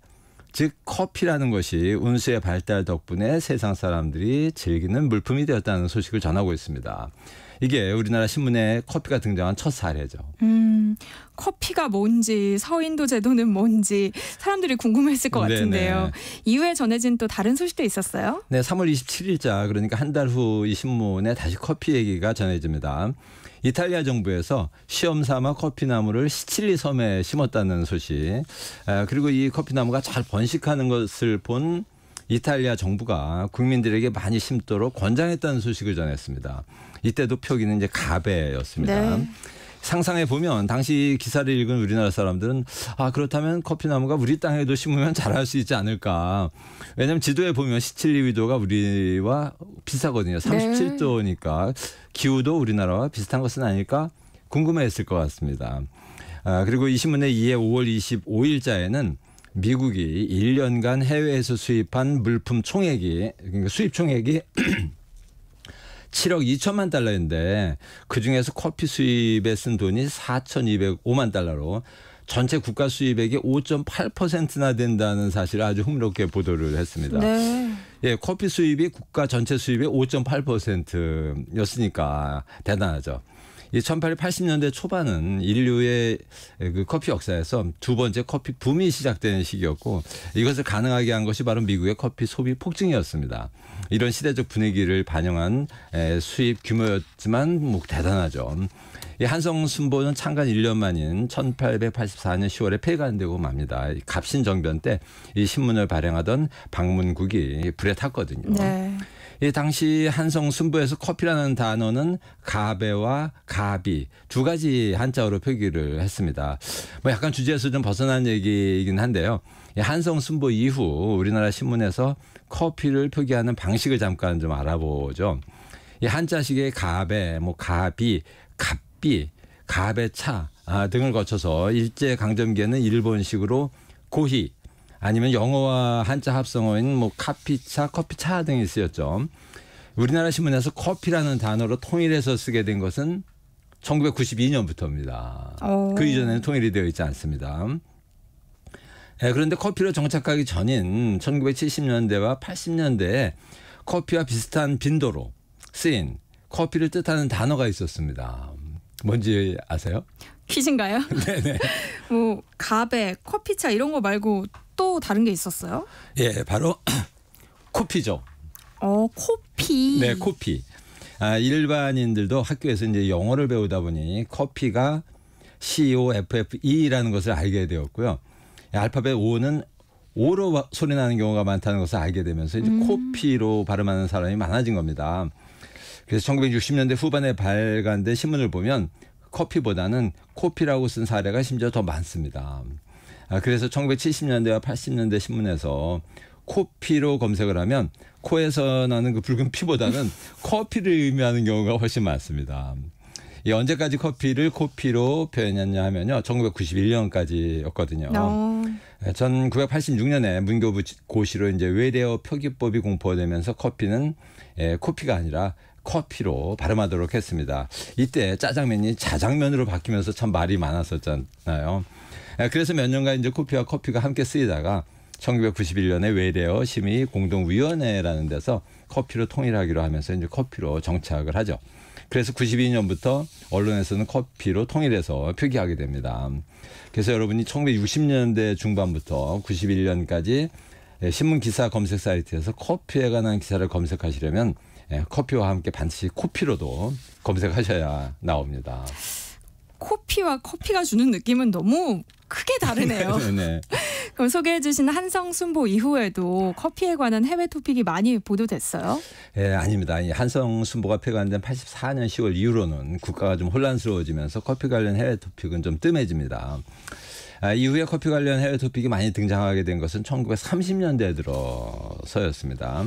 즉 커피라는 것이 운수의 발달 덕분에 세상 사람들이 즐기는 물품이 되었다는 소식을 전하고 있습니다. 이게 우리나라 신문에 커피가 등장한 첫 사례죠. 음, 커피가 뭔지 서인도 제도는 뭔지 사람들이 궁금했을 것 같은데요. 이후에 전해진 또 다른 소식도 있었어요. 네, 3월 27일자 그러니까 한 달 후 이 신문에 다시 커피 얘기가 전해집니다. 이탈리아 정부에서 시험 삼아 커피나무를 시칠리 섬에 심었다는 소식. 그리고 이 커피나무가 잘 번식하는 것을 본 이탈리아 정부가 국민들에게 많이 심도록 권장했다는 소식을 전했습니다. 이때도 표기는 이제 가베였습니다. 네. 상상해 보면 당시 기사를 읽은 우리나라 사람들은 아 그렇다면 커피나무가 우리 땅에도 심으면 잘할 수 있지 않을까. 왜냐면 지도에 보면 시칠리 위도가 우리와 비슷하거든요. 37도니까 기후도 우리나라와 비슷한 것은 아닐까 궁금해했을 것 같습니다. 아, 그리고 이 신문의 이에 5월 25일자에는 미국이 1년간 해외에서 수입한 물품 총액이 그러니까 수입 총액이 <clears throat> 7억 2천만 달러인데 그중에서 커피 수입에 쓴 돈이 4,205만 달러로 전체 국가 수입액의 5.8%나 된다는 사실을 아주 흥미롭게 보도를 했습니다. 네. 예, 커피 수입이 국가 전체 수입의 5.8%였으니까 대단하죠. 이 1880년대 초반은 인류의 그 커피 역사에서 두 번째 커피 붐이 시작되는 시기였고 이것을 가능하게 한 것이 바로 미국의 커피 소비 폭증이었습니다. 이런 시대적 분위기를 반영한 수입 규모였지만 뭐 대단하죠. 이 한성순보는 창간 1년 만인 1884년 10월에 폐간되고 맙니다. 갑신정변 때 이 신문을 발행하던 방문국이 불에 탔거든요. 네. 이 당시 한성 순부에서 커피라는 단어는 가베와 가비 두 가지 한자어로 표기를 했습니다. 뭐 약간 주제에서 좀 벗어난 얘기이긴 한데요. 한성 순부 이후 우리나라 신문에서 커피를 표기하는 방식을 잠깐 좀 알아보죠. 이 한자식의 가베, 뭐 가비, 갑비, 가베차 아, 등을 거쳐서 일제 강점기에는 일본식으로 고히, 아니면 영어와 한자 합성어인 뭐 카피차, 커피차 등이 쓰였죠. 우리나라 신문에서 커피라는 단어로 통일해서 쓰게 된 것은 1992년부터입니다. 어. 그 이전에는 통일이 되어 있지 않습니다. 네, 그런데 커피로 정착하기 전인 1970년대와 80년대에 커피와 비슷한 빈도로 쓰인 커피를 뜻하는 단어가 있었습니다. 뭔지 아세요? 퀴즈인가요? <laughs> 네네. 뭐 가베, 커피차 이런 거 말고 또 다른 게 있었어요? 예, 바로 <clears throat> 코피죠. 어, 코피. 네, 코피. 아, 일반인들도 학교에서 이제 영어를 배우다 보니 커피가 C O F F E라는 것을 알게 되었고요. 예, 알파벳 O는 오로 소리 나는 경우가 많다는 것을 알게 되면서 이제 음. 코피로 발음하는 사람이 많아진 겁니다. 그래서 1960년대 후반에 발간된 신문을 보면 커피보다는 코피라고 쓴 사례가 심지어 더 많습니다. 아, 그래서 1970년대와 80년대 신문에서 코피로 검색을 하면 코에서 나는 그 붉은 피보다는 <laughs> 커피를 의미하는 경우가 훨씬 많습니다. 이 예, 언제까지 커피를 코피로 표현했냐 하면요. 1991년까지였거든요. 어. 1986년에 예, 문교부 고시로 이제 외래어 표기법이 공포되면서 커피는 예, 코피가 아니라 커피로 발음하도록 했습니다. 이때 짜장면이 자장면으로 바뀌면서 참 말이 많았었잖아요. 예, 그래서 몇 년간 이제 커피와 커피가 함께 쓰이다가 1991년에 외래어 심의 공동위원회라는 데서 커피로 통일하기로 하면서 이제 커피로 정착을 하죠. 그래서 92년부터 언론에서는 커피로 통일해서 표기하게 됩니다. 그래서 여러분이 1960년대 중반부터 91년까지 예, 신문 기사 검색 사이트에서 커피에 관한 기사를 검색하시려면 예, 커피와 함께 반드시 커피로도 검색하셔야 나옵니다. 코피와 커피가 주는 느낌은 너무 크게 다르네요. <laughs> 네, 네. <laughs> 그럼 소개해 주신 한성 순보 이후에도 커피에 관한 해외 토픽이 많이 보도됐어요? 예, 아닙니다. 한성 순보가 폐관된 84년 10월 이후로는 국가가 좀 혼란스러워지면서 커피 관련 해외 토픽은 좀 뜸해집니다. 아, 이후에 커피 관련 해외 토픽이 많이 등장하게 된 것은 1930년대 들어서였습니다.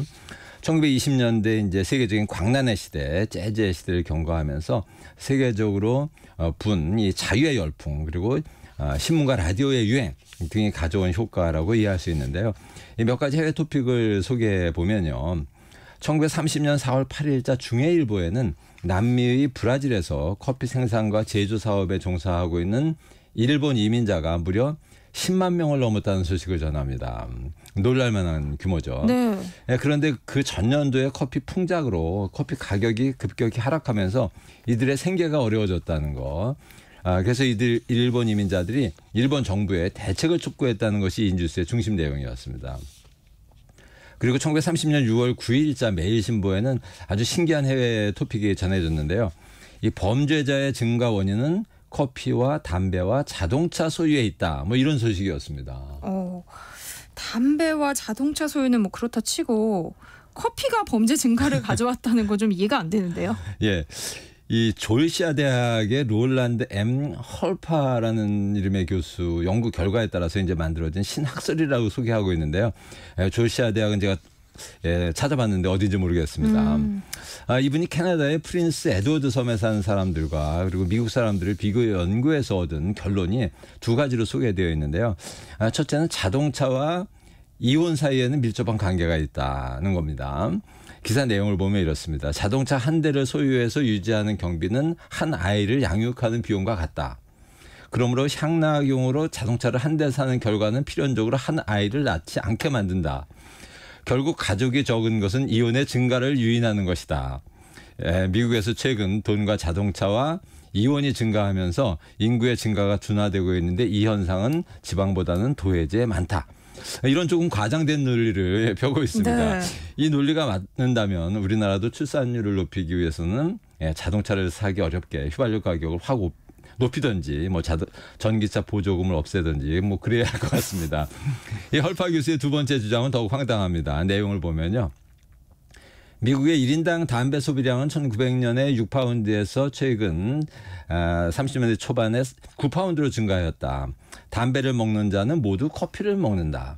1920년대 이제 세계적인 광란의 시대, 재즈의 시대를 경과하면서 세계적으로 어, 분 이 자유의 열풍 그리고 어, 신문과 라디오의 유행 등이 가져온 효과라고 이해할 수 있는데요. 이 몇 가지 해외 토픽을 소개해 보면요. 1930년 4월 8일자 중해일보에는 남미의 브라질에서 커피 생산과 제조 사업에 종사하고 있는 일본 이민자가 무려 10만 명을 넘었다는 소식을 전합니다. 놀랄만한 규모죠. 네. 예, 그런데 그 전년도에 커피 풍작으로 커피 가격이 급격히 하락하면서 이들의 생계가 어려워졌다는 거. 아, 그래서 이들 일본 이민자들이 일본 정부에 대책을 촉구했다는 것이 인주스의 중심 내용이었습니다. 그리고 1930년 6월 9일자 매일신보에는 아주 신기한 해외 토픽이 전해졌는데요. 이 범죄자의 증가 원인은 커피와 담배와 자동차 소유에 있다. 뭐 이런 소식이었습니다. 어. 담배와 자동차 소유는 뭐 그렇다 치고 커피가 범죄 증가를 <laughs> 가져왔다는 거 좀 이해가 안 되는데요. 예. 이조시아 대학의 롤란드 M 헐파라는 이름의 교수 연구 결과에 따라서 이제 만들어진 신학설이라고 소개하고 있는데요. 예, 조시아 대학은 제가 예, 찾아봤는데 어딘지 모르겠습니다. 음. 아, 이분이 캐나다의 프린스 에드워드 섬에 사는 사람들과 그리고 미국 사람들을 비교 연구해서 얻은 결론이 두 가지로 소개되어 있는데요. 아, 첫째는 자동차와 이혼 사이에는 밀접한 관계가 있다는 겁니다. 기사 내용을 보면 이렇습니다. 자동차 한 대를 소유해서 유지하는 경비는 한 아이를 양육하는 비용과 같다. 그러므로 향락용으로 자동차를 한 대 사는 결과는 필연적으로 한 아이를 낳지 않게 만든다. 결국 가족이 적은 것은 이혼의 증가를 유인하는 것이다. 예, 미국에서 최근 돈과 자동차와 이혼이 증가하면서 인구의 증가가 둔화되고 있는데 이 현상은 지방보다는 도해지에 많다. 이런 조금 과장된 논리를 <laughs> 펴고 있습니다. 네. 이 논리가 맞는다면 우리나라도 출산율을 높이기 위해서는 예, 자동차를 사기 어렵게 휘발유 가격을 확 높이든지 뭐 자동, 전기차 보조금을 없애든지 뭐 그래야 할 것 같습니다. 이 헐파 교수의 두 번째 주장은 더욱 황당합니다. 내용을 보면요. 미국의 1인당 담배 소비량은 1900년에 6파운드에서 최근 30년대 아, 초반에 9파운드로 증가하였다. 담배를 먹는 자는 모두 커피를 먹는다.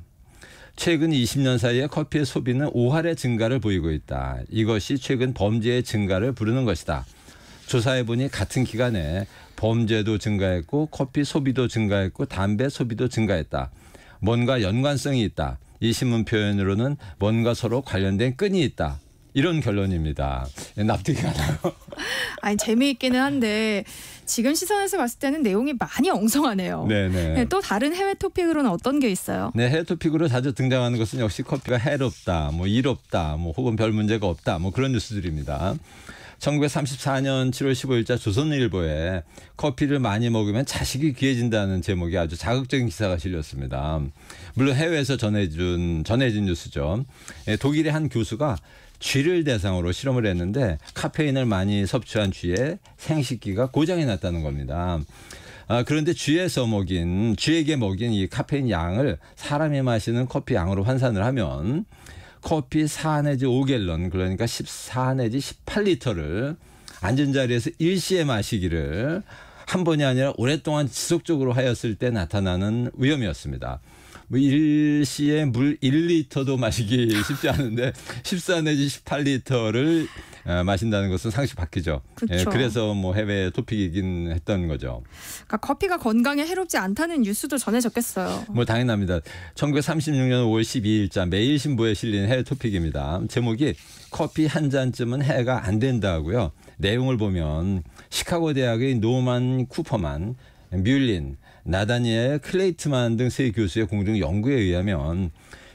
최근 20년 사이에 커피의 소비는 5할의 증가를 보이고 있다. 이것이 최근 범죄의 증가를 부르는 것이다. 조사해보니 같은 기간에 범죄도 증가했고 커피 소비도 증가했고 담배 소비도 증가했다. 뭔가 연관성이 있다. 이 신문 표현으로는 뭔가 서로 관련된 끈이 있다. 이런 결론입니다. 예, 납득이 가나요? <laughs> 아니 재미있기는 한데 지금 시선에서 봤을 때는 내용이 많이 엉성하네요. 네네. 네, 또 다른 해외 토픽으로는 어떤 게 있어요? 네, 해외 토픽으로 자주 등장하는 것은 역시 커피가 해롭다, 뭐 이롭다, 뭐 혹은 별 문제가 없다, 뭐 그런 뉴스들입니다. 1934년 7월 15일자 조선일보에 커피를 많이 먹으면 자식이 귀해진다는 제목의 아주 자극적인 기사가 실렸습니다. 물론 해외에서 전해준 전해진 뉴스죠. 예, 독일의 한 교수가 쥐를 대상으로 실험을 했는데 카페인을 많이 섭취한 쥐의 생식기가 고장이 났다는 겁니다. 아, 그런데 쥐에서 먹인 쥐에게 먹인 이 카페인 양을 사람이 마시는 커피 양으로 환산을 하면 커피 4 내지 5갤런 그러니까 14 내지 18리터를 앉은 자리에서 일시에 마시기를 한 번이 아니라 오랫동안 지속적으로 하였을 때 나타나는 위험이었습니다. 뭐 일시에 물 1리터도 마시기 <laughs> 쉽지 않은데 14 내지 18리터를 어, 마신다는 것은 상식 바뀌죠. 예, 그렇죠. 그래서 뭐 해외 토픽이긴 했던 거죠. 그러니까 커피가 건강에 해롭지 않다는 뉴스도 전해졌겠어요. 뭐 당연합니다. 1936년 5월 12일자 매일신보에 실린 해외 토픽입니다. 제목이 커피 한 잔쯤은 해가 안 된다고요. 내용을 보면 시카고 대학의 노만 쿠퍼만, 뮬린, 나다니엘 클레이트만 등 세 교수의 공동 연구에 의하면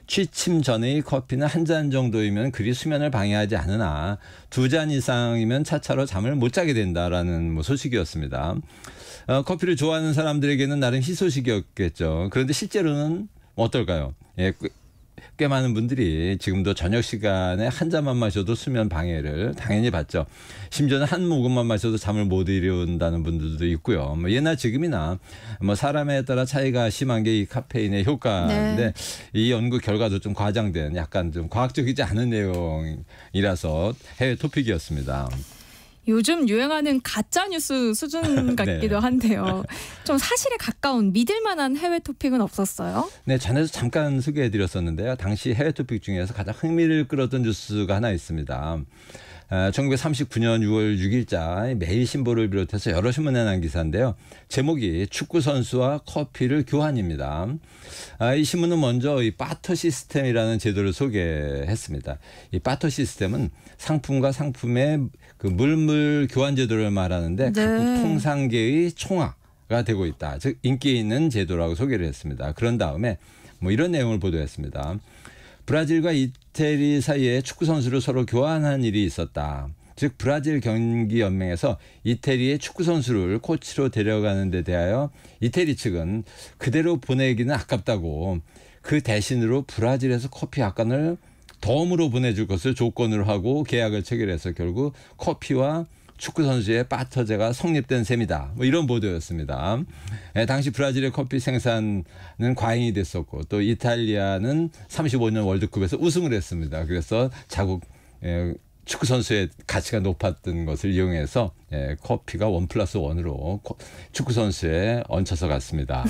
취침 전의 커피는 한 잔 정도이면 그리 수면을 방해하지 않으나 두 잔 이상이면 차차로 잠을 못 자게 된다라는 뭐 소식이었습니다. 어, 커피를 좋아하는 사람들에게는 나름 희소식이었겠죠. 그런데 실제로는 어떨까요? 예, 그꽤 많은 분들이 지금도 저녁 시간에 한 잔만 마셔도 수면 방해를 당연히 받죠. 심지어는 한 모금만 마셔도 잠을 못 이룬다는 분들도 있고요. 뭐 예나 지금이나 뭐 사람에 따라 차이가 심한 게 이 카페인의 효과인데 네. 이 연구 결과도 좀 과장된 약간 좀 과학적이지 않은 내용이라서 해외 토픽이었습니다. 요즘 유행하는 가짜 뉴스 수준 <laughs> 네. 같기도 네. 한데요. 좀 사실에 가까운 믿을만한 해외 토픽은 없었어요? 네, 전에도 잠깐 소개해드렸었는데요. 당시 해외 토픽 중에서 가장 흥미를 끌었던 뉴스가 하나 있습니다. 1939년 아, 6월 6일자 매일신보를 비롯해서 여러 신문에 난 기사인데요. 제목이 축구선수와 커피를 교환입니다. 아, 이 신문은 먼저 이 바터 시스템이라는 제도를 소개했습니다. 이 바터 시스템은 상품과 상품의 그 물물 교환 제도를 말하는데 네. 각국 통상계의 총화가 되고 있다. 즉 인기 있는 제도라고 소개를 했습니다. 그런 다음에 뭐 이런 내용을 보도했습니다. 브라질과 이태리 사이에 축구 선수를 서로 교환한 일이 있었다. 즉 브라질 경기 연맹에서 이태리의 축구 선수를 코치로 데려가는 데 대하여 이태리 측은 그대로 보내기는 아깝다고 그 대신으로 브라질에서 커피 약관을 덤으로 보내줄 것을 조건을 하고 계약을 체결해서 결국 커피와 축구 선수의 빠터제가 성립된 셈이다. 뭐 이런 보도였습니다. 예, 당시 브라질의 커피 생산은 과잉이 됐었고 또 이탈리아는 35년 월드컵에서 우승을 했습니다. 그래서 자국 예, 축구 선수의 가치가 높았던 것을 이용해서 예, 커피가 원 플러스 원으로 축구 선수에 얹혀서 갔습니다.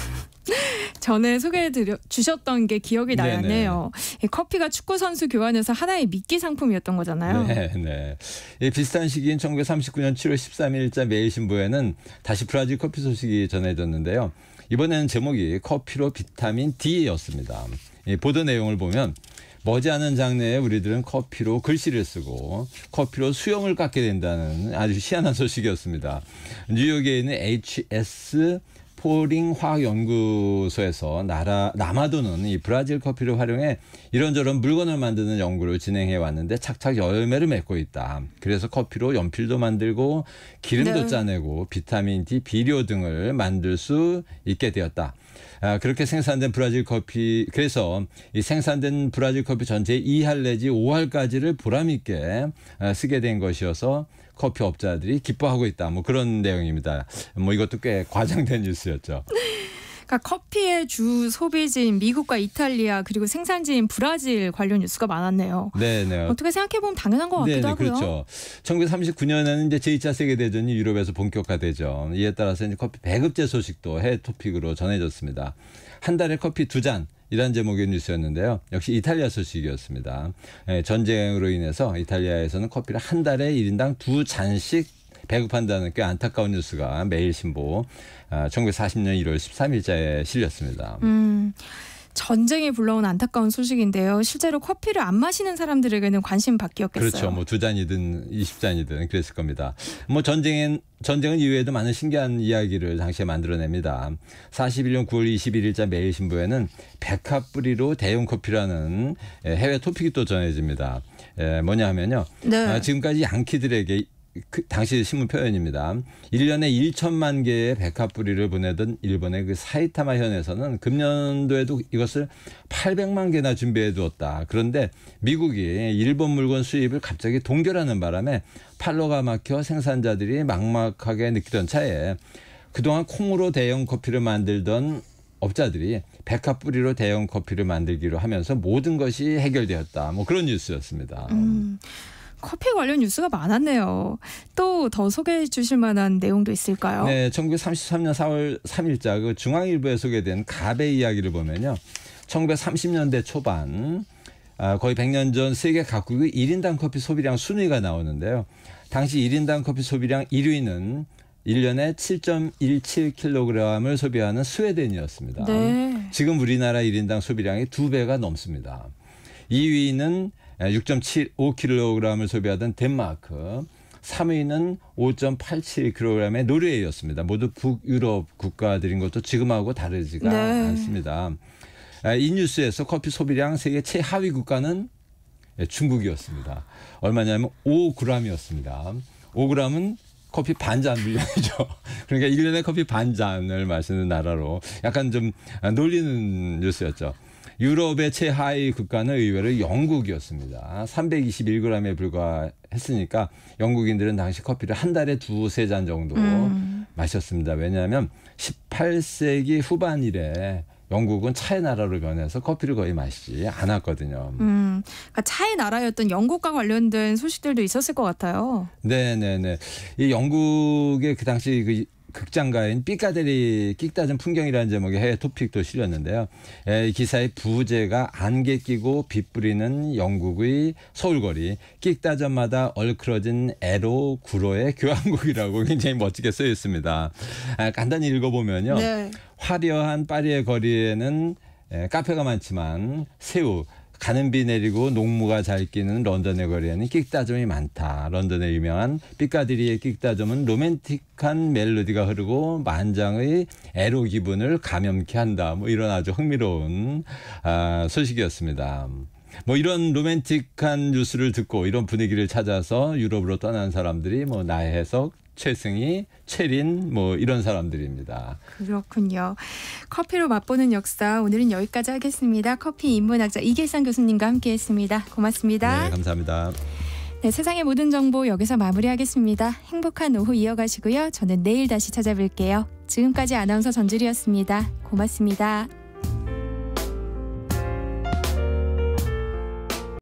전에 소개해 드려 주셨던 게 기억이 네, 네. 나네요. 커피가 축구 선수 교환해서 하나의 미끼 상품이었던 거잖아요. 네, 네. 예, 비슷한 시기인 1939년 7월 13일자 매일신보에는 다시 브라질 커피 소식이 전해졌는데요. 이번에는 제목이 커피로 비타민 D였습니다. 예, 보도 내용을 보면 머지않은 장래에 우리들은 커피로 글씨를 쓰고 커피로 수영을 깎게 된다는 아주 희한한 소식이었습니다. 뉴욕에 있는 HS 포링 화학연구소에서 나라 남아도는 이 브라질 커피를 활용해 이런저런 물건을 만드는 연구를 진행해 왔는데 착착 열매를 맺고 있다. 그래서 커피로 연필도 만들고 기름도 네. 짜내고 비타민 D, 비료 등을 만들 수 있게 되었다. 아, 그렇게 생산된 브라질 커피 그래서 이 생산된 브라질 커피 전체 2할 내지 5할까지를 보람 있게 아, 쓰게 된 것이어서 커피 업자들이 기뻐하고 있다. 뭐 그런 내용입니다. 뭐 이것도 꽤 과장된 뉴스였죠. 그까 그러니까 커피의 주 소비지인 미국과 이탈리아 그리고 생산지인 브라질 관련 뉴스가 많았네요. 네네. 어떻게 생각해 보면 당연한 것 같기도 네네, 하고요. 그렇죠. 1939년에는 이제 제2차 세계 대전이 유럽에서 본격화되죠. 이에 따라서 이제 커피 배급제 소식도 해외 토픽으로 전해졌습니다. 한 달에 커피 두 잔. 이런 제목의 뉴스였는데요. 역시 이탈리아 소식이었습니다. 예, 전쟁으로 인해서 이탈리아에서는 커피를 한 달에 1인당 두 잔씩 배급한다는 꽤 안타까운 뉴스가 매일신보 1940년 1월 13일자에 실렸습니다. 음, 전쟁이 불러온 안타까운 소식인데요. 실제로 커피를 안 마시는 사람들에게는 관심 밖이었겠어요. 그렇죠. 뭐 두 잔이든 이십 잔이든 그랬을 겁니다. 뭐 전쟁은 전쟁은 이외에도 많은 신기한 이야기를 당시에 만들어냅니다. 41년 9월 21일자 매일신부에는 백합 뿌리로 대용 커피라는 해외 토픽이 또 전해집니다. 뭐냐 하면요. 네. 아, 지금까지 양키들에게 그 당시 신문 표현입니다. 1년에 1천만 개의 백합 뿌리를 보내던 일본의 그 사이타마 현에서는 금년도에도 이것을 800만 개나 준비해 두었다. 그런데 미국이 일본 물건 수입을 갑자기 동결하는 바람에 팔로가 막혀 생산자들이 막막하게 느끼던 차에 그동안 콩으로 대형 커피를 만들던 업자들이 백합 뿌리로 대형 커피를 만들기로 하면서 모든 것이 해결되었다. 뭐 그런 뉴스였습니다. 음. 커피 관련 뉴스가 많았네요. 또 더 소개해 주실 만한 내용도 있을까요? 네, 1933년 4월 3일자 그 중앙일보에 소개된 가베 이야기를 보면요. 1930년대 초반 아, 거의 100년 전 세계 각국의 1인당 커피 소비량 순위가 나오는데요. 당시 1인당 커피 소비량 1위는 1년에 7.17kg을 소비하는 스웨덴이었습니다. 네. 지금 우리나라 1인당 소비량이 2배가 넘습니다. 2위는 6.75kg을 예, 소비하던 덴마크, 3위는 5.87kg의 노르웨이였습니다. 모두 북유럽 국가들인 것도 지금하고 다르지가 네. 않습니다. 예, 이 뉴스에서 커피 소비량 세계 최하위 국가는 예, 중국이었습니다. 얼마냐면 5g이었습니다. 5g은 커피 반잔 분량이죠. <laughs> 그러니까 1년에 커피 반 잔을 마시는 나라로 약간 좀 놀리는 뉴스였죠. 유럽의 최하위 국가는 의외로 영국이었습니다. 321g에 불과했으니까 영국인들은 당시 커피를 한 달에 두세 잔 정도 음. 마셨습니다. 왜냐하면 18세기 후반 이래 영국은 차의 나라로 변해서 커피를 거의 마시지 않았거든요. 음, 그러니까 차의 나라였던 영국과 관련된 소식들도 있었을 것 같아요. 네, 네, 네. 이 영국의 그 당시 그 극장가인 삐까데리 끽다은 풍경이라는 제목의 해외 토픽도 실렸는데요. 이 기사의 부제가 안개 끼고 빗 뿌리는 영국의 서울거리 끽다전마다 얼크러진 에로 구로의 교향곡이라고 <laughs> 굉장히 멋지게 쓰여 있습니다. 아, 간단히 읽어보면요. 네. 화려한 파리의 거리에는 카페가 많지만 새우 가는 비 내리고 농무가 잘 끼는 런던의 거리에는 끽다점이 많다. 런던의 유명한 피카디리의 끽다점은 로맨틱한 멜로디가 흐르고 만장의 애로 기분을 감염케 한다. 뭐 이런 아주 흥미로운 아, 소식이었습니다. 뭐 이런 로맨틱한 뉴스를 듣고 이런 분위기를 찾아서 유럽으로 떠난 사람들이 뭐 나혜석, 최승희, 최린 뭐 이런 사람들입니다. 그렇군요. 커피로 맛보는 역사 오늘은 여기까지 하겠습니다. 커피 인문학자 이길상 교수님과 함께했습니다. 고맙습니다. 네, 감사합니다. 네, 세상의 모든 정보 여기서 마무리하겠습니다. 행복한 오후 이어가시고요. 저는 내일 다시 찾아뵐게요. 지금까지 아나운서 전주리였습니다. 고맙습니다.